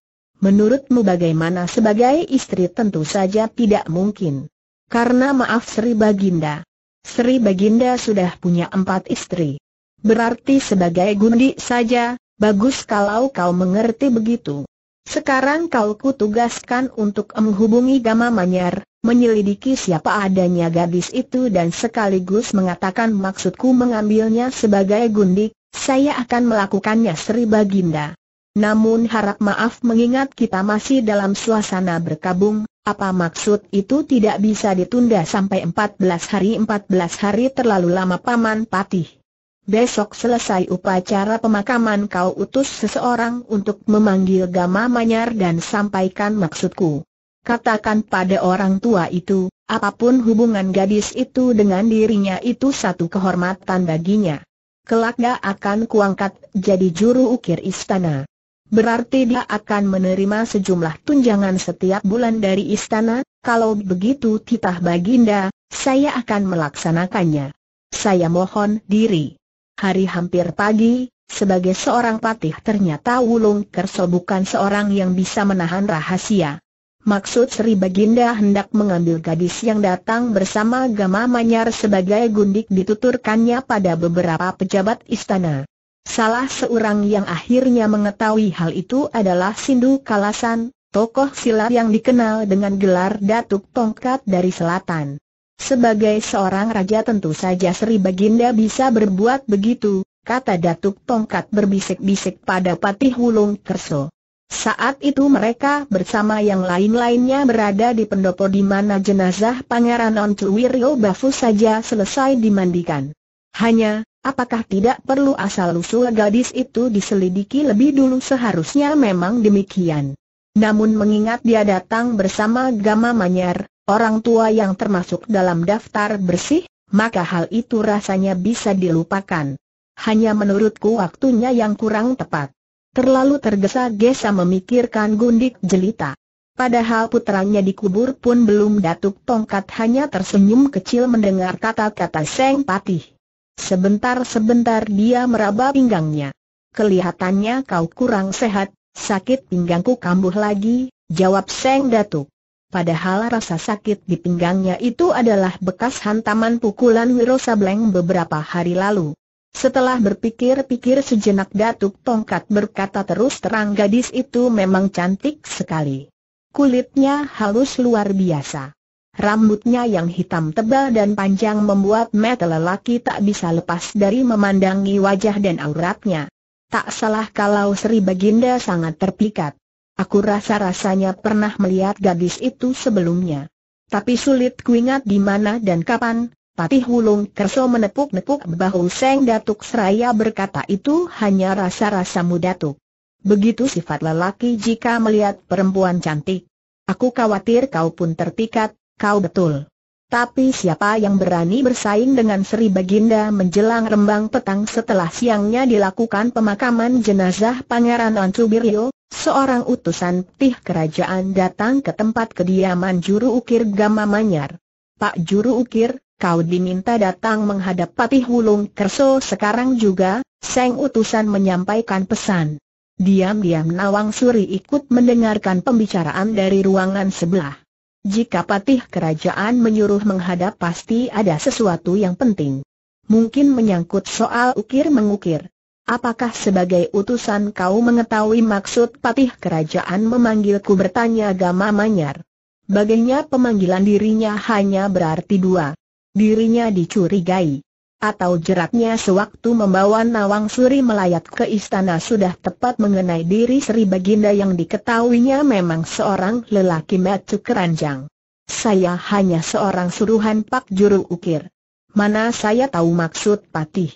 Menurutmu bagaimana sebagai istri tentu saja tidak mungkin. Karena maaf Sri Baginda. Sri Baginda sudah punya empat istri. Berarti sebagai gundik saja, bagus kalau kau mengerti begitu. Sekarang kau kutugaskan untuk menghubungi Gama Manyar, menyelidiki siapa adanya gadis itu dan sekaligus mengatakan maksudku mengambilnya sebagai gundik, saya akan melakukannya Sri Baginda. Namun harap maaf mengingat kita masih dalam suasana berkabung, apa maksud itu tidak bisa ditunda sampai 14 hari 14 hari terlalu lama Paman Patih. Besok selesai upacara pemakaman kau utus seseorang untuk memanggil Gama Manyar dan sampaikan maksudku. Katakan pada orang tua itu, apapun hubungan gadis itu dengan dirinya itu satu kehormatan baginya. Kelak dia akan kuangkat jadi juru ukir istana. Berarti dia akan menerima sejumlah tunjangan setiap bulan dari istana, kalau begitu titah baginda, saya akan melaksanakannya. Saya mohon diri. Hari hampir pagi, sebagai seorang patih ternyata Wulung Kerso bukan seorang yang bisa menahan rahasia. Maksud Sri Baginda hendak mengambil gadis yang datang bersama Gama Manyar sebagai gundik dituturkannya pada beberapa pejabat istana. Salah seorang yang akhirnya mengetahui hal itu adalah Sindu Kalasan, tokoh silat yang dikenal dengan gelar Datuk Tongkat dari Selatan. Sebagai seorang raja tentu saja Sri Baginda bisa berbuat begitu, kata Datuk Tongkat berbisik-bisik pada Patih Wulung Kerso. Saat itu mereka bersama yang lain-lainnya berada di pendopo di mana jenazah Pangeran On Bafu saja selesai dimandikan. Hanya, apakah tidak perlu asal-usul gadis itu diselidiki lebih dulu seharusnya memang demikian. Namun mengingat dia datang bersama Gama Manyar, orang tua yang termasuk dalam daftar bersih, maka hal itu rasanya bisa dilupakan. Hanya menurutku waktunya yang kurang tepat terlalu tergesa-gesa memikirkan gundik jelita. Padahal putranya dikubur pun belum datuk tongkat hanya tersenyum kecil mendengar kata-kata Seng Patih. Sebentar-sebentar dia meraba pinggangnya. Kelihatannya kau kurang sehat, sakit pinggangku kambuh lagi, jawab Seng Datuk. Padahal rasa sakit di pinggangnya itu adalah bekas hantaman pukulan Wiro Sableng beberapa hari lalu. Setelah berpikir-pikir sejenak Datuk Tongkat berkata terus terang gadis itu memang cantik sekali. Kulitnya halus luar biasa. Rambutnya yang hitam tebal dan panjang membuat mata lelaki tak bisa lepas dari memandangi wajah dan auratnya. Tak salah kalau Sri Baginda sangat terpikat. Aku rasa-rasanya pernah melihat gadis itu sebelumnya. Tapi sulit kuingat di mana dan kapan, Patih Wulung Kerso menepuk-nepuk bahu Seng Datuk Seraya berkata itu hanya rasa-rasamu Datuk. Begitu sifat lelaki jika melihat perempuan cantik. Aku khawatir kau pun terpikat, kau betul. Tapi siapa yang berani bersaing dengan Sri Baginda menjelang rembang petang setelah siangnya dilakukan pemakaman jenazah Pangeran Ancubirio, seorang utusan Tih kerajaan datang ke tempat kediaman juru ukir Gama Manyar. Pak Juru Ukir, kau diminta datang menghadap Patih Wulung Kerso sekarang juga, Seng Utusan menyampaikan pesan. Diam-diam Nawang Suri ikut mendengarkan pembicaraan dari ruangan sebelah. Jika patih kerajaan menyuruh menghadap pasti ada sesuatu yang penting. Mungkin menyangkut soal ukir-mengukir. Apakah sebagai utusan kau mengetahui maksud patih kerajaan memanggilku bertanya Gama Manyar? Baginya pemanggilan dirinya hanya berarti dua dirinya dicurigai. Atau jeratnya sewaktu membawa Nawang Suri melayat ke istana sudah tepat mengenai diri Sri Baginda yang diketahuinya memang seorang lelaki macu keranjang. Saya hanya seorang suruhan Pak Juru Ukir. Mana saya tahu maksud patih.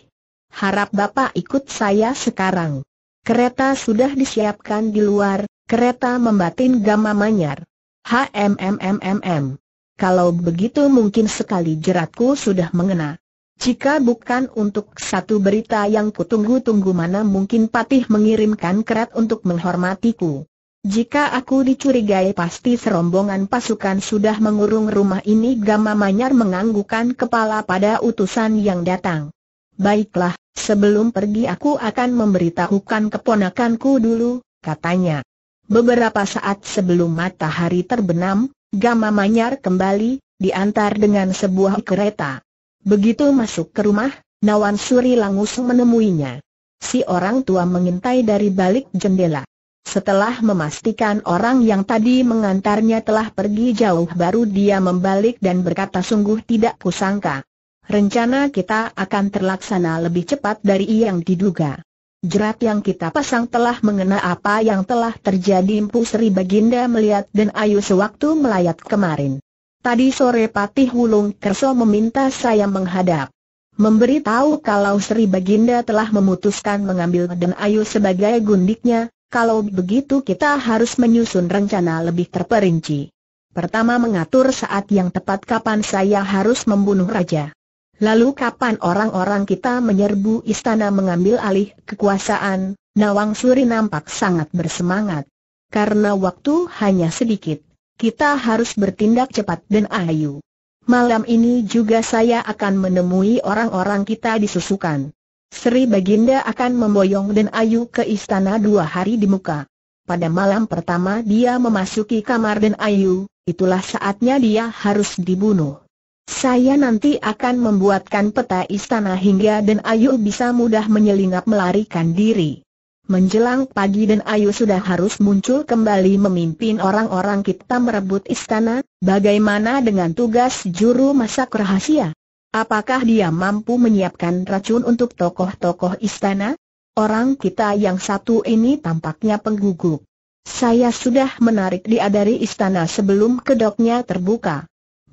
Harap Bapak ikut saya sekarang. Kereta sudah disiapkan di luar, kereta membatin gama manyar. HMMMMM. Kalau begitu mungkin sekali jeratku sudah mengena. Jika bukan untuk satu berita yang kutunggu-tunggu mana mungkin Patih mengirimkan kerat untuk menghormatiku. Jika aku dicurigai pasti serombongan pasukan sudah mengurung rumah ini Gama Manyar menganggukkan kepala pada utusan yang datang. Baiklah, sebelum pergi aku akan memberitahukan keponakanku dulu, katanya. Beberapa saat sebelum matahari terbenam, Gama Manyar kembali, diantar dengan sebuah kereta. Begitu masuk ke rumah, Nawan Suri langsung menemuinya. Si orang tua mengintai dari balik jendela. Setelah memastikan orang yang tadi mengantarnya telah pergi jauh baru dia membalik dan berkata sungguh tidak kusangka. Rencana kita akan terlaksana lebih cepat dari yang diduga. Jerat yang kita pasang telah mengena apa yang telah terjadi Mpu Sri Baginda melihat dan Ayu sewaktu melayat kemarin. Tadi sore Patih Wulung Kerso meminta saya menghadap. Memberitahu kalau Sri Baginda telah memutuskan mengambil dan Ayu sebagai gundiknya, kalau begitu kita harus menyusun rencana lebih terperinci. Pertama mengatur saat yang tepat kapan saya harus membunuh raja. Lalu kapan orang-orang kita menyerbu istana mengambil alih kekuasaan, Nawang Suri nampak sangat bersemangat. Karena waktu hanya sedikit, kita harus bertindak cepat dan ayu. Malam ini juga saya akan menemui orang-orang kita di Susukan. Sri Baginda akan memboyong dan ayu ke istana dua hari di muka. Pada malam pertama dia memasuki kamar dan ayu, itulah saatnya dia harus dibunuh. Saya nanti akan membuatkan peta istana hingga Den Ayu bisa mudah menyelinap melarikan diri. Menjelang pagi Dan Ayu sudah harus muncul kembali memimpin orang-orang kita merebut istana, bagaimana dengan tugas juru masak rahasia? Apakah dia mampu menyiapkan racun untuk tokoh-tokoh istana? Orang kita yang satu ini tampaknya penggugup. Saya sudah menarik dia dari istana sebelum kedoknya terbuka.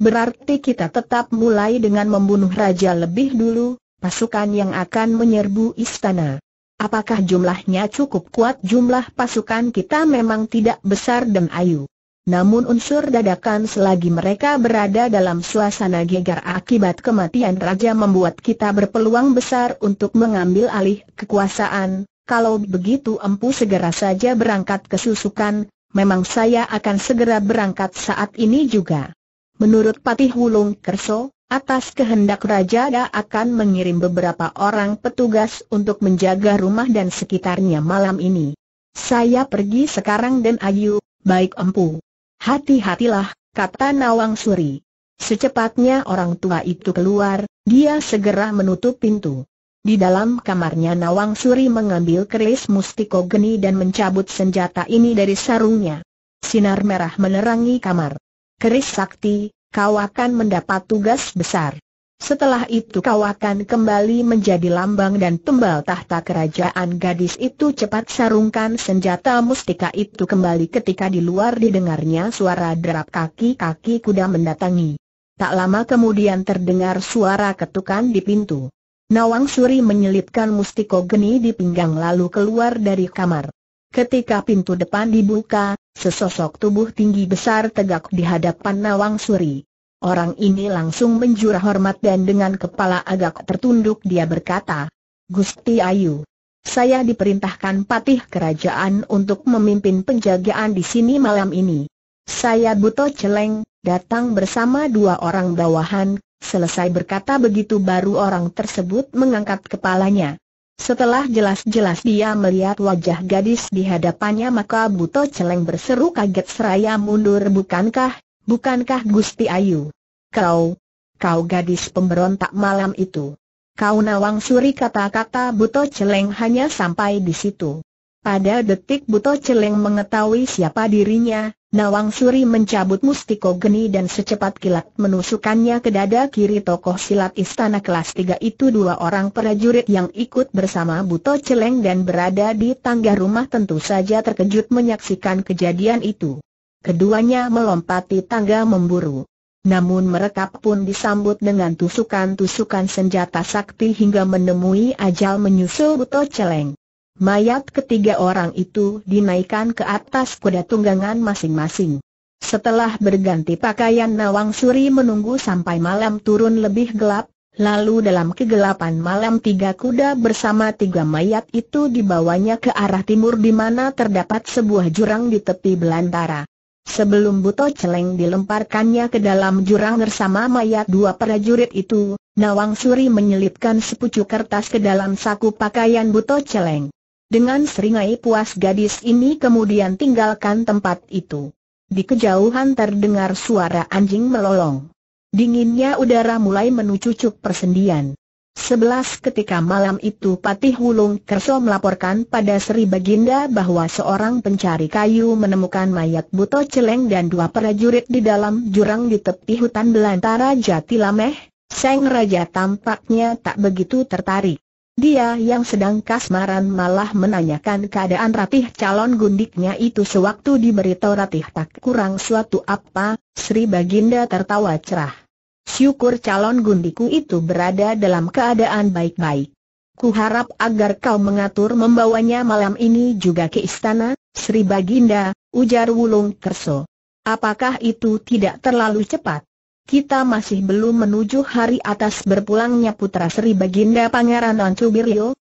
Berarti kita tetap mulai dengan membunuh raja lebih dulu, pasukan yang akan menyerbu istana. Apakah jumlahnya cukup kuat? Jumlah pasukan kita memang tidak besar dan ayu. Namun unsur dadakan selagi mereka berada dalam suasana gegar akibat kematian raja membuat kita berpeluang besar untuk mengambil alih kekuasaan. Kalau begitu empu segera saja berangkat ke susukan, memang saya akan segera berangkat saat ini juga. Menurut Patih Wulung Kerso, atas kehendak Raja Da akan mengirim beberapa orang petugas untuk menjaga rumah dan sekitarnya malam ini. Saya pergi sekarang dan ayu, baik empu. Hati-hatilah, kata Nawang Suri. Secepatnya orang tua itu keluar, dia segera menutup pintu. Di dalam kamarnya Nawang Suri mengambil keris mustiko geni dan mencabut senjata ini dari sarungnya. Sinar merah menerangi kamar. Keris Sakti, kau akan mendapat tugas besar. Setelah itu kau akan kembali menjadi lambang dan tembal tahta kerajaan gadis itu cepat sarungkan senjata mustika itu kembali ketika di luar didengarnya suara derap kaki-kaki kuda mendatangi. Tak lama kemudian terdengar suara ketukan di pintu. Nawang Suri menyelipkan mustiko geni di pinggang lalu keluar dari kamar. Ketika pintu depan dibuka, sesosok tubuh tinggi besar tegak di hadapan Nawang Suri. Orang ini langsung menjura hormat dan dengan kepala agak tertunduk dia berkata, Gusti Ayu, saya diperintahkan patih kerajaan untuk memimpin penjagaan di sini malam ini. Saya Buto Celeng, datang bersama dua orang bawahan, selesai berkata begitu baru orang tersebut mengangkat kepalanya. Setelah jelas-jelas dia melihat wajah gadis di hadapannya maka Buto Celeng berseru kaget seraya mundur bukankah, bukankah Gusti Ayu? Kau, kau gadis pemberontak malam itu. Kau nawang suri kata-kata Buto Celeng hanya sampai di situ. Pada detik Buto Celeng mengetahui siapa dirinya, Nawang Suri mencabut mustiko geni dan secepat kilat menusukkannya ke dada kiri tokoh silat istana kelas tiga itu dua orang prajurit yang ikut bersama Buto Celeng dan berada di tangga rumah tentu saja terkejut menyaksikan kejadian itu. Keduanya melompati tangga memburu. Namun mereka pun disambut dengan tusukan-tusukan senjata sakti hingga menemui ajal menyusul Buto Celeng. Mayat ketiga orang itu dinaikkan ke atas kuda tunggangan masing-masing. Setelah berganti pakaian Nawang Suri menunggu sampai malam turun lebih gelap, lalu dalam kegelapan malam tiga kuda bersama tiga mayat itu dibawanya ke arah timur di mana terdapat sebuah jurang di tepi belantara. Sebelum buto celeng dilemparkannya ke dalam jurang bersama mayat dua prajurit itu, Nawang Suri menyelipkan sepucuk kertas ke dalam saku pakaian buto celeng. Dengan seringai puas gadis ini kemudian tinggalkan tempat itu. Di kejauhan terdengar suara anjing melolong. Dinginnya udara mulai menucucuk persendian. Sebelas ketika malam itu Patih Wulung Kerso melaporkan pada Sri Baginda bahwa seorang pencari kayu menemukan mayat Buto Celeng dan dua prajurit di dalam jurang di tepi hutan belantara Jatilameh, Seng Raja tampaknya tak begitu tertarik. Dia yang sedang kasmaran malah menanyakan keadaan ratih calon gundiknya itu sewaktu diberitahu ratih tak kurang suatu apa, Sri Baginda tertawa cerah. Syukur calon gundiku itu berada dalam keadaan baik-baik. Kuharap agar kau mengatur membawanya malam ini juga ke istana, Sri Baginda, ujar Wulung Kerso. Apakah itu tidak terlalu cepat? Kita masih belum menuju hari atas berpulangnya putra Sri Baginda Pangeran Ancu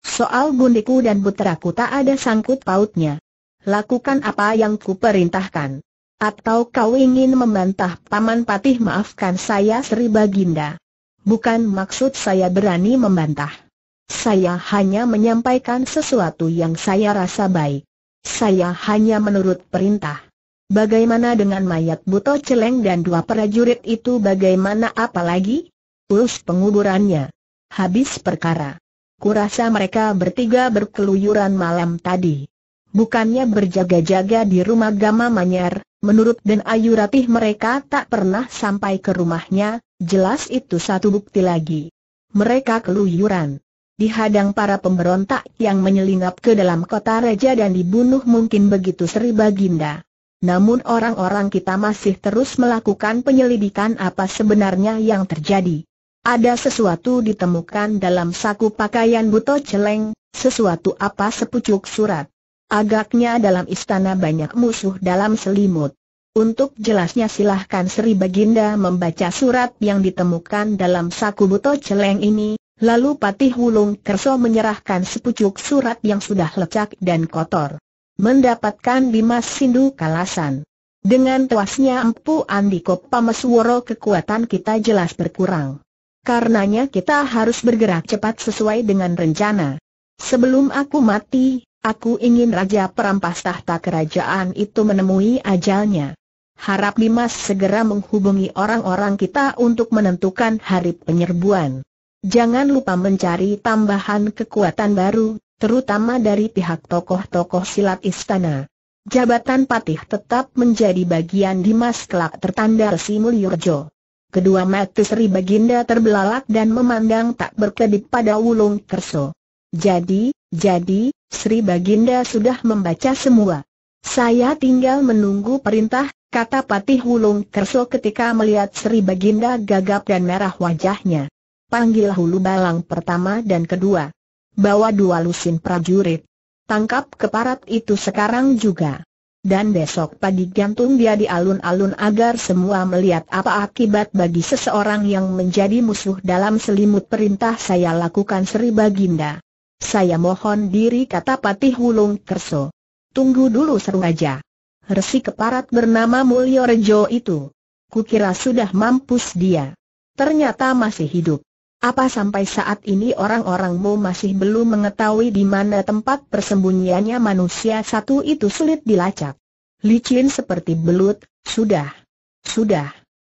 soal gundiku dan putraku tak ada sangkut pautnya. Lakukan apa yang kuperintahkan. Atau kau ingin membantah Paman Patih maafkan saya Sri Baginda. Bukan maksud saya berani membantah. Saya hanya menyampaikan sesuatu yang saya rasa baik. Saya hanya menurut perintah. Bagaimana dengan mayat buto celeng dan dua prajurit itu bagaimana apalagi? Urus penguburannya. Habis perkara. Kurasa mereka bertiga berkeluyuran malam tadi. Bukannya berjaga-jaga di rumah Gama Manyar, menurut Den Ayu Ratih mereka tak pernah sampai ke rumahnya, jelas itu satu bukti lagi. Mereka keluyuran. Dihadang para pemberontak yang menyelinap ke dalam kota raja dan dibunuh mungkin begitu Sri Baginda. Namun orang-orang kita masih terus melakukan penyelidikan apa sebenarnya yang terjadi. Ada sesuatu ditemukan dalam saku pakaian Buto Celeng, sesuatu apa sepucuk surat. Agaknya dalam istana banyak musuh dalam selimut. Untuk jelasnya silahkan Sri Baginda membaca surat yang ditemukan dalam saku buto celeng ini, lalu Patih Wulung Kerso menyerahkan sepucuk surat yang sudah lecak dan kotor mendapatkan Bima Sindu Kalasan. Dengan tuasnya Empu Andiko Pamesworo kekuatan kita jelas berkurang. Karenanya kita harus bergerak cepat sesuai dengan rencana. Sebelum aku mati, Aku ingin Raja Perampas Tahta Kerajaan itu menemui ajalnya. Harap Dimas segera menghubungi orang-orang kita untuk menentukan hari penyerbuan. Jangan lupa mencari tambahan kekuatan baru, terutama dari pihak tokoh-tokoh silat istana. Jabatan patih tetap menjadi bagian Dimas kelak tertanda Resi Mulyurjo. Kedua mata Sri Baginda terbelalak dan memandang tak berkedip pada Wulung Kerso. Jadi, jadi, Sri Baginda sudah membaca semua. Saya tinggal menunggu perintah, kata Patih Wulung Kerso ketika melihat Sri Baginda gagap dan merah wajahnya. Panggil hulu balang pertama dan kedua. Bawa dua lusin prajurit. Tangkap keparat itu sekarang juga. Dan besok pagi gantung dia di alun-alun agar semua melihat apa akibat bagi seseorang yang menjadi musuh dalam selimut perintah saya lakukan Sri Baginda. Saya mohon diri kata Patih Wulung Kerso. Tunggu dulu seru aja. Resi keparat bernama Mulyorejo itu. Kukira sudah mampus dia. Ternyata masih hidup. Apa sampai saat ini orang-orangmu masih belum mengetahui di mana tempat persembunyiannya manusia satu itu sulit dilacak? Licin seperti belut, sudah. Sudah.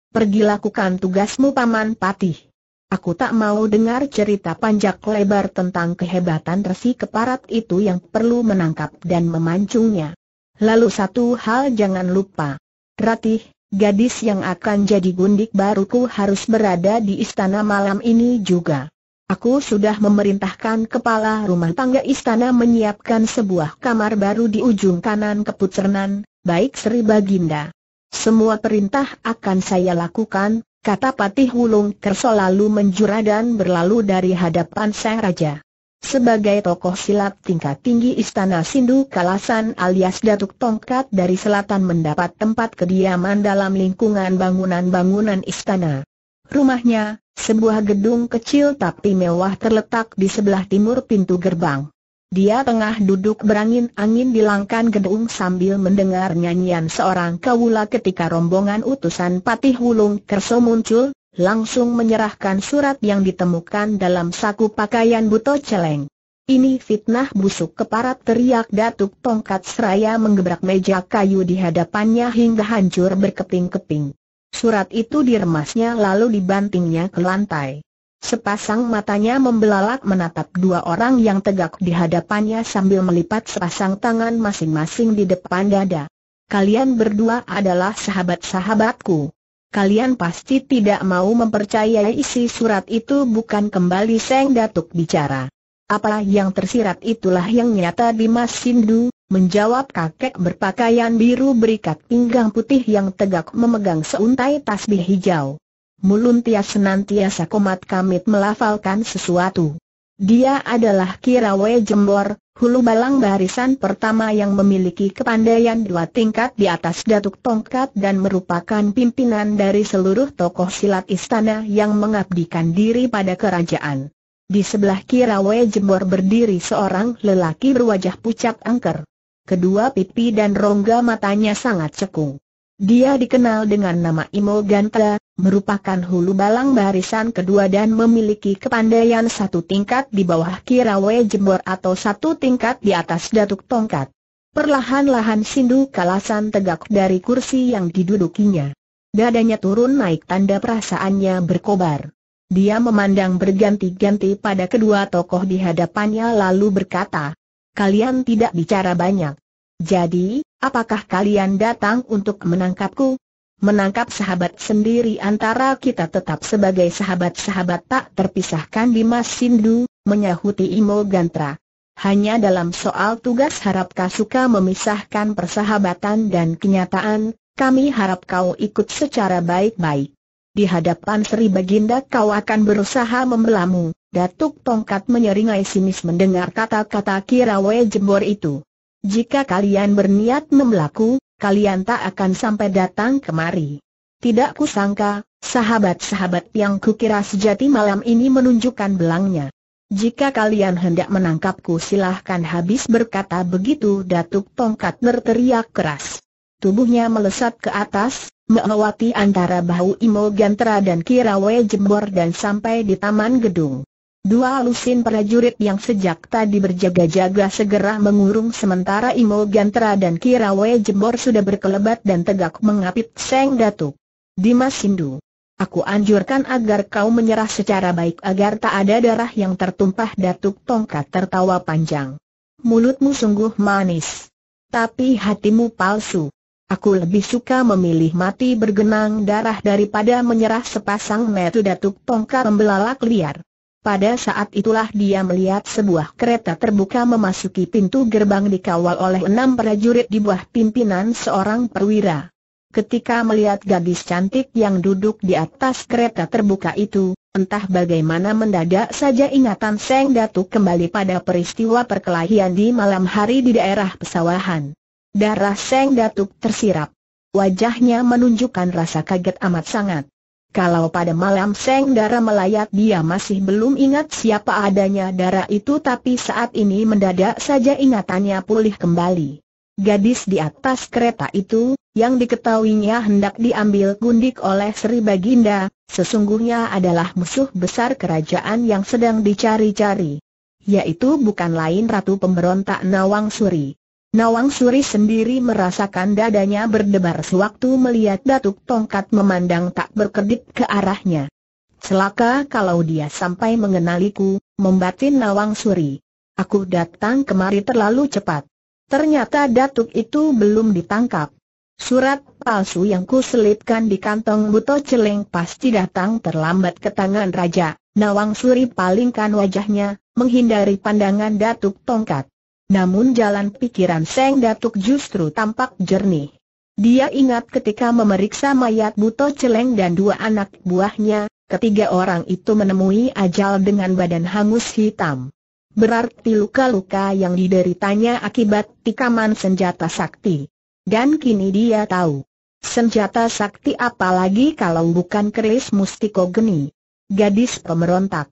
Pergi lakukan tugasmu Paman Patih. Aku tak mau dengar cerita panjang lebar tentang kehebatan resi keparat itu yang perlu menangkap dan memancungnya. Lalu satu hal jangan lupa. Ratih, gadis yang akan jadi gundik baruku harus berada di istana malam ini juga. Aku sudah memerintahkan kepala rumah tangga istana menyiapkan sebuah kamar baru di ujung kanan keputernan, baik Sri Baginda. Semua perintah akan saya lakukan, kata Patih Wulung Kerso lalu menjura dan berlalu dari hadapan sang raja. Sebagai tokoh silat tingkat tinggi Istana Sindu Kalasan alias Datuk Tongkat dari Selatan mendapat tempat kediaman dalam lingkungan bangunan-bangunan istana. Rumahnya, sebuah gedung kecil tapi mewah terletak di sebelah timur pintu gerbang. Dia tengah duduk berangin-angin di langkan gedung sambil mendengar nyanyian seorang kawula ketika rombongan utusan Patih Wulung Kerso muncul, langsung menyerahkan surat yang ditemukan dalam saku pakaian Buto Celeng. Ini fitnah busuk keparat teriak Datuk Tongkat Seraya menggebrak meja kayu di hadapannya hingga hancur berkeping-keping. Surat itu diremasnya lalu dibantingnya ke lantai. Sepasang matanya membelalak menatap dua orang yang tegak di hadapannya sambil melipat sepasang tangan masing-masing di depan dada. Kalian berdua adalah sahabat-sahabatku kalian pasti tidak mau mempercayai isi surat itu bukan kembali Seng Datuk bicara. Apa yang tersirat itulah yang nyata di Mas Sindu, menjawab kakek berpakaian biru berikat pinggang putih yang tegak memegang seuntai tasbih hijau. Mulun senantiasa komat kamit melafalkan sesuatu. Dia adalah Kirawe Jembor, hulu balang barisan pertama yang memiliki kepandaian dua tingkat di atas Datuk Tongkat dan merupakan pimpinan dari seluruh tokoh silat istana yang mengabdikan diri pada kerajaan. Di sebelah Kirawe Jembor berdiri seorang lelaki berwajah pucat angker. Kedua pipi dan rongga matanya sangat cekung. Dia dikenal dengan nama Imo Ganta, merupakan hulu balang barisan kedua dan memiliki kepandaian satu tingkat di bawah Kirawe Jembor atau satu tingkat di atas Datuk Tongkat. Perlahan-lahan Sindu Kalasan tegak dari kursi yang didudukinya. Dadanya turun naik tanda perasaannya berkobar. Dia memandang berganti-ganti pada kedua tokoh di hadapannya lalu berkata, Kalian tidak bicara banyak. Jadi, Apakah kalian datang untuk menangkapku? Menangkap sahabat sendiri antara kita tetap sebagai sahabat-sahabat tak terpisahkan di Mas Sindu, menyahuti Imo Gantra. Hanya dalam soal tugas harap Kasuka memisahkan persahabatan dan kenyataan, kami harap kau ikut secara baik-baik. Di hadapan Sri Baginda kau akan berusaha membelamu, Datuk Tongkat menyeringai sinis mendengar kata-kata Kirawe Jembor itu. Jika kalian berniat memelaku, kalian tak akan sampai datang kemari. Tidak kusangka, sahabat-sahabat yang kukira sejati malam ini menunjukkan belangnya. Jika kalian hendak menangkapku silahkan habis berkata begitu Datuk Tongkat berteriak keras. Tubuhnya melesat ke atas, melewati antara bahu Imogentra dan Kirawe Jembor dan sampai di taman gedung. Dua lusin prajurit yang sejak tadi berjaga-jaga segera mengurung sementara Imo Gantra dan Kirawe Jembor sudah berkelebat dan tegak mengapit Seng Datuk. Dimas Hindu. Aku anjurkan agar kau menyerah secara baik agar tak ada darah yang tertumpah Datuk Tongkat tertawa panjang. Mulutmu sungguh manis. Tapi hatimu palsu. Aku lebih suka memilih mati bergenang darah daripada menyerah sepasang metu Datuk Tongkat membelalak liar. Pada saat itulah dia melihat sebuah kereta terbuka memasuki pintu gerbang dikawal oleh enam prajurit di bawah pimpinan seorang perwira. Ketika melihat gadis cantik yang duduk di atas kereta terbuka itu, entah bagaimana mendadak saja ingatan Seng Datuk kembali pada peristiwa perkelahian di malam hari di daerah pesawahan. Darah Seng Datuk tersirap. Wajahnya menunjukkan rasa kaget amat sangat. Kalau pada malam Seng Dara melayat dia masih belum ingat siapa adanya Dara itu tapi saat ini mendadak saja ingatannya pulih kembali. Gadis di atas kereta itu, yang diketahuinya hendak diambil gundik oleh Sri Baginda, sesungguhnya adalah musuh besar kerajaan yang sedang dicari-cari. Yaitu bukan lain Ratu Pemberontak Nawang Suri. Nawang Suri sendiri merasakan dadanya berdebar sewaktu melihat Datuk Tongkat memandang tak berkedip ke arahnya. Celaka kalau dia sampai mengenaliku, membatin Nawang Suri. Aku datang kemari terlalu cepat. Ternyata Datuk itu belum ditangkap. Surat palsu yang kuselipkan di kantong buto celeng pasti datang terlambat ke tangan Raja. Nawang Suri palingkan wajahnya, menghindari pandangan Datuk Tongkat. Namun jalan pikiran Seng Datuk justru tampak jernih. Dia ingat ketika memeriksa mayat Buto Celeng dan dua anak buahnya, ketiga orang itu menemui ajal dengan badan hangus hitam. Berarti luka-luka yang dideritanya akibat tikaman senjata sakti. Dan kini dia tahu. Senjata sakti apalagi kalau bukan keris mustiko geni. Gadis pemberontak.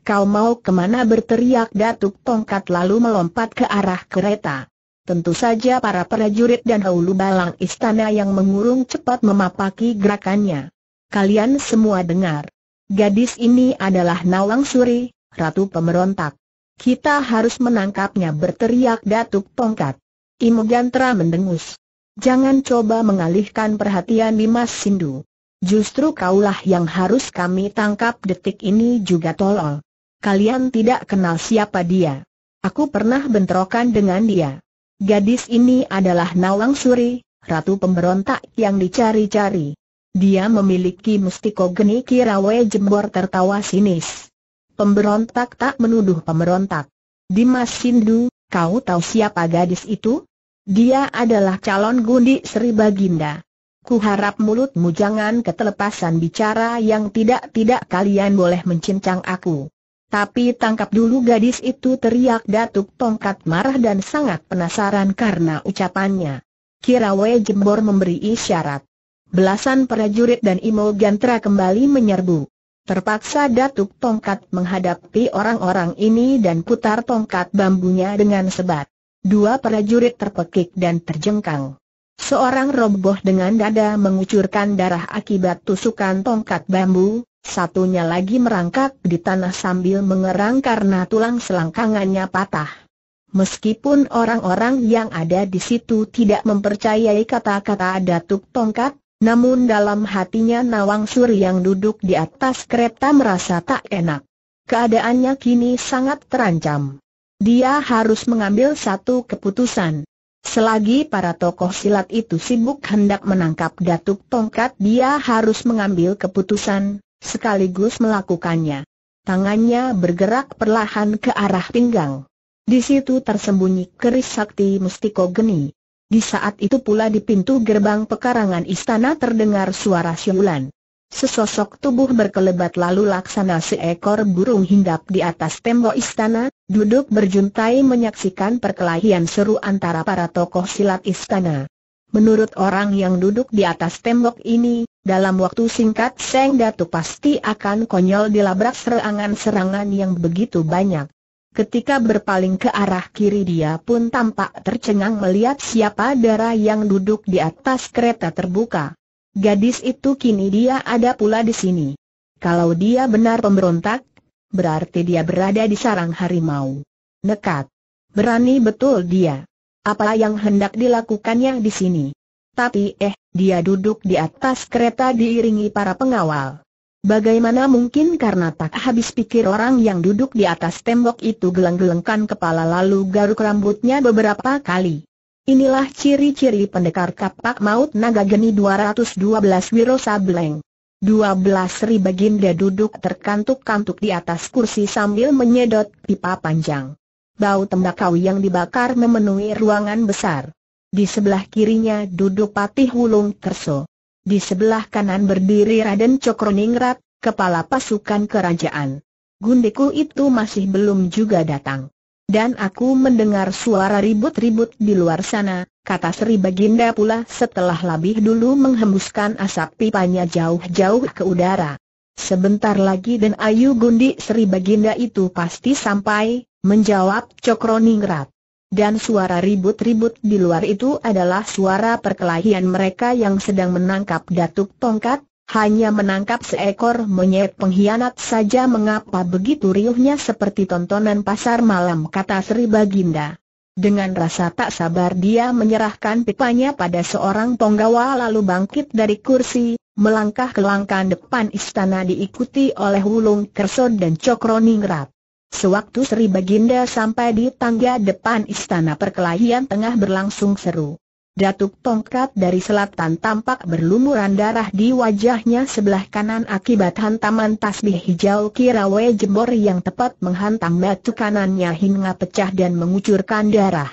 Kau mau kemana berteriak Datuk Tongkat lalu melompat ke arah kereta. Tentu saja para prajurit dan haulu balang istana yang mengurung cepat memapaki gerakannya. Kalian semua dengar. Gadis ini adalah Nawang Suri, Ratu Pemberontak. Kita harus menangkapnya berteriak Datuk Tongkat. Imogantra mendengus. Jangan coba mengalihkan perhatian Dimas Sindu. Justru kaulah yang harus kami tangkap detik ini juga tolol kalian tidak kenal siapa dia. Aku pernah bentrokan dengan dia. Gadis ini adalah Nawang Suri, ratu pemberontak yang dicari-cari. Dia memiliki mustiko geni kirawe jembor tertawa sinis. Pemberontak tak menuduh pemberontak. Dimas Sindu, kau tahu siapa gadis itu? Dia adalah calon gundi Sri Baginda. Kuharap mulutmu jangan ketelepasan bicara yang tidak-tidak kalian boleh mencincang aku. Tapi tangkap dulu gadis itu teriak Datuk Tongkat marah dan sangat penasaran karena ucapannya. Kirawe Jembor memberi isyarat. Belasan prajurit dan Imo Gantra kembali menyerbu. Terpaksa Datuk Tongkat menghadapi orang-orang ini dan putar tongkat bambunya dengan sebat. Dua prajurit terpekik dan terjengkang. Seorang roboh dengan dada mengucurkan darah akibat tusukan tongkat bambu, Satunya lagi merangkak di tanah sambil mengerang karena tulang selangkangannya patah. Meskipun orang-orang yang ada di situ tidak mempercayai kata-kata Datuk Tongkat, namun dalam hatinya Nawang Sur yang duduk di atas kereta merasa tak enak. Keadaannya kini sangat terancam. Dia harus mengambil satu keputusan. Selagi para tokoh silat itu sibuk hendak menangkap Datuk Tongkat dia harus mengambil keputusan, sekaligus melakukannya. Tangannya bergerak perlahan ke arah pinggang. Di situ tersembunyi keris sakti mustiko geni. Di saat itu pula di pintu gerbang pekarangan istana terdengar suara siulan. Sesosok tubuh berkelebat lalu laksana seekor burung hinggap di atas tembok istana, duduk berjuntai menyaksikan perkelahian seru antara para tokoh silat istana. Menurut orang yang duduk di atas tembok ini, dalam waktu singkat Seng Datu pasti akan konyol dilabrak serangan-serangan yang begitu banyak. Ketika berpaling ke arah kiri dia pun tampak tercengang melihat siapa darah yang duduk di atas kereta terbuka. Gadis itu kini dia ada pula di sini. Kalau dia benar pemberontak, berarti dia berada di sarang harimau. Nekat. Berani betul dia apa yang hendak dilakukannya di sini. Tapi eh, dia duduk di atas kereta diiringi para pengawal. Bagaimana mungkin karena tak habis pikir orang yang duduk di atas tembok itu geleng-gelengkan kepala lalu garuk rambutnya beberapa kali. Inilah ciri-ciri pendekar kapak maut naga geni 212 Wiro Sableng. 12 ribaginda Baginda duduk terkantuk-kantuk di atas kursi sambil menyedot pipa panjang bau tembakau yang dibakar memenuhi ruangan besar. Di sebelah kirinya duduk Patih Wulung Kerso. Di sebelah kanan berdiri Raden Cokroningrat, kepala pasukan kerajaan. Gundeku itu masih belum juga datang. Dan aku mendengar suara ribut-ribut di luar sana, kata Sri Baginda pula setelah lebih dulu menghembuskan asap pipanya jauh-jauh ke udara. Sebentar lagi dan Ayu Gundi Sri Baginda itu pasti sampai, Menjawab Cokro Ningrat. Dan suara ribut-ribut di luar itu adalah suara perkelahian mereka yang sedang menangkap datuk tongkat, hanya menangkap seekor monyet pengkhianat saja mengapa begitu riuhnya seperti tontonan pasar malam kata Sri Baginda. Dengan rasa tak sabar dia menyerahkan pipanya pada seorang penggawa lalu bangkit dari kursi, melangkah ke langkah depan istana diikuti oleh Wulung Kerson dan Cokro Ningrat. Sewaktu Sri Baginda sampai di tangga depan istana perkelahian tengah berlangsung seru. Datuk tongkat dari selatan tampak berlumuran darah di wajahnya sebelah kanan akibat hantaman tasbih hijau kirawe jebor yang tepat menghantam batu kanannya hingga pecah dan mengucurkan darah.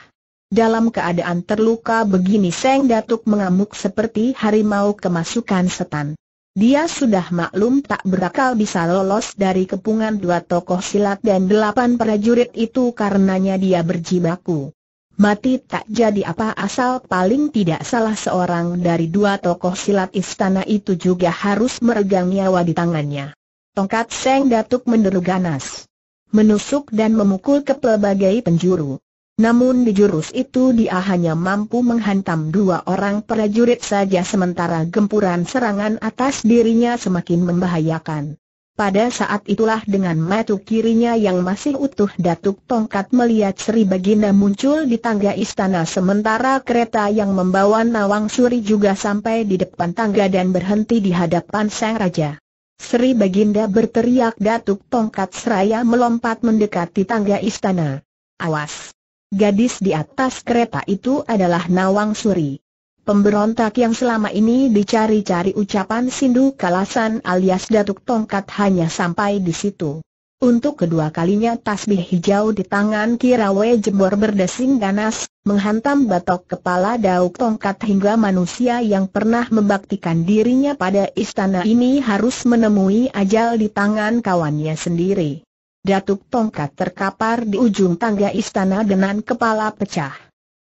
Dalam keadaan terluka begini Seng Datuk mengamuk seperti harimau kemasukan setan. Dia sudah maklum tak berakal bisa lolos dari kepungan dua tokoh silat dan delapan prajurit itu karenanya dia berjibaku. Mati tak jadi apa asal paling tidak salah seorang dari dua tokoh silat istana itu juga harus meregang nyawa di tangannya. Tongkat Seng Datuk menderu ganas. Menusuk dan memukul ke pelbagai penjuru. Namun di jurus itu dia hanya mampu menghantam dua orang prajurit saja sementara gempuran serangan atas dirinya semakin membahayakan. Pada saat itulah dengan matu kirinya yang masih utuh Datuk Tongkat melihat Sri Baginda muncul di tangga istana sementara kereta yang membawa Nawang Suri juga sampai di depan tangga dan berhenti di hadapan Sang Raja. Sri Baginda berteriak Datuk Tongkat seraya melompat mendekati tangga istana. Awas! Gadis di atas kereta itu adalah Nawang Suri. Pemberontak yang selama ini dicari-cari ucapan Sindu Kalasan alias Datuk Tongkat hanya sampai di situ. Untuk kedua kalinya tasbih hijau di tangan Kirawe Jebor berdesing ganas, menghantam batok kepala Dauk Tongkat hingga manusia yang pernah membaktikan dirinya pada istana ini harus menemui ajal di tangan kawannya sendiri. Datuk Tongkat terkapar di ujung tangga istana dengan kepala pecah.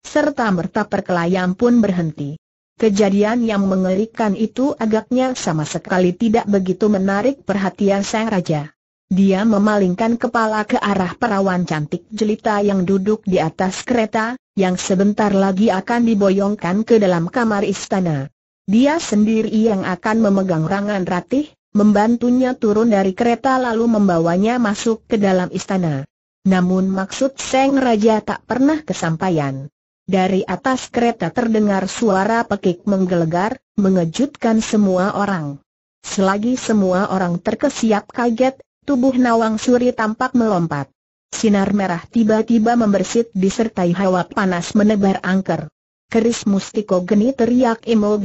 Serta merta perkelayam pun berhenti. Kejadian yang mengerikan itu agaknya sama sekali tidak begitu menarik perhatian sang raja. Dia memalingkan kepala ke arah perawan cantik jelita yang duduk di atas kereta, yang sebentar lagi akan diboyongkan ke dalam kamar istana. Dia sendiri yang akan memegang rangan ratih, membantunya turun dari kereta lalu membawanya masuk ke dalam istana. Namun maksud Seng Raja tak pernah kesampaian. Dari atas kereta terdengar suara pekik menggelegar, mengejutkan semua orang. Selagi semua orang terkesiap kaget, tubuh Nawang Suri tampak melompat. Sinar merah tiba-tiba membersit disertai hawa panas menebar angker. Keris Mustiko Geni teriak Imo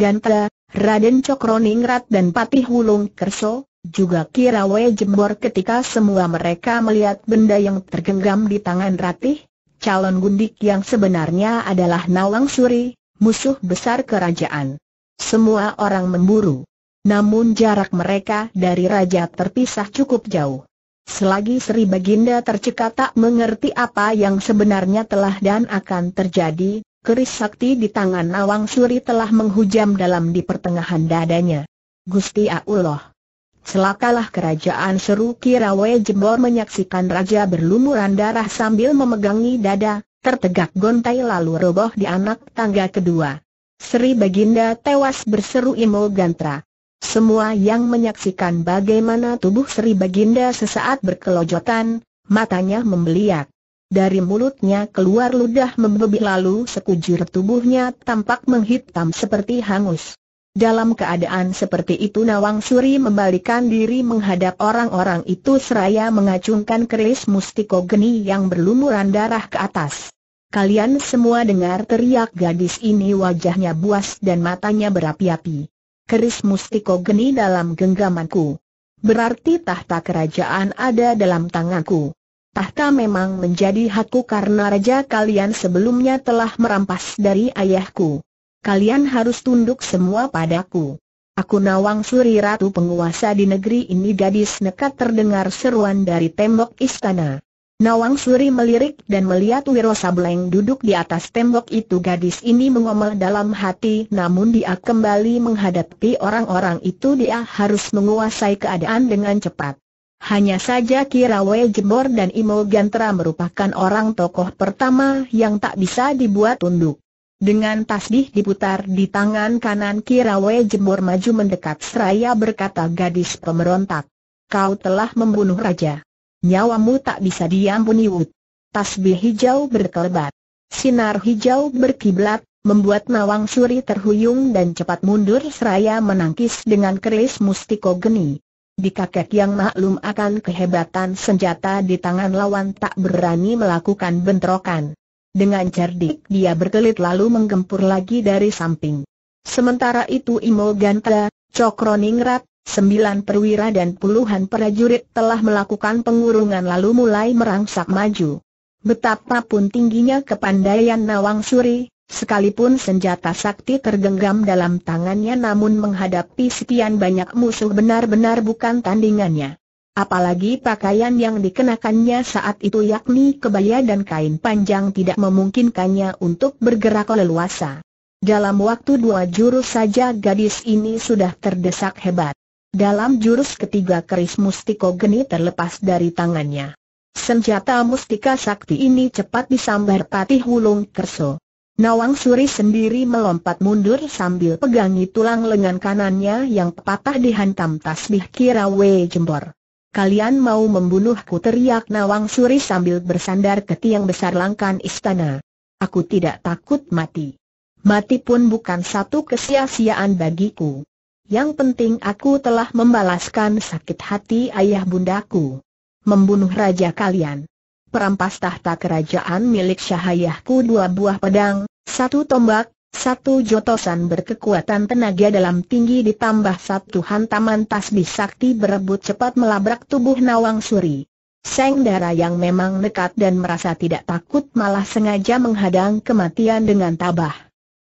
Raden Cokroningrat dan Patih Wulung Kerso, juga Kirawe Jembor ketika semua mereka melihat benda yang tergenggam di tangan Ratih, calon gundik yang sebenarnya adalah Nawang Suri, musuh besar kerajaan. Semua orang memburu. Namun jarak mereka dari raja terpisah cukup jauh. Selagi Sri Baginda tercekat tak mengerti apa yang sebenarnya telah dan akan terjadi, Keris sakti di tangan Nawang Suri telah menghujam dalam di pertengahan dadanya. Gusti Allah. Selakalah kerajaan seru Kirawe Jembor menyaksikan raja berlumuran darah sambil memegangi dada, tertegak gontai lalu roboh di anak tangga kedua. Sri Baginda tewas berseru Imo Gantra. Semua yang menyaksikan bagaimana tubuh Sri Baginda sesaat berkelojotan, matanya membeliak. Dari mulutnya keluar ludah membebih lalu sekujur tubuhnya tampak menghitam seperti hangus. Dalam keadaan seperti itu Nawang Suri membalikan diri menghadap orang-orang itu seraya mengacungkan keris mustiko geni yang berlumuran darah ke atas. Kalian semua dengar teriak gadis ini wajahnya buas dan matanya berapi-api. Keris mustiko geni dalam genggamanku. Berarti tahta kerajaan ada dalam tanganku. Tahta memang menjadi hakku karena raja kalian sebelumnya telah merampas dari ayahku. Kalian harus tunduk semua padaku. Aku Nawang Suri Ratu penguasa di negeri ini gadis nekat terdengar seruan dari tembok istana. Nawang Suri melirik dan melihat Wiro Sableng duduk di atas tembok itu gadis ini mengomel dalam hati namun dia kembali menghadapi orang-orang itu dia harus menguasai keadaan dengan cepat. Hanya saja Kirawe Jebor dan Imo Gantra merupakan orang tokoh pertama yang tak bisa dibuat tunduk. Dengan tasbih diputar di tangan kanan Kirawe Jebor maju mendekat seraya berkata gadis pemberontak. Kau telah membunuh raja. Nyawamu tak bisa diampuni Wut. Tasbih hijau berkelebat. Sinar hijau berkiblat, membuat nawang suri terhuyung dan cepat mundur seraya menangkis dengan keris mustiko geni. Di kakek yang maklum akan kehebatan senjata di tangan lawan tak berani melakukan bentrokan. Dengan cerdik dia berkelit lalu menggempur lagi dari samping. Sementara itu Imo Ganta, Cokroningrat, sembilan perwira dan puluhan prajurit telah melakukan pengurungan lalu mulai merangsak maju. Betapapun tingginya kepandaian Nawang Suri, Sekalipun senjata sakti tergenggam dalam tangannya namun menghadapi sekian banyak musuh benar-benar bukan tandingannya. Apalagi pakaian yang dikenakannya saat itu yakni kebaya dan kain panjang tidak memungkinkannya untuk bergerak leluasa. Dalam waktu dua jurus saja gadis ini sudah terdesak hebat. Dalam jurus ketiga keris mustiko geni terlepas dari tangannya. Senjata mustika sakti ini cepat disambar patih wulung kerso. Nawang Suri sendiri melompat mundur sambil pegangi tulang lengan kanannya yang patah dihantam tasbih kira Kirawe Jembor. Kalian mau membunuhku teriak Nawang Suri sambil bersandar ke tiang besar langkan istana. Aku tidak takut mati. Mati pun bukan satu kesia-siaan bagiku. Yang penting aku telah membalaskan sakit hati ayah bundaku. Membunuh raja kalian perampas tahta kerajaan milik syahayahku dua buah pedang, satu tombak, satu jotosan berkekuatan tenaga dalam tinggi ditambah satu hantaman tasbih sakti berebut cepat melabrak tubuh Nawang Suri. Seng darah yang memang nekat dan merasa tidak takut malah sengaja menghadang kematian dengan tabah.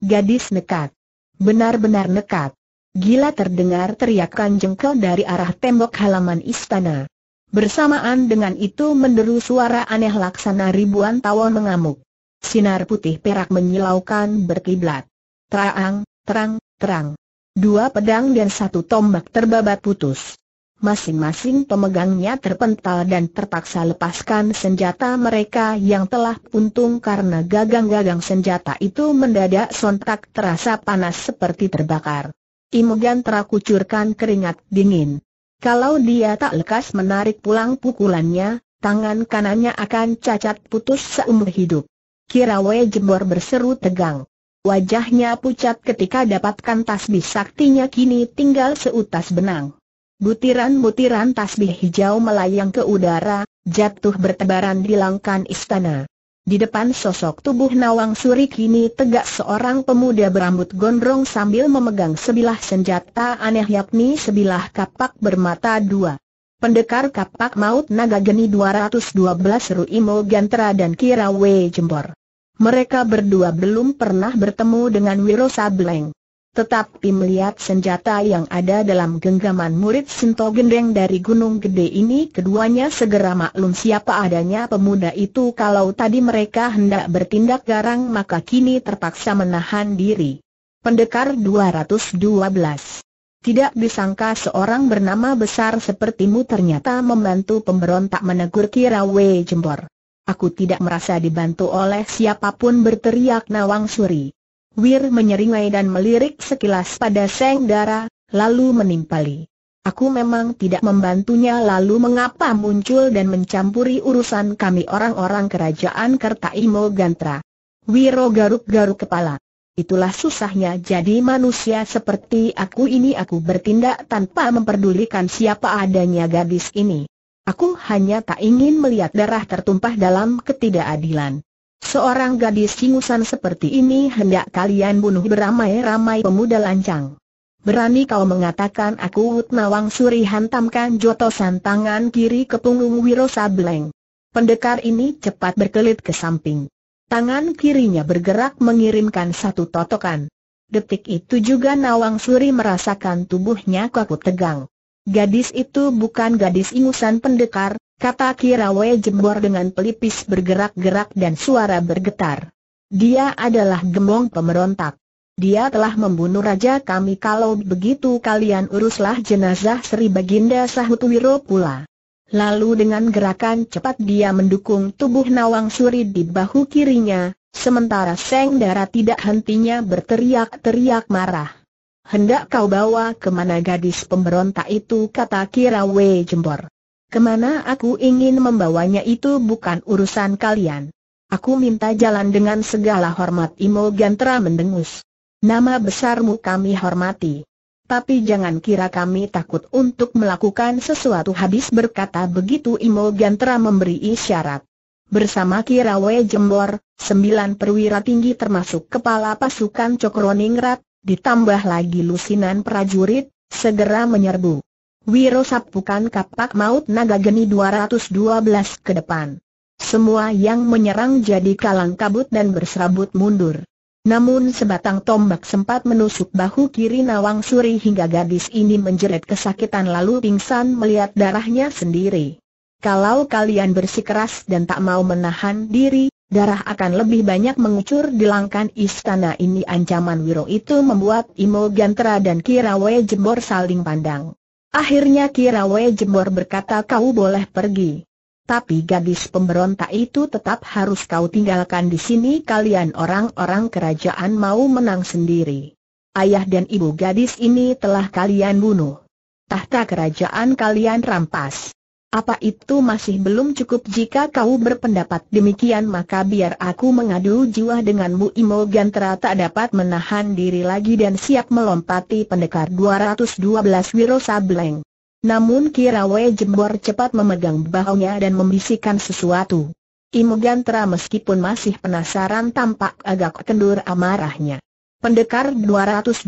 Gadis nekat. Benar-benar nekat. Gila terdengar teriakan jengkel dari arah tembok halaman istana. Bersamaan dengan itu menderu suara aneh laksana ribuan tawon mengamuk. Sinar putih perak menyilaukan berkiblat. Terang, terang, terang. Dua pedang dan satu tombak terbabat putus. Masing-masing pemegangnya terpental dan terpaksa lepaskan senjata mereka yang telah untung karena gagang-gagang senjata itu mendadak sontak terasa panas seperti terbakar. Imogan terakucurkan keringat dingin. Kalau dia tak lekas menarik pulang pukulannya, tangan kanannya akan cacat putus seumur hidup. Kirawe Jembor berseru tegang. Wajahnya pucat ketika dapatkan tasbih saktinya kini tinggal seutas benang. Butiran-butiran tasbih hijau melayang ke udara, jatuh bertebaran di langkan istana. Di depan sosok tubuh Nawang Suri kini tegak seorang pemuda berambut gondrong sambil memegang sebilah senjata aneh yakni sebilah kapak bermata dua. Pendekar kapak maut naga geni 212 Ruimo Gantara dan Kirawe Jembor. Mereka berdua belum pernah bertemu dengan Wiro Sableng tetapi melihat senjata yang ada dalam genggaman murid Sinto Gendeng dari Gunung Gede ini keduanya segera maklum siapa adanya pemuda itu kalau tadi mereka hendak bertindak garang maka kini terpaksa menahan diri. Pendekar 212 Tidak disangka seorang bernama besar sepertimu ternyata membantu pemberontak menegur Kirawe Jembor. Aku tidak merasa dibantu oleh siapapun berteriak Nawang Suri. Wir menyeringai dan melirik sekilas pada Seng Dara, lalu menimpali. Aku memang tidak membantunya lalu mengapa muncul dan mencampuri urusan kami orang-orang kerajaan Kertaimo Gantra. Wiro garuk-garuk kepala. Itulah susahnya jadi manusia seperti aku ini aku bertindak tanpa memperdulikan siapa adanya gadis ini. Aku hanya tak ingin melihat darah tertumpah dalam ketidakadilan. Seorang gadis singusan seperti ini hendak kalian bunuh beramai-ramai pemuda lancang. Berani kau mengatakan aku Utnawang Suri hantamkan jotosan tangan kiri ke punggung Wiro Sableng. Pendekar ini cepat berkelit ke samping. Tangan kirinya bergerak mengirimkan satu totokan. Detik itu juga Nawang Suri merasakan tubuhnya kaku tegang. Gadis itu bukan gadis ingusan pendekar, kata Kirawe Jembor dengan pelipis bergerak-gerak dan suara bergetar. Dia adalah gemong pemberontak. Dia telah membunuh raja kami kalau begitu kalian uruslah jenazah Sri Baginda Sahutwiro pula. Lalu dengan gerakan cepat dia mendukung tubuh Nawang Suri di bahu kirinya, sementara Seng Dara tidak hentinya berteriak-teriak marah. Hendak kau bawa kemana gadis pemberontak itu kata Kirawe Jembor. Kemana aku ingin membawanya itu bukan urusan kalian. Aku minta jalan dengan segala hormat Imo Gantra mendengus. Nama besarmu kami hormati. Tapi jangan kira kami takut untuk melakukan sesuatu habis berkata begitu Imo Gantra memberi isyarat. Bersama Kirawe Jembor, sembilan perwira tinggi termasuk kepala pasukan Cokroningrat, ditambah lagi lusinan prajurit, segera menyerbu. Wiro sapukan kapak maut naga geni 212 ke depan. Semua yang menyerang jadi kalang kabut dan berserabut mundur. Namun sebatang tombak sempat menusuk bahu kiri Nawang Suri hingga gadis ini menjerit kesakitan lalu pingsan melihat darahnya sendiri. Kalau kalian bersikeras dan tak mau menahan diri, darah akan lebih banyak mengucur di langkan istana ini ancaman Wiro itu membuat Imo dan Kirawe Jebor saling pandang. Akhirnya Kirawe Jembor berkata kau boleh pergi. Tapi gadis pemberontak itu tetap harus kau tinggalkan di sini kalian orang-orang kerajaan mau menang sendiri. Ayah dan ibu gadis ini telah kalian bunuh. Tahta kerajaan kalian rampas. Apa itu masih belum cukup jika kau berpendapat demikian maka biar aku mengadu jiwa denganmu Imo Gantara tak dapat menahan diri lagi dan siap melompati pendekar 212 Wiro Sableng. Namun Kirawe Jembor cepat memegang bahunya dan membisikkan sesuatu. Imo meskipun masih penasaran tampak agak kendur amarahnya. Pendekar 212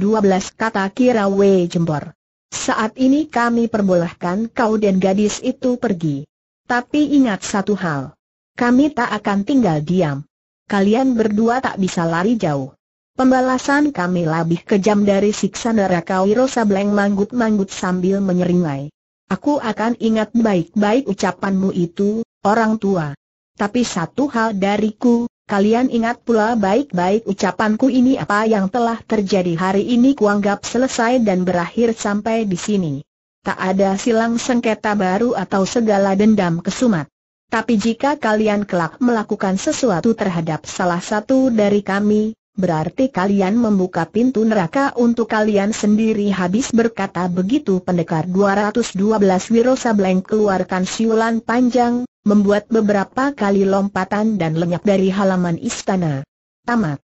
kata Kirawe Jembor. Saat ini kami perbolehkan kau dan gadis itu pergi. Tapi ingat satu hal. Kami tak akan tinggal diam. Kalian berdua tak bisa lari jauh. Pembalasan kami lebih kejam dari siksa neraka Wirosa Bleng manggut-manggut sambil menyeringai. Aku akan ingat baik-baik ucapanmu itu, orang tua. Tapi satu hal dariku, Kalian ingat pula baik-baik ucapanku ini apa yang telah terjadi hari ini kuanggap selesai dan berakhir sampai di sini. Tak ada silang sengketa baru atau segala dendam kesumat. Tapi jika kalian kelak melakukan sesuatu terhadap salah satu dari kami, Berarti kalian membuka pintu neraka untuk kalian sendiri habis berkata begitu pendekar 212 Wirosableng keluarkan siulan panjang, membuat beberapa kali lompatan dan lenyap dari halaman istana. Tamat.